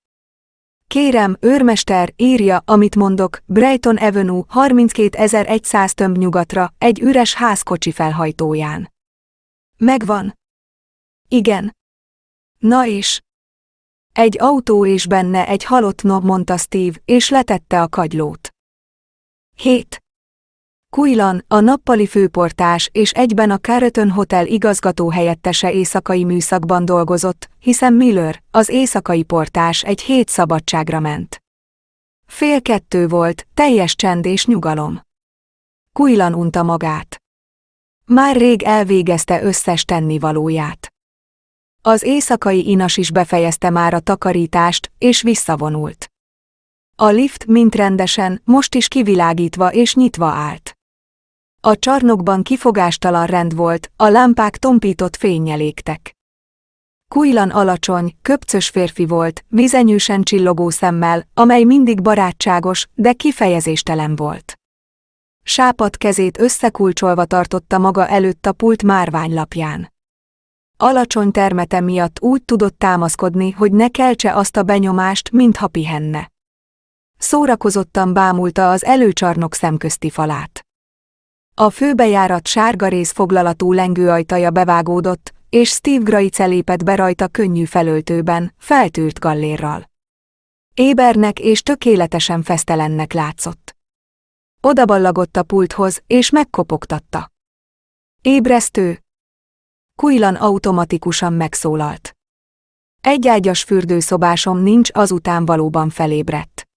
Kérem, őrmester, írja, amit mondok, Brighton Avenue, 32100 tömb nyugatra, egy üres házkocsi felhajtóján. Megvan. Igen. Na és? Egy autó és benne egy halott nob, mondta Steve, és letette a kagylót. 7. Kuilan, a nappali főportás és egyben a Carreton Hotel igazgató helyettese éjszakai műszakban dolgozott, hiszen Miller, az éjszakai portás egy hét szabadságra ment. Fél kettő volt, teljes csend és nyugalom. Kuilan unta magát. Már rég elvégezte összes tennivalóját. Az éjszakai inas is befejezte már a takarítást, és visszavonult. A lift mint rendesen, most is kivilágítva és nyitva állt. A csarnokban kifogástalan rend volt, a lámpák tompított fényjel égtek. Kujlan alacsony, köpcös férfi volt, mizenyősen csillogó szemmel, amely mindig barátságos, de kifejezéstelen volt. Sápat kezét összekulcsolva tartotta maga előtt a pult márványlapján. Alacsony termete miatt úgy tudott támaszkodni, hogy ne keltse azt a benyomást, mintha pihenne. Szórakozottan bámulta az előcsarnok szemközti falát. A főbejárat sárga rész foglalatú lengőajtaja bevágódott, és Steve Graice elépett be rajta könnyű felöltőben, feltűrt gallérral. Ébernek és tökéletesen fesztelennek látszott. Odaballagott a pulthoz, és megkopogtatta. Ébresztő! Kujlan automatikusan megszólalt. Egy ágyas fürdőszobásom nincs, azután valóban felébredt.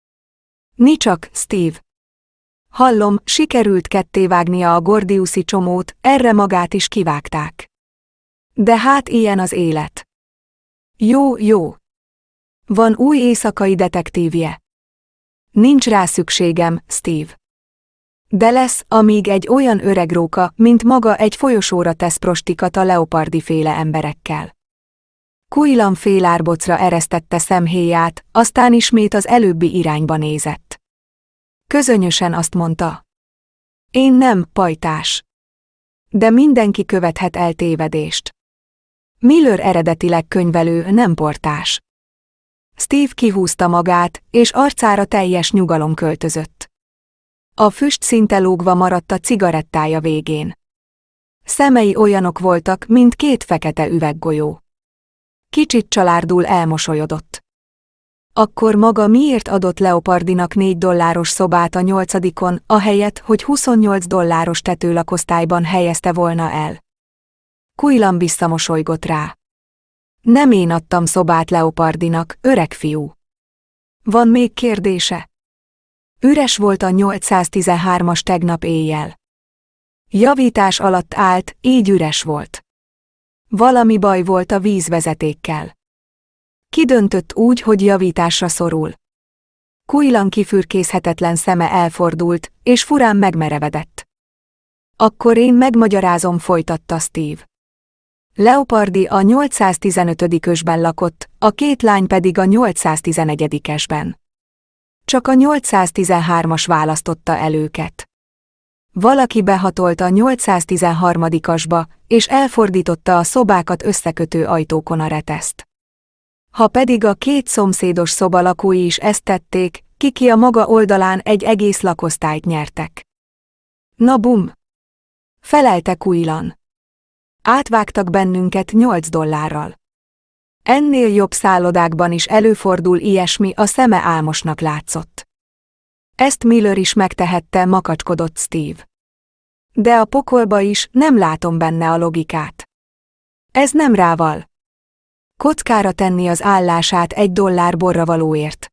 Nicsak, Steve. Hallom, sikerült kettévágnia a Gordiuszi csomót, erre magát is kivágták. De hát ilyen az élet. Jó, jó. Van új éjszakai detektívje. Nincs rá szükségem, Steve. De lesz, amíg egy olyan öreg róka, mint maga egy folyosóra tesz prostikat a leopardi féle emberekkel. Kuilan félárbocra eresztette szemhéját, aztán ismét az előbbi irányba nézett. Közönösen azt mondta. Én nem, pajtás. De mindenki követhet el tévedést. Miller eredetileg könyvelő, nem portás. Steve kihúzta magát, és arcára teljes nyugalom költözött. A füst szinte lógva maradt a cigarettája végén. Szemei olyanok voltak, mint két fekete üveggolyó. Kicsit csalárdul elmosolyodott. Akkor maga miért adott Leopardinak 4 dolláros szobát a nyolcadikon, ahelyett, hogy 28 dolláros tetőlakosztályban helyezte volna el? Kujlan visszamosolygott rá. Nem én adtam szobát Leopardinak, öreg fiú. Van még kérdése? Üres volt a 813-as tegnap éjjel. Javítás alatt állt, így üres volt. Valami baj volt a vízvezetékkel. Ki döntött úgy, hogy javításra szorul? Kujlan kifürkészhetetlen szeme elfordult, és furán megmerevedett. Akkor én megmagyarázom, folytatta Steve. Leopardi a 815-ösben lakott, a két lány pedig a 811-esben. Csak a 813-as választotta el őket. Valaki behatolt a 813-asba, és elfordította a szobákat összekötő ajtókon a reteszt. Ha pedig a két szomszédos szoba lakói is ezt tették, kiki a maga oldalán egy egész lakosztályt nyertek. Na bum! Feleltek újlan. Átvágtak bennünket 8 dollárral. Ennél jobb szállodákban is előfordul ilyesmi, a szeme álmosnak látszott. Ezt Miller is megtehette, makacskodott Steve. De a pokolba is nem látom benne a logikát. Ez nem rával kockára tenni az állását egy dollár borra valóért.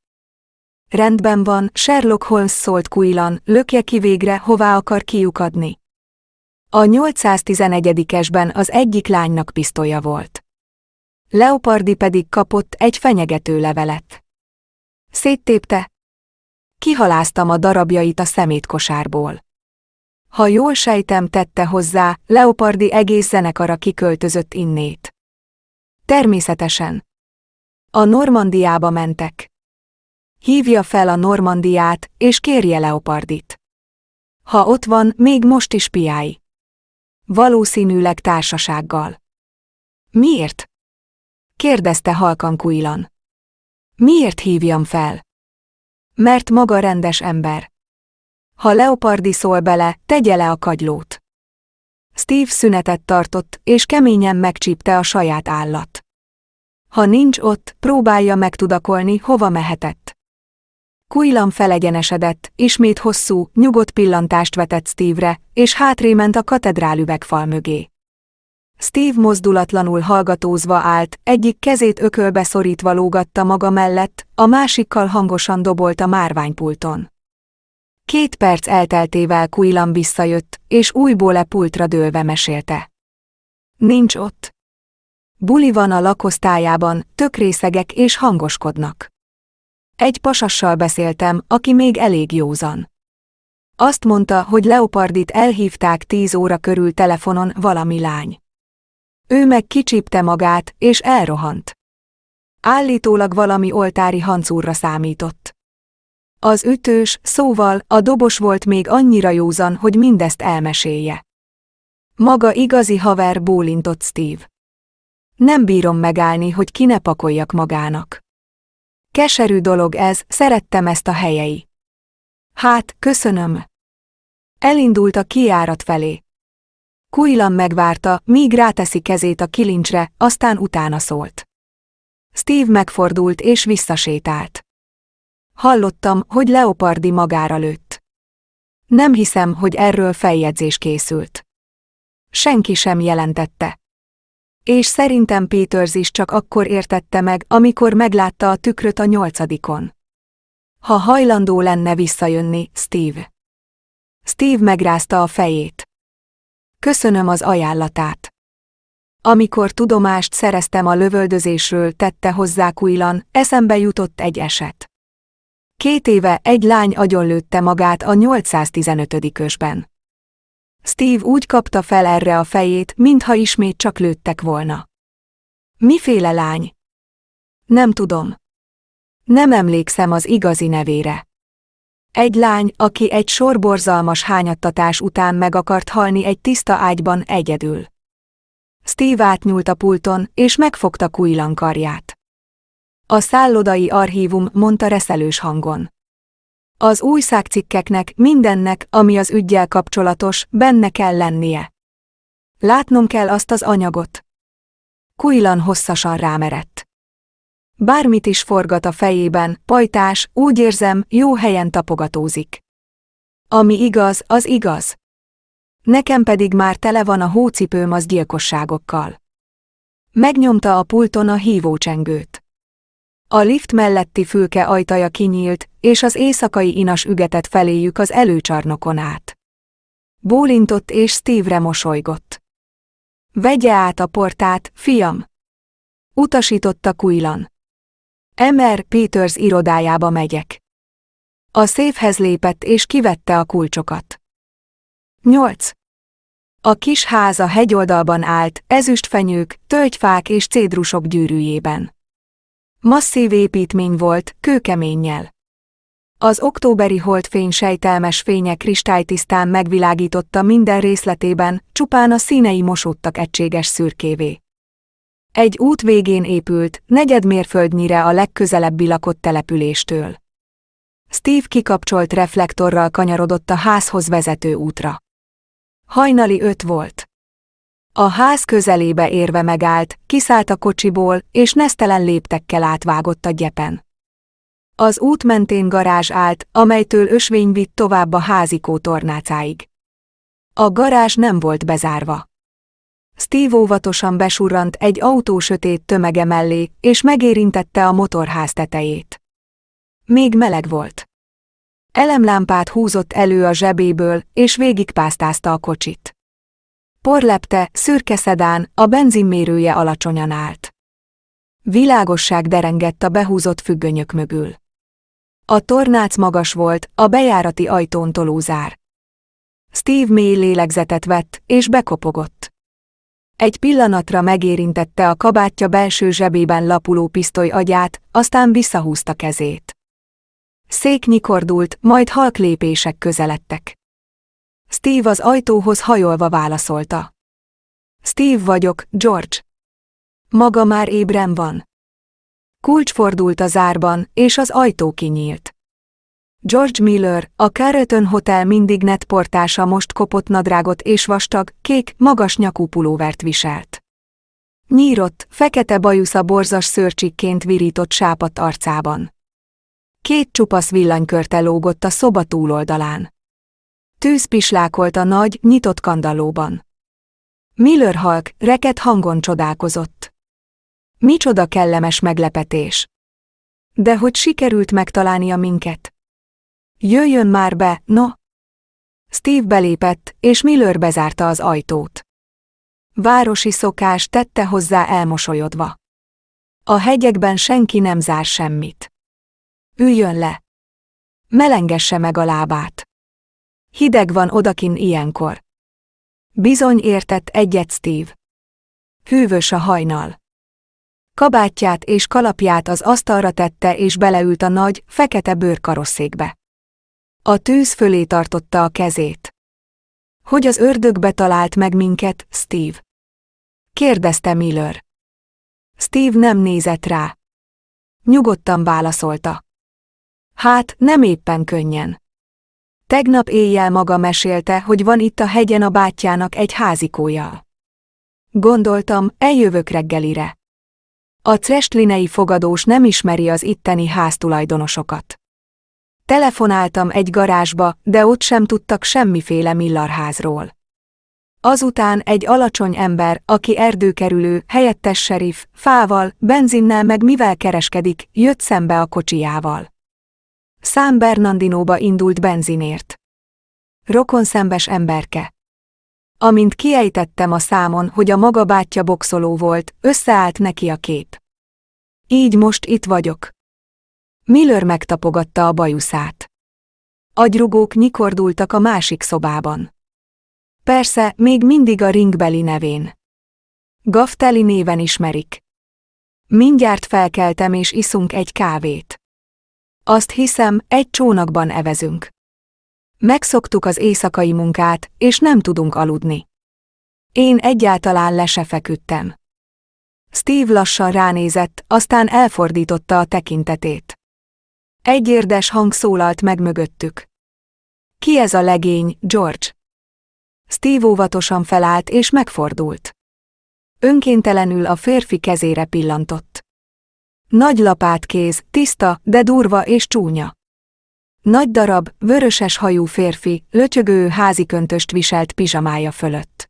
Rendben van, Sherlock Holmes szólt Kuilan, lökje ki végre, hová akar kiukadni. A 811-esben az egyik lánynak pisztolya volt. Leopardi pedig kapott egy fenyegető levelet. Széttépte. Kihaláztam a darabjait a szemétkosárból. Ha jól sejtem, tette hozzá, Leopardi egész zenekara kiköltözött innét. Természetesen. A Normandiába mentek. Hívja fel a Normandiát, és kérje Leopardit. Ha ott van, még most is piái. Valószínűleg társasággal. Miért? Kérdezte halkan Kuilan. Miért hívjam fel? Mert maga rendes ember. Ha Leopardi szól bele, tegye le a kagylót. Steve szünetet tartott, és keményen megcsípte a saját állat. Ha nincs ott, próbálja megtudakolni, hova mehetett. Kuilan felegyenesedett, ismét hosszú, nyugodt pillantást vetett Steve-re, és hátrément a katedrál üvegfal mögé. Steve mozdulatlanul hallgatózva állt, egyik kezét ökölbe szorítva lógatta maga mellett, a másikkal hangosan dobolt a márványpulton. Két perc elteltével Kuilan visszajött, és újból e pultra dőlve mesélte. Nincs ott. Buli van a lakosztályában, tök részegek és hangoskodnak. Egy pasassal beszéltem, aki még elég józan. Azt mondta, hogy Leopardit elhívták tíz óra körül telefonon valami lány. Ő meg kicsípte magát, és elrohant. Állítólag valami oltári hancúrra számított. Az ütős, szóval, a dobos volt még annyira józan, hogy mindezt elmesélje. Maga igazi haver bólintott Steve. Nem bírom megállni, hogy ki ne pakoljak magának. Keserű dolog ez, szerettem ezt a helyei. Hát, köszönöm. Elindult a kiárat felé. Kujlan megvárta, míg ráteszi kezét a kilincsre, aztán utána szólt. Steve megfordult és visszasétált. Hallottam, hogy Leopardi magára lőtt. Nem hiszem, hogy erről feljegyzés készült. Senki sem jelentette. És szerintem Peters is csak akkor értette meg, amikor meglátta a tükröt a nyolcadikon. Ha hajlandó lenne visszajönni, Steve. Steve megrázta a fejét. Köszönöm az ajánlatát. Amikor tudomást szereztem a lövöldözésről, tette hozzá Kuilan, eszembe jutott egy eset. Két éve egy lány agyonlőtte magát a 815. ösben. Steve úgy kapta fel erre a fejét, mintha ismét csak lőttek volna. Miféle lány? Nem tudom. Nem emlékszem az igazi nevére. Egy lány, aki egy sor borzalmas hányattatás után meg akart halni egy tiszta ágyban egyedül. Steve átnyúlt a pulton, és megfogta Kuilan karját. A szállodai archívum mondta reszelős hangon. Az új szákcikkeknek, mindennek, ami az ügyjel kapcsolatos, benne kell lennie. Látnom kell azt az anyagot. Kuilan hosszasan rámerett. Bármit is forgat a fejében, pajtás, úgy érzem, jó helyen tapogatózik. Ami igaz, az igaz. Nekem pedig már tele van a hócipőm az gyilkosságokkal. Megnyomta a pulton a hívócsengőt. A lift melletti fülke ajtaja kinyílt, és az éjszakai inas ügetett feléjük az előcsarnokon át. Bólintott és Steve-re mosolygott. Vegye át a portát, fiam! Utasította Kuilan. Emer Peters irodájába megyek. A széfhez lépett és kivette a kulcsokat. 8. A kis ház a hegyoldalban állt, ezüstfenyők, tölgyfák és cédrusok gyűrűjében. Masszív építmény volt, kőkeménnyel. Az októberi holdfény sejtelmes fénye kristálytisztán megvilágította minden részletében, csupán a színei mosódtak egységes szürkévé. Egy út végén épült, negyed mérföldnyire a legközelebbi lakott településtől. Steve kikapcsolt reflektorral kanyarodott a házhoz vezető útra. Hajnali öt volt. A ház közelébe érve megállt, kiszállt a kocsiból, és nesztelen léptekkel átvágott a gyepen. Az út mentén garázs állt, amelytől ösvény vitt tovább a házikó tornácáig. A garázs nem volt bezárva. Steve óvatosan besurrant egy autó sötét tömege mellé, és megérintette a motorház tetejét. Még meleg volt. Elemlámpát húzott elő a zsebéből, és végigpásztázta a kocsit. Porlepte, szürke szedán, a benzinmérője alacsonyan állt. Világosság derengett a behúzott függönyök mögül. A tornác magas volt, a bejárati ajtón tolózár. Steve mély lélegzetet vett, és bekopogott. Egy pillanatra megérintette a kabátja belső zsebében lapuló pisztoly agyát, aztán visszahúzta kezét. Szék nyikordult, majd halk lépések közeledtek. Steve az ajtóhoz hajolva válaszolta. Steve vagyok, George. Maga már ébren van. Kulcs fordult a zárban, és az ajtó kinyílt. George Miller, a Carrollton Hotel mindig netportása most kopott nadrágot és vastag, kék, magas nyakú pulóvert viselt. Nyírott, fekete bajusza borzas szőrcsikként virított sápat arcában. Két csupasz villanykörte lógott a szoba túloldalán. Tűz pislákolt a nagy, nyitott kandallóban. Miller Halk reket hangon csodálkozott. Micsoda kellemes meglepetés. De hogy sikerült megtalálnia minket? Jöjjön már be, no! Steve belépett, és Miller bezárta az ajtót. Városi szokás tette hozzá elmosolyodva. A hegyekben senki nem zár semmit. Üljön le. Melengesse meg a lábát. Hideg van odakin ilyenkor. Bizony értett egyet Steve. Hűvös a hajnal. Kabátját és kalapját az asztalra tette és beleült a nagy, fekete bőrkarosszékbe. A tűz fölé tartotta a kezét. Hogy az ördögbe talált meg minket, Steve? Kérdezte Miller. Steve nem nézett rá. Nyugodtan válaszolta. Hát, nem éppen könnyen. Tegnap éjjel maga mesélte, hogy van itt a hegyen a bátyjának egy házikója. Gondoltam, eljövök reggelire. A trestlinei fogadós nem ismeri az itteni háztulajdonosokat. Telefonáltam egy garázsba, de ott sem tudtak semmiféle millarházról. Azután egy alacsony ember, aki erdőkerülő, helyettes serif, fával, benzinnel meg mivel kereskedik, jött szembe a kocsijával. Szám Bernandinóba indult benzinért. Rokon szembes emberke. Amint kiejtettem a számon, hogy a maga bátyja boxoló volt, összeállt neki a kép. Így most itt vagyok. Miller megtapogatta a bajuszát. Agyrugók nyikordultak a másik szobában. Persze, még mindig a ringbeli nevén. Gafteli néven ismerik. Mindjárt felkeltem és iszunk egy kávét. Azt hiszem, egy csónakban evezünk. Megszoktuk az éjszakai munkát, és nem tudunk aludni. Én egyáltalán le se feküdtem. Steve lassan ránézett, aztán elfordította a tekintetét. Egy érdes hang szólalt meg mögöttük. Ki ez a legény, George? Steve óvatosan felállt és megfordult. Önkéntelenül a férfi kezére pillantott. Nagy lapátkéz, tiszta, de durva és csúnya. Nagy darab, vöröses hajú férfi, lötyögő köntöst viselt pizsamája fölött.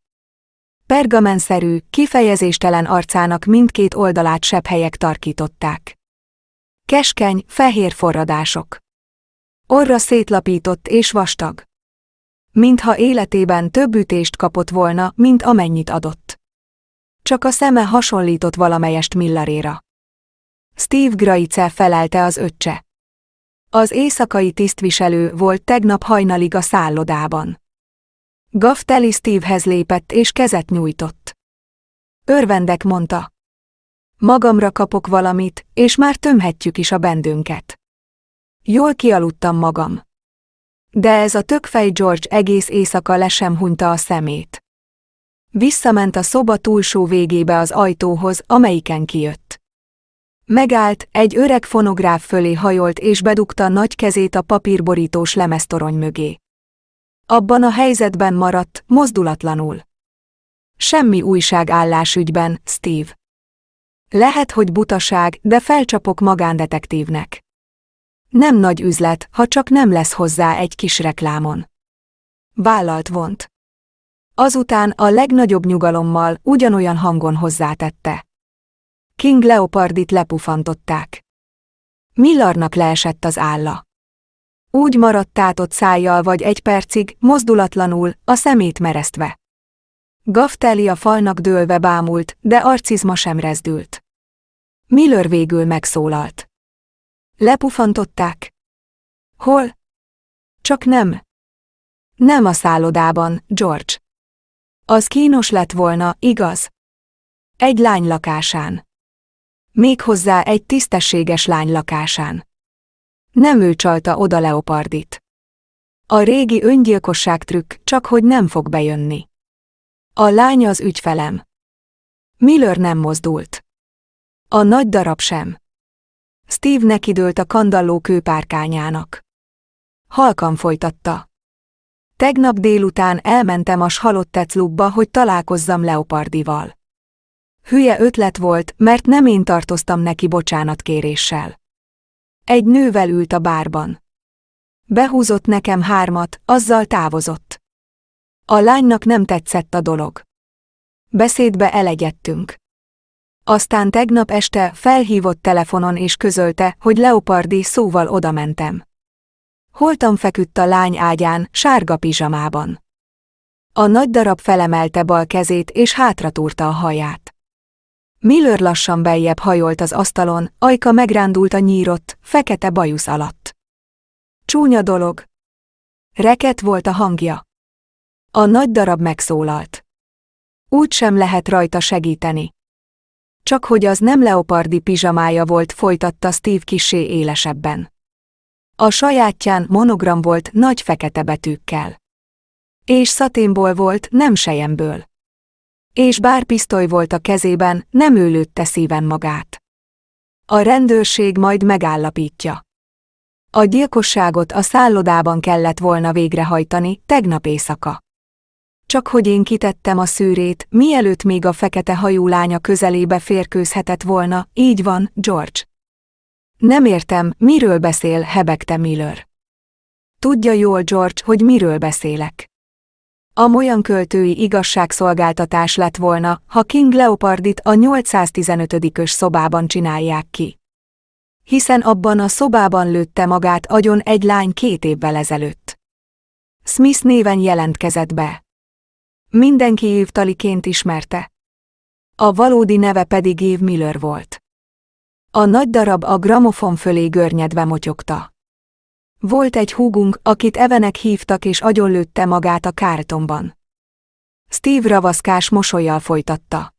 Pergamenszerű, kifejezéstelen arcának mindkét oldalát helyek tarkították. Keskeny, fehér forradások. Orra szétlapított és vastag. Mintha életében több ütést kapott volna, mint amennyit adott. Csak a szeme hasonlított valamelyest milleréra. Steve Graice felelte az öccse. Az éjszakai tisztviselő volt tegnap hajnalig a szállodában. Gaff Stevehez lépett és kezet nyújtott. Örvendek mondta. Magamra kapok valamit, és már tömhetjük is a bendünket. Jól kialudtam magam. De ez a tökfej George egész éjszaka le sem hunyta a szemét. Visszament a szoba túlsó végébe az ajtóhoz, amelyiken kijött. Megállt, egy öreg fonográf fölé hajolt és bedugta nagy kezét a papírborítós lemeztorony mögé. Abban a helyzetben maradt, mozdulatlanul. Semmi újság állásügyben, Steve. Lehet, hogy butaság, de felcsapok magándetektívnek. Nem nagy üzlet, ha csak nem lesz hozzá egy kis reklámon. Vállalt vont. Azután a legnagyobb nyugalommal ugyanolyan hangon hozzátette. King Leopardit lepufantották. Millarnak leesett az álla. Úgy maradt ott szájjal vagy egy percig, mozdulatlanul, a szemét meresztve. Gafteli a falnak dőlve bámult, de arcizma sem rezdült. Miller végül megszólalt. Lepufantották? Hol? Csak nem. Nem a szállodában, George. Az kínos lett volna, igaz? Egy lány lakásán méghozzá egy tisztességes lány lakásán. Nem ő csalta oda Leopardit. A régi öngyilkosság trükk, csak hogy nem fog bejönni. A lány az ügyfelem. Miller nem mozdult. A nagy darab sem. Steve nekidőlt a kandalló kőpárkányának. Halkan folytatta. Tegnap délután elmentem a Shalottetz klubba, hogy találkozzam Leopardival. Hülye ötlet volt, mert nem én tartoztam neki bocsánatkéréssel. Egy nővel ült a bárban. Behúzott nekem hármat, azzal távozott. A lánynak nem tetszett a dolog. Beszédbe elegyedtünk. Aztán tegnap este felhívott telefonon és közölte, hogy Leopardi szóval odamentem. Holtam feküdt a lány ágyán, sárga pizsamában. A nagy darab felemelte bal kezét és hátratúrta a haját. Miller lassan beljebb hajolt az asztalon, ajka megrándult a nyírott, fekete bajusz alatt. Csúnya dolog. Reket volt a hangja. A nagy darab megszólalt. Úgy sem lehet rajta segíteni. Csak hogy az nem leopardi pizsamája volt, folytatta Steve kisé élesebben. A sajátján monogram volt nagy fekete betűkkel. És szaténból volt, nem sejemből és bár pisztoly volt a kezében, nem őlődte szíven magát. A rendőrség majd megállapítja. A gyilkosságot a szállodában kellett volna végrehajtani, tegnap éjszaka. Csak hogy én kitettem a szűrét, mielőtt még a fekete hajú lánya közelébe férkőzhetett volna, így van, George. Nem értem, miről beszél, hebegte Miller. Tudja jól George, hogy miről beszélek. A molyan költői igazságszolgáltatás lett volna, ha King Leopardit a 815-ös szobában csinálják ki. Hiszen abban a szobában lőtte magát agyon egy lány két évvel ezelőtt. Smith néven jelentkezett be. Mindenki évtaliként ismerte. A valódi neve pedig Év Miller volt. A nagy darab a gramofon fölé görnyedve motyogta. Volt egy húgunk, akit Evenek hívtak és agyonlőtte magát a kártonban. Steve ravaszkás mosolyjal folytatta.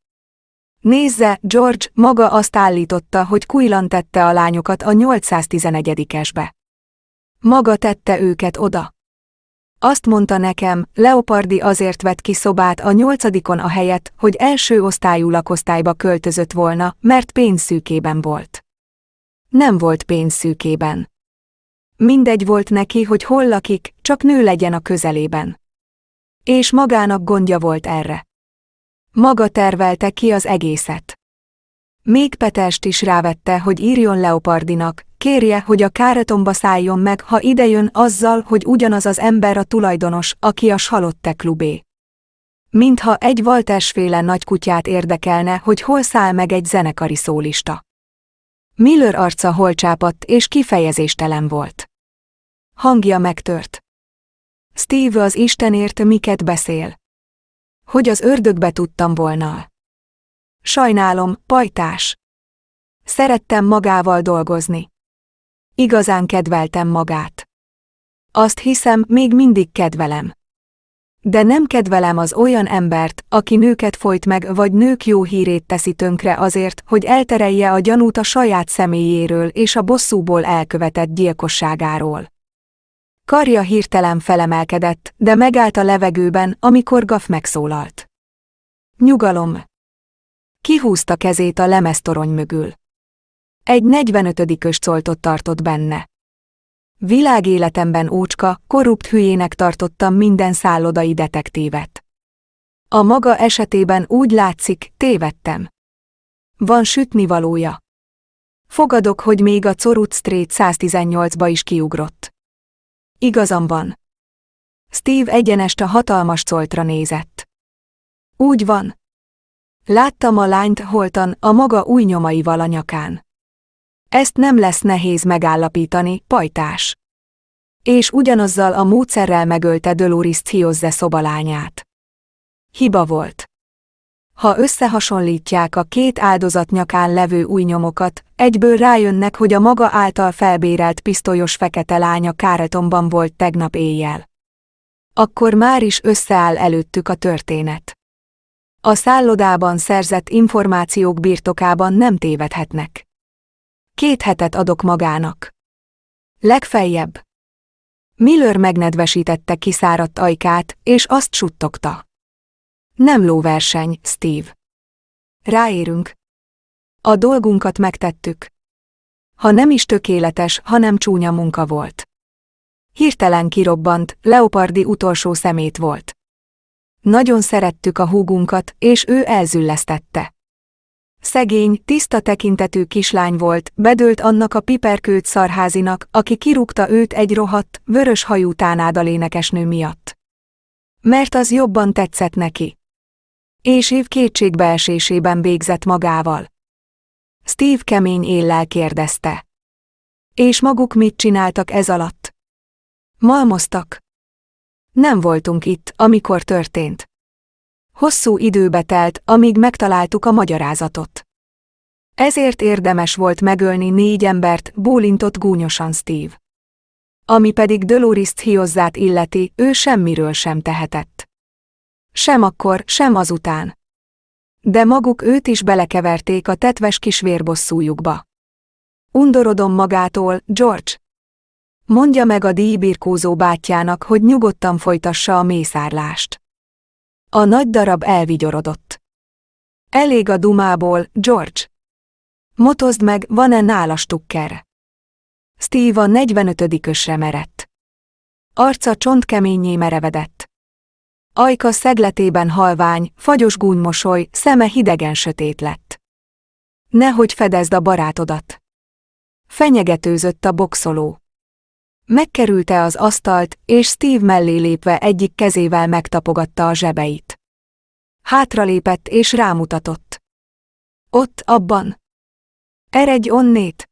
Nézze, George maga azt állította, hogy Quillan tette a lányokat a 811-esbe. Maga tette őket oda. Azt mondta nekem, Leopardi azért vett ki szobát a nyolcadikon a helyet, hogy első osztályú lakosztályba költözött volna, mert pénzszűkében volt. Nem volt pénzszűkében. Mindegy volt neki, hogy hol lakik, csak nő legyen a közelében. És magának gondja volt erre. Maga tervelte ki az egészet. Még Petest is rávette, hogy írjon Leopardinak, kérje, hogy a káratomba szálljon meg, ha idejön azzal, hogy ugyanaz az ember a tulajdonos, aki a Salotte klubé. Mintha egy valtásféle nagy kutyát érdekelne, hogy hol száll meg egy zenekari szólista. Miller arca holcsápadt és kifejezéstelen volt. Hangja megtört. Steve az Istenért miket beszél. Hogy az ördögbe tudtam volna. Sajnálom, pajtás. Szerettem magával dolgozni. Igazán kedveltem magát. Azt hiszem, még mindig kedvelem. De nem kedvelem az olyan embert, aki nőket folyt meg vagy nők jó hírét teszi tönkre azért, hogy elterelje a gyanút a saját személyéről és a bosszúból elkövetett gyilkosságáról. Karja hirtelen felemelkedett, de megállt a levegőben, amikor Gaf megszólalt. Nyugalom! Kihúzta kezét a lemeztorony mögül. Egy 45-ös coltot tartott benne. Világéletemben ócska, korrupt hülyének tartottam minden szállodai detektívet. A maga esetében úgy látszik, tévedtem. Van sütnivalója. Fogadok, hogy még a Corut Street 118-ba is kiugrott. Igazam van. Steve egyenest a hatalmas coltra nézett. Úgy van. Láttam a lányt holtan a maga új nyomaival a nyakán. Ezt nem lesz nehéz megállapítani, pajtás. És ugyanazzal a módszerrel megölte Dolores Ciozze szobalányát. Hiba volt. Ha összehasonlítják a két áldozat nyakán levő új nyomokat, egyből rájönnek, hogy a maga által felbérelt pisztolyos fekete lánya káretomban volt tegnap éjjel. Akkor már is összeáll előttük a történet. A szállodában szerzett információk birtokában nem tévedhetnek. Két hetet adok magának. Legfeljebb. Miller megnedvesítette kiszáradt ajkát, és azt suttogta. Nem lóverseny, Steve. Ráérünk. A dolgunkat megtettük. Ha nem is tökéletes, hanem csúnya munka volt. Hirtelen kirobbant, Leopardi utolsó szemét volt. Nagyon szerettük a húgunkat, és ő elzüllesztette. Szegény, tiszta tekintetű kislány volt, bedőlt annak a piperkőt szarházinak, aki kirúgta őt egy rohadt, vörös hajú tánádalénekesnő miatt. Mert az jobban tetszett neki és év kétségbeesésében végzett magával. Steve kemény éllel kérdezte. És maguk mit csináltak ez alatt? Malmoztak. Nem voltunk itt, amikor történt. Hosszú időbe telt, amíg megtaláltuk a magyarázatot. Ezért érdemes volt megölni négy embert, bólintott gúnyosan Steve. Ami pedig Dolores Hiozzát illeti, ő semmiről sem tehetett. Sem akkor, sem azután. De maguk őt is belekeverték a tetves kis vérbosszújukba. Undorodom magától, George. Mondja meg a díjbirkózó bátyjának, hogy nyugodtan folytassa a mészárlást. A nagy darab elvigyorodott. Elég a dumából, George. Motozd meg, van-e nála stukker? Steve a 45 ösre merett. Arca csontkeményé merevedett. Ajka szegletében halvány, fagyos gúnymosoly, szeme hidegen sötét lett. Nehogy fedezd a barátodat. Fenyegetőzött a boxoló. Megkerülte az asztalt, és Steve mellé lépve egyik kezével megtapogatta a zsebeit. Hátralépett és rámutatott. Ott, abban. Eredj onnét!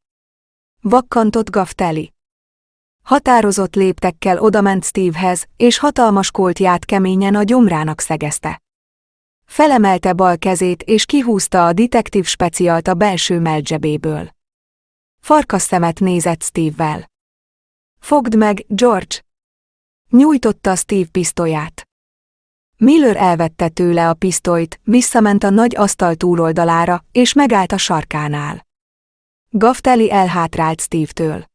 Vakkantott Gafteli. Határozott léptekkel odament Stevehez, és hatalmas koltját keményen a gyomrának szegezte. Felemelte bal kezét, és kihúzta a detektív specialt a belső melzsebéből. Farkas szemet nézett Steve-vel. Fogd meg, George! Nyújtotta Steve pisztolyát. Miller elvette tőle a pisztolyt, visszament a nagy asztal túloldalára, és megállt a sarkánál. Gafteli elhátrált Steve-től.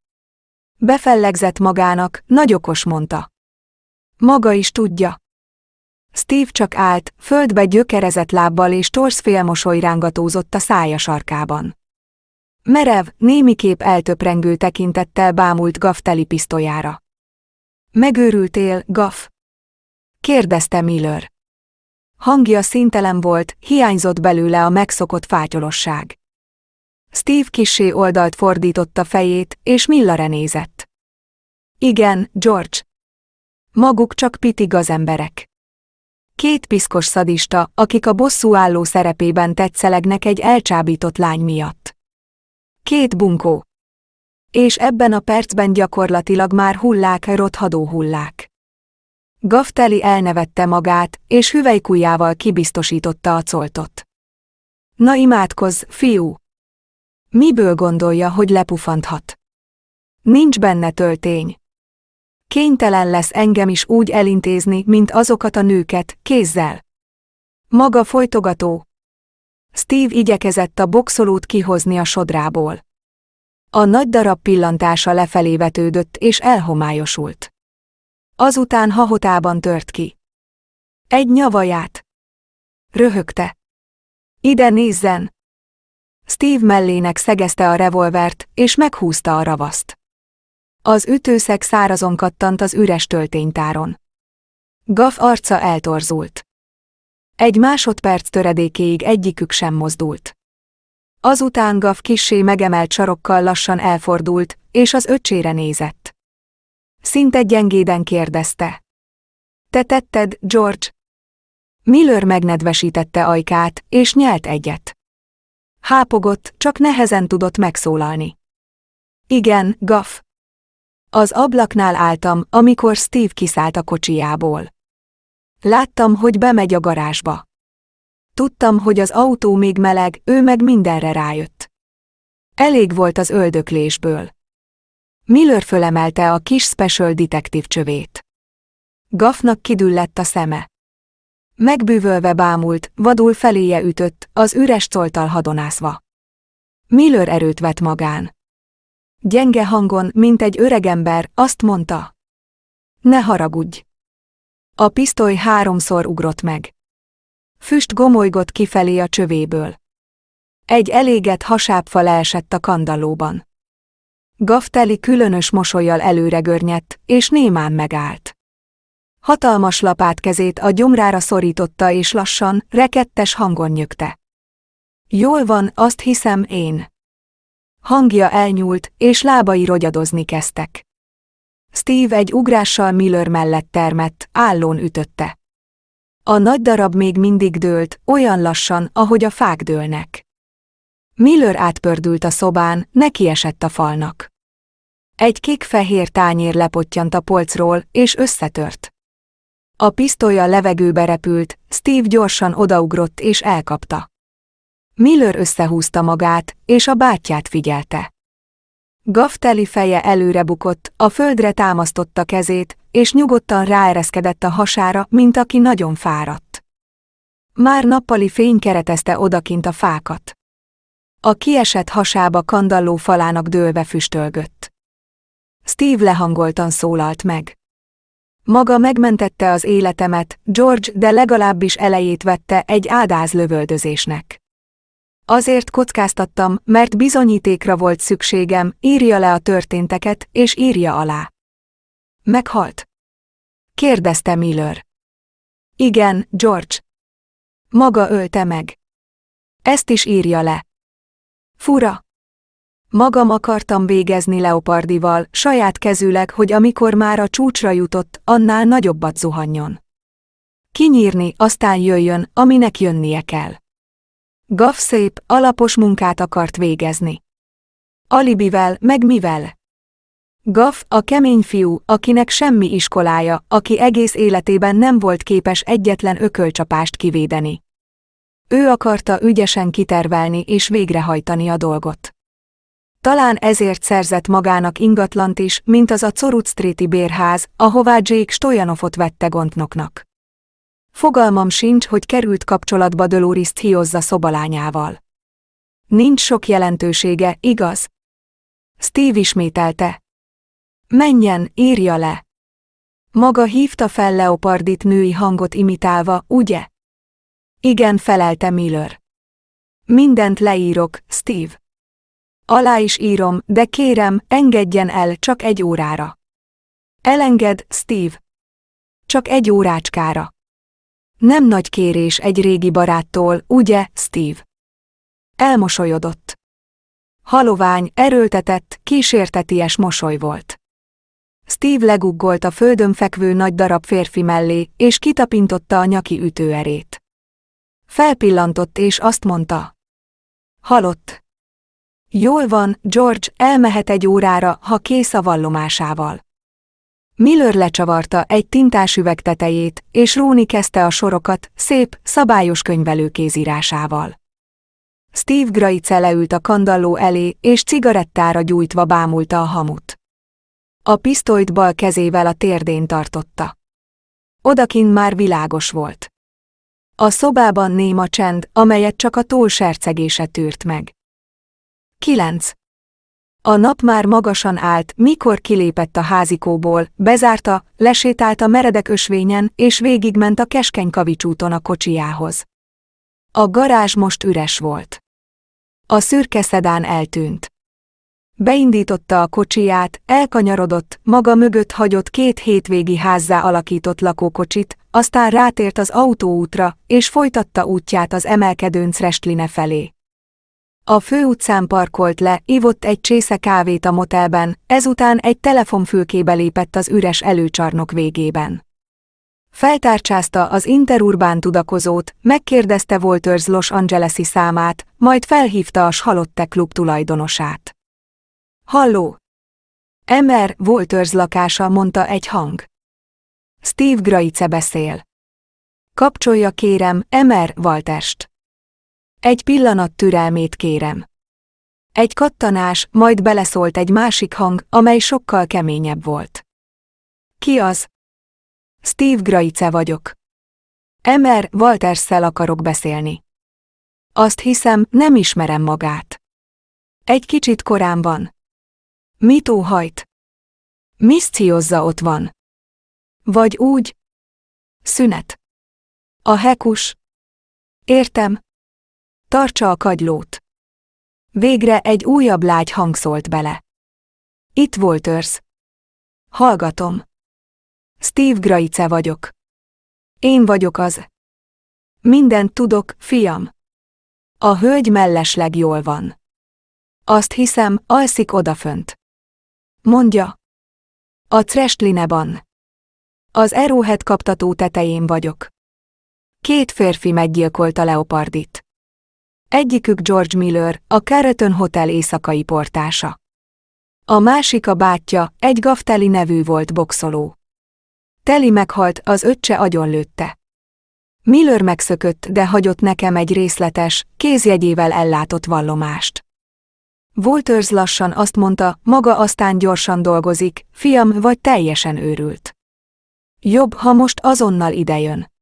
Befellegzett magának, nagy okos mondta. Maga is tudja. Steve csak állt, földbe gyökerezett lábbal és torsz félmosoly rángatózott a szája sarkában. Merev, némiképp eltöprengő tekintettel bámult Gaff teli pisztolyára. Megőrültél, Gaff? kérdezte Miller. Hangja szintelen volt, hiányzott belőle a megszokott fátyolosság. Steve kisé oldalt fordította fejét, és Millare nézett. Igen, George. Maguk csak pitig az emberek. Két piszkos szadista, akik a bosszú álló szerepében tetszelegnek egy elcsábított lány miatt. Két bunkó. És ebben a percben gyakorlatilag már hullák, rothadó hullák. Gafteli elnevette magát, és hüvelykujjával kibiztosította a coltot. Na imádkozz, fiú! Miből gondolja, hogy lepufanthat? Nincs benne töltény. Kénytelen lesz engem is úgy elintézni, mint azokat a nőket, kézzel. Maga folytogató. Steve igyekezett a boxolót kihozni a sodrából. A nagy darab pillantása lefelé vetődött és elhomályosult. Azután hahotában tört ki. Egy nyavaját. Röhögte. Ide nézzen! Steve mellének szegezte a revolvert, és meghúzta a ravaszt. Az ütőszeg szárazon kattant az üres tölténytáron. Gaff arca eltorzult. Egy másodperc töredékéig egyikük sem mozdult. Azután Gaff kissé megemelt sarokkal lassan elfordult, és az öcsére nézett. Szinte gyengéden kérdezte. Te tetted, George? Miller megnedvesítette ajkát, és nyelt egyet. Hápogott, csak nehezen tudott megszólalni. Igen, Gaff. Az ablaknál álltam, amikor Steve kiszállt a kocsijából. Láttam, hogy bemegy a garázsba. Tudtam, hogy az autó még meleg, ő meg mindenre rájött. Elég volt az öldöklésből. Miller fölemelte a kis special detektív csövét. Gaffnak kidüllett a szeme. Megbűvölve bámult, vadul feléje ütött, az üres coltal hadonászva. Miller erőt vett magán. Gyenge hangon, mint egy öreg ember, azt mondta. Ne haragudj! A pisztoly háromszor ugrott meg. Füst gomolygott kifelé a csövéből. Egy eléget hasábfa leesett a kandallóban. Gafteli különös mosolyjal előre görnyett, és némán megállt. Hatalmas lapát kezét a gyomrára szorította és lassan, rekettes hangon nyögte. Jól van, azt hiszem én. Hangja elnyúlt, és lábai rogyadozni kezdtek. Steve egy ugrással Miller mellett termett, állón ütötte. A nagy darab még mindig dőlt, olyan lassan, ahogy a fák dőlnek. Miller átpördült a szobán, neki esett a falnak. Egy kék-fehér tányér lepottyant a polcról, és összetört. A pisztolya levegőbe repült, Steve gyorsan odaugrott és elkapta. Miller összehúzta magát, és a bátyját figyelte. Gafteli feje előre bukott, a földre támasztotta kezét, és nyugodtan ráereszkedett a hasára, mint aki nagyon fáradt. Már nappali fény keretezte odakint a fákat. A kiesett hasába kandalló falának dőlve füstölgött. Steve lehangoltan szólalt meg. Maga megmentette az életemet, George, de legalábbis elejét vette egy ádáz lövöldözésnek. Azért kockáztattam, mert bizonyítékra volt szükségem, írja le a történteket, és írja alá. Meghalt? Kérdezte Miller. Igen, George. Maga ölte meg. Ezt is írja le. Fura. Magam akartam végezni Leopardival, saját kezüleg, hogy amikor már a csúcsra jutott, annál nagyobbat zuhanjon. Kinyírni, aztán jöjjön, aminek jönnie kell. Gaff szép, alapos munkát akart végezni. Alibivel, meg mivel? Gaff a kemény fiú, akinek semmi iskolája, aki egész életében nem volt képes egyetlen ökölcsapást kivédeni. Ő akarta ügyesen kitervelni és végrehajtani a dolgot. Talán ezért szerzett magának ingatlant is, mint az a Corut Streeti bérház, ahová Jake Stojanovot vette gondnoknak. Fogalmam sincs, hogy került kapcsolatba Dolores Hiozza szobalányával. Nincs sok jelentősége, igaz? Steve ismételte. Menjen, írja le. Maga hívta fel Leopardit női hangot imitálva, ugye? Igen, felelte Miller. Mindent leírok, Steve. Alá is írom, de kérem, engedjen el csak egy órára. Elenged, Steve. Csak egy órácskára. Nem nagy kérés egy régi baráttól, ugye, Steve? Elmosolyodott. Halovány, erőltetett, kísérteties mosoly volt. Steve leguggolt a földön fekvő nagy darab férfi mellé, és kitapintotta a nyaki ütőerét. Felpillantott és azt mondta. Halott. Jól van, George, elmehet egy órára, ha kész a vallomásával. Miller lecsavarta egy tintás üveg tetejét, és róni kezdte a sorokat, szép, szabályos könyvelő kézírásával. Steve Graice leült a kandalló elé, és cigarettára gyújtva bámulta a hamut. A pisztolyt bal kezével a térdén tartotta. Odakin már világos volt. A szobában néma csend, amelyet csak a tól sercegése tűrt meg. 9. A nap már magasan állt, mikor kilépett a házikóból, bezárta, lesétált a meredek ösvényen, és végigment a keskeny kavicsúton a kocsiához. A garázs most üres volt. A szürke szedán eltűnt. Beindította a kocsiját, elkanyarodott, maga mögött hagyott két hétvégi házzá alakított lakókocsit, aztán rátért az autóútra, és folytatta útját az emelkedőnc Restline felé. A főutcán parkolt le, ivott egy csésze kávét a motelben, ezután egy telefonfülkébe lépett az üres előcsarnok végében. Feltárcsázta az interurbán tudakozót, megkérdezte Wolters Los Angelesi számát, majd felhívta a Shalotte klub tulajdonosát. Halló! Emer, Wolters lakása, mondta egy hang. Steve Graice beszél. Kapcsolja kérem, Emer, Walterst. Egy pillanat türelmét kérem. Egy kattanás, majd beleszólt egy másik hang, amely sokkal keményebb volt. Ki az? Steve Graice vagyok. Emer Walterszel akarok beszélni. Azt hiszem, nem ismerem magát. Egy kicsit korán van. Mit óhajt? Misztiozza ott van. Vagy úgy? Szünet. A hekus. Értem, Tartsa a kagylót. Végre egy újabb lágy hangszólt bele. Itt volt őrsz. Hallgatom. Steve Graice vagyok. Én vagyok az. Mindent tudok, fiam. A hölgy mellesleg jól van. Azt hiszem, alszik odafönt. Mondja. A Trestlineban. Az Eróhet kaptató tetején vagyok. Két férfi meggyilkolta Leopardit. Egyikük George Miller, a Carroton Hotel éjszakai portása. A másik a bátyja, egy Gafteli nevű volt boxoló. Teli meghalt, az öccse agyonlőtte. Miller megszökött, de hagyott nekem egy részletes, kézjegyével ellátott vallomást. Wolters lassan azt mondta, maga aztán gyorsan dolgozik, fiam vagy teljesen őrült. Jobb, ha most azonnal idejön.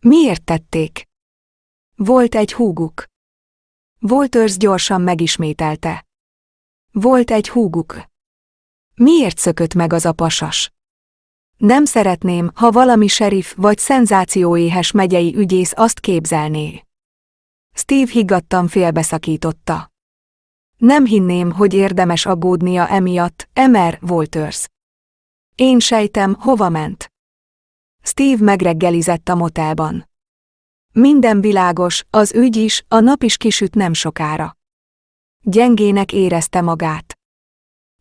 Miért tették? Volt egy húguk. Wolters gyorsan megismételte. Volt egy húguk. Miért szökött meg az a pasas? Nem szeretném, ha valami serif vagy szenzációéhes megyei ügyész azt képzelné. Steve higgadtan félbeszakította. Nem hinném, hogy érdemes aggódnia emiatt, Emer Wolters. Én sejtem, hova ment. Steve megreggelizett a motelban. Minden világos, az ügy is, a nap is kisüt nem sokára. Gyengének érezte magát.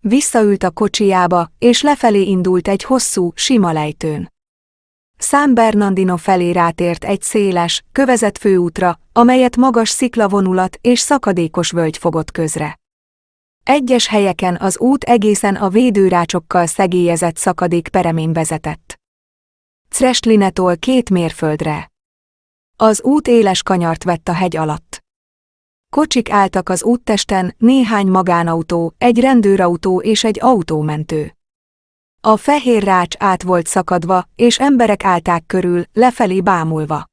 Visszaült a kocsiába, és lefelé indult egy hosszú, sima lejtőn. Szám Bernandino felé rátért egy széles, kövezett főútra, amelyet magas sziklavonulat és szakadékos völgy fogott közre. Egyes helyeken az út egészen a védőrácsokkal szegélyezett szakadék peremén vezetett. Crestlinetól két mérföldre. Az út éles kanyart vett a hegy alatt. Kocsik álltak az úttesten, néhány magánautó, egy rendőrautó és egy autómentő. A fehér rács át volt szakadva, és emberek állták körül, lefelé bámulva.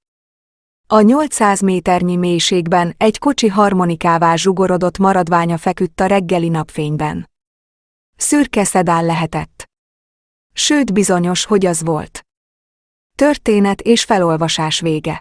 A 800 méternyi mélységben egy kocsi harmonikává zsugorodott maradványa feküdt a reggeli napfényben. Szürke szedán lehetett. Sőt bizonyos, hogy az volt. Történet és felolvasás vége.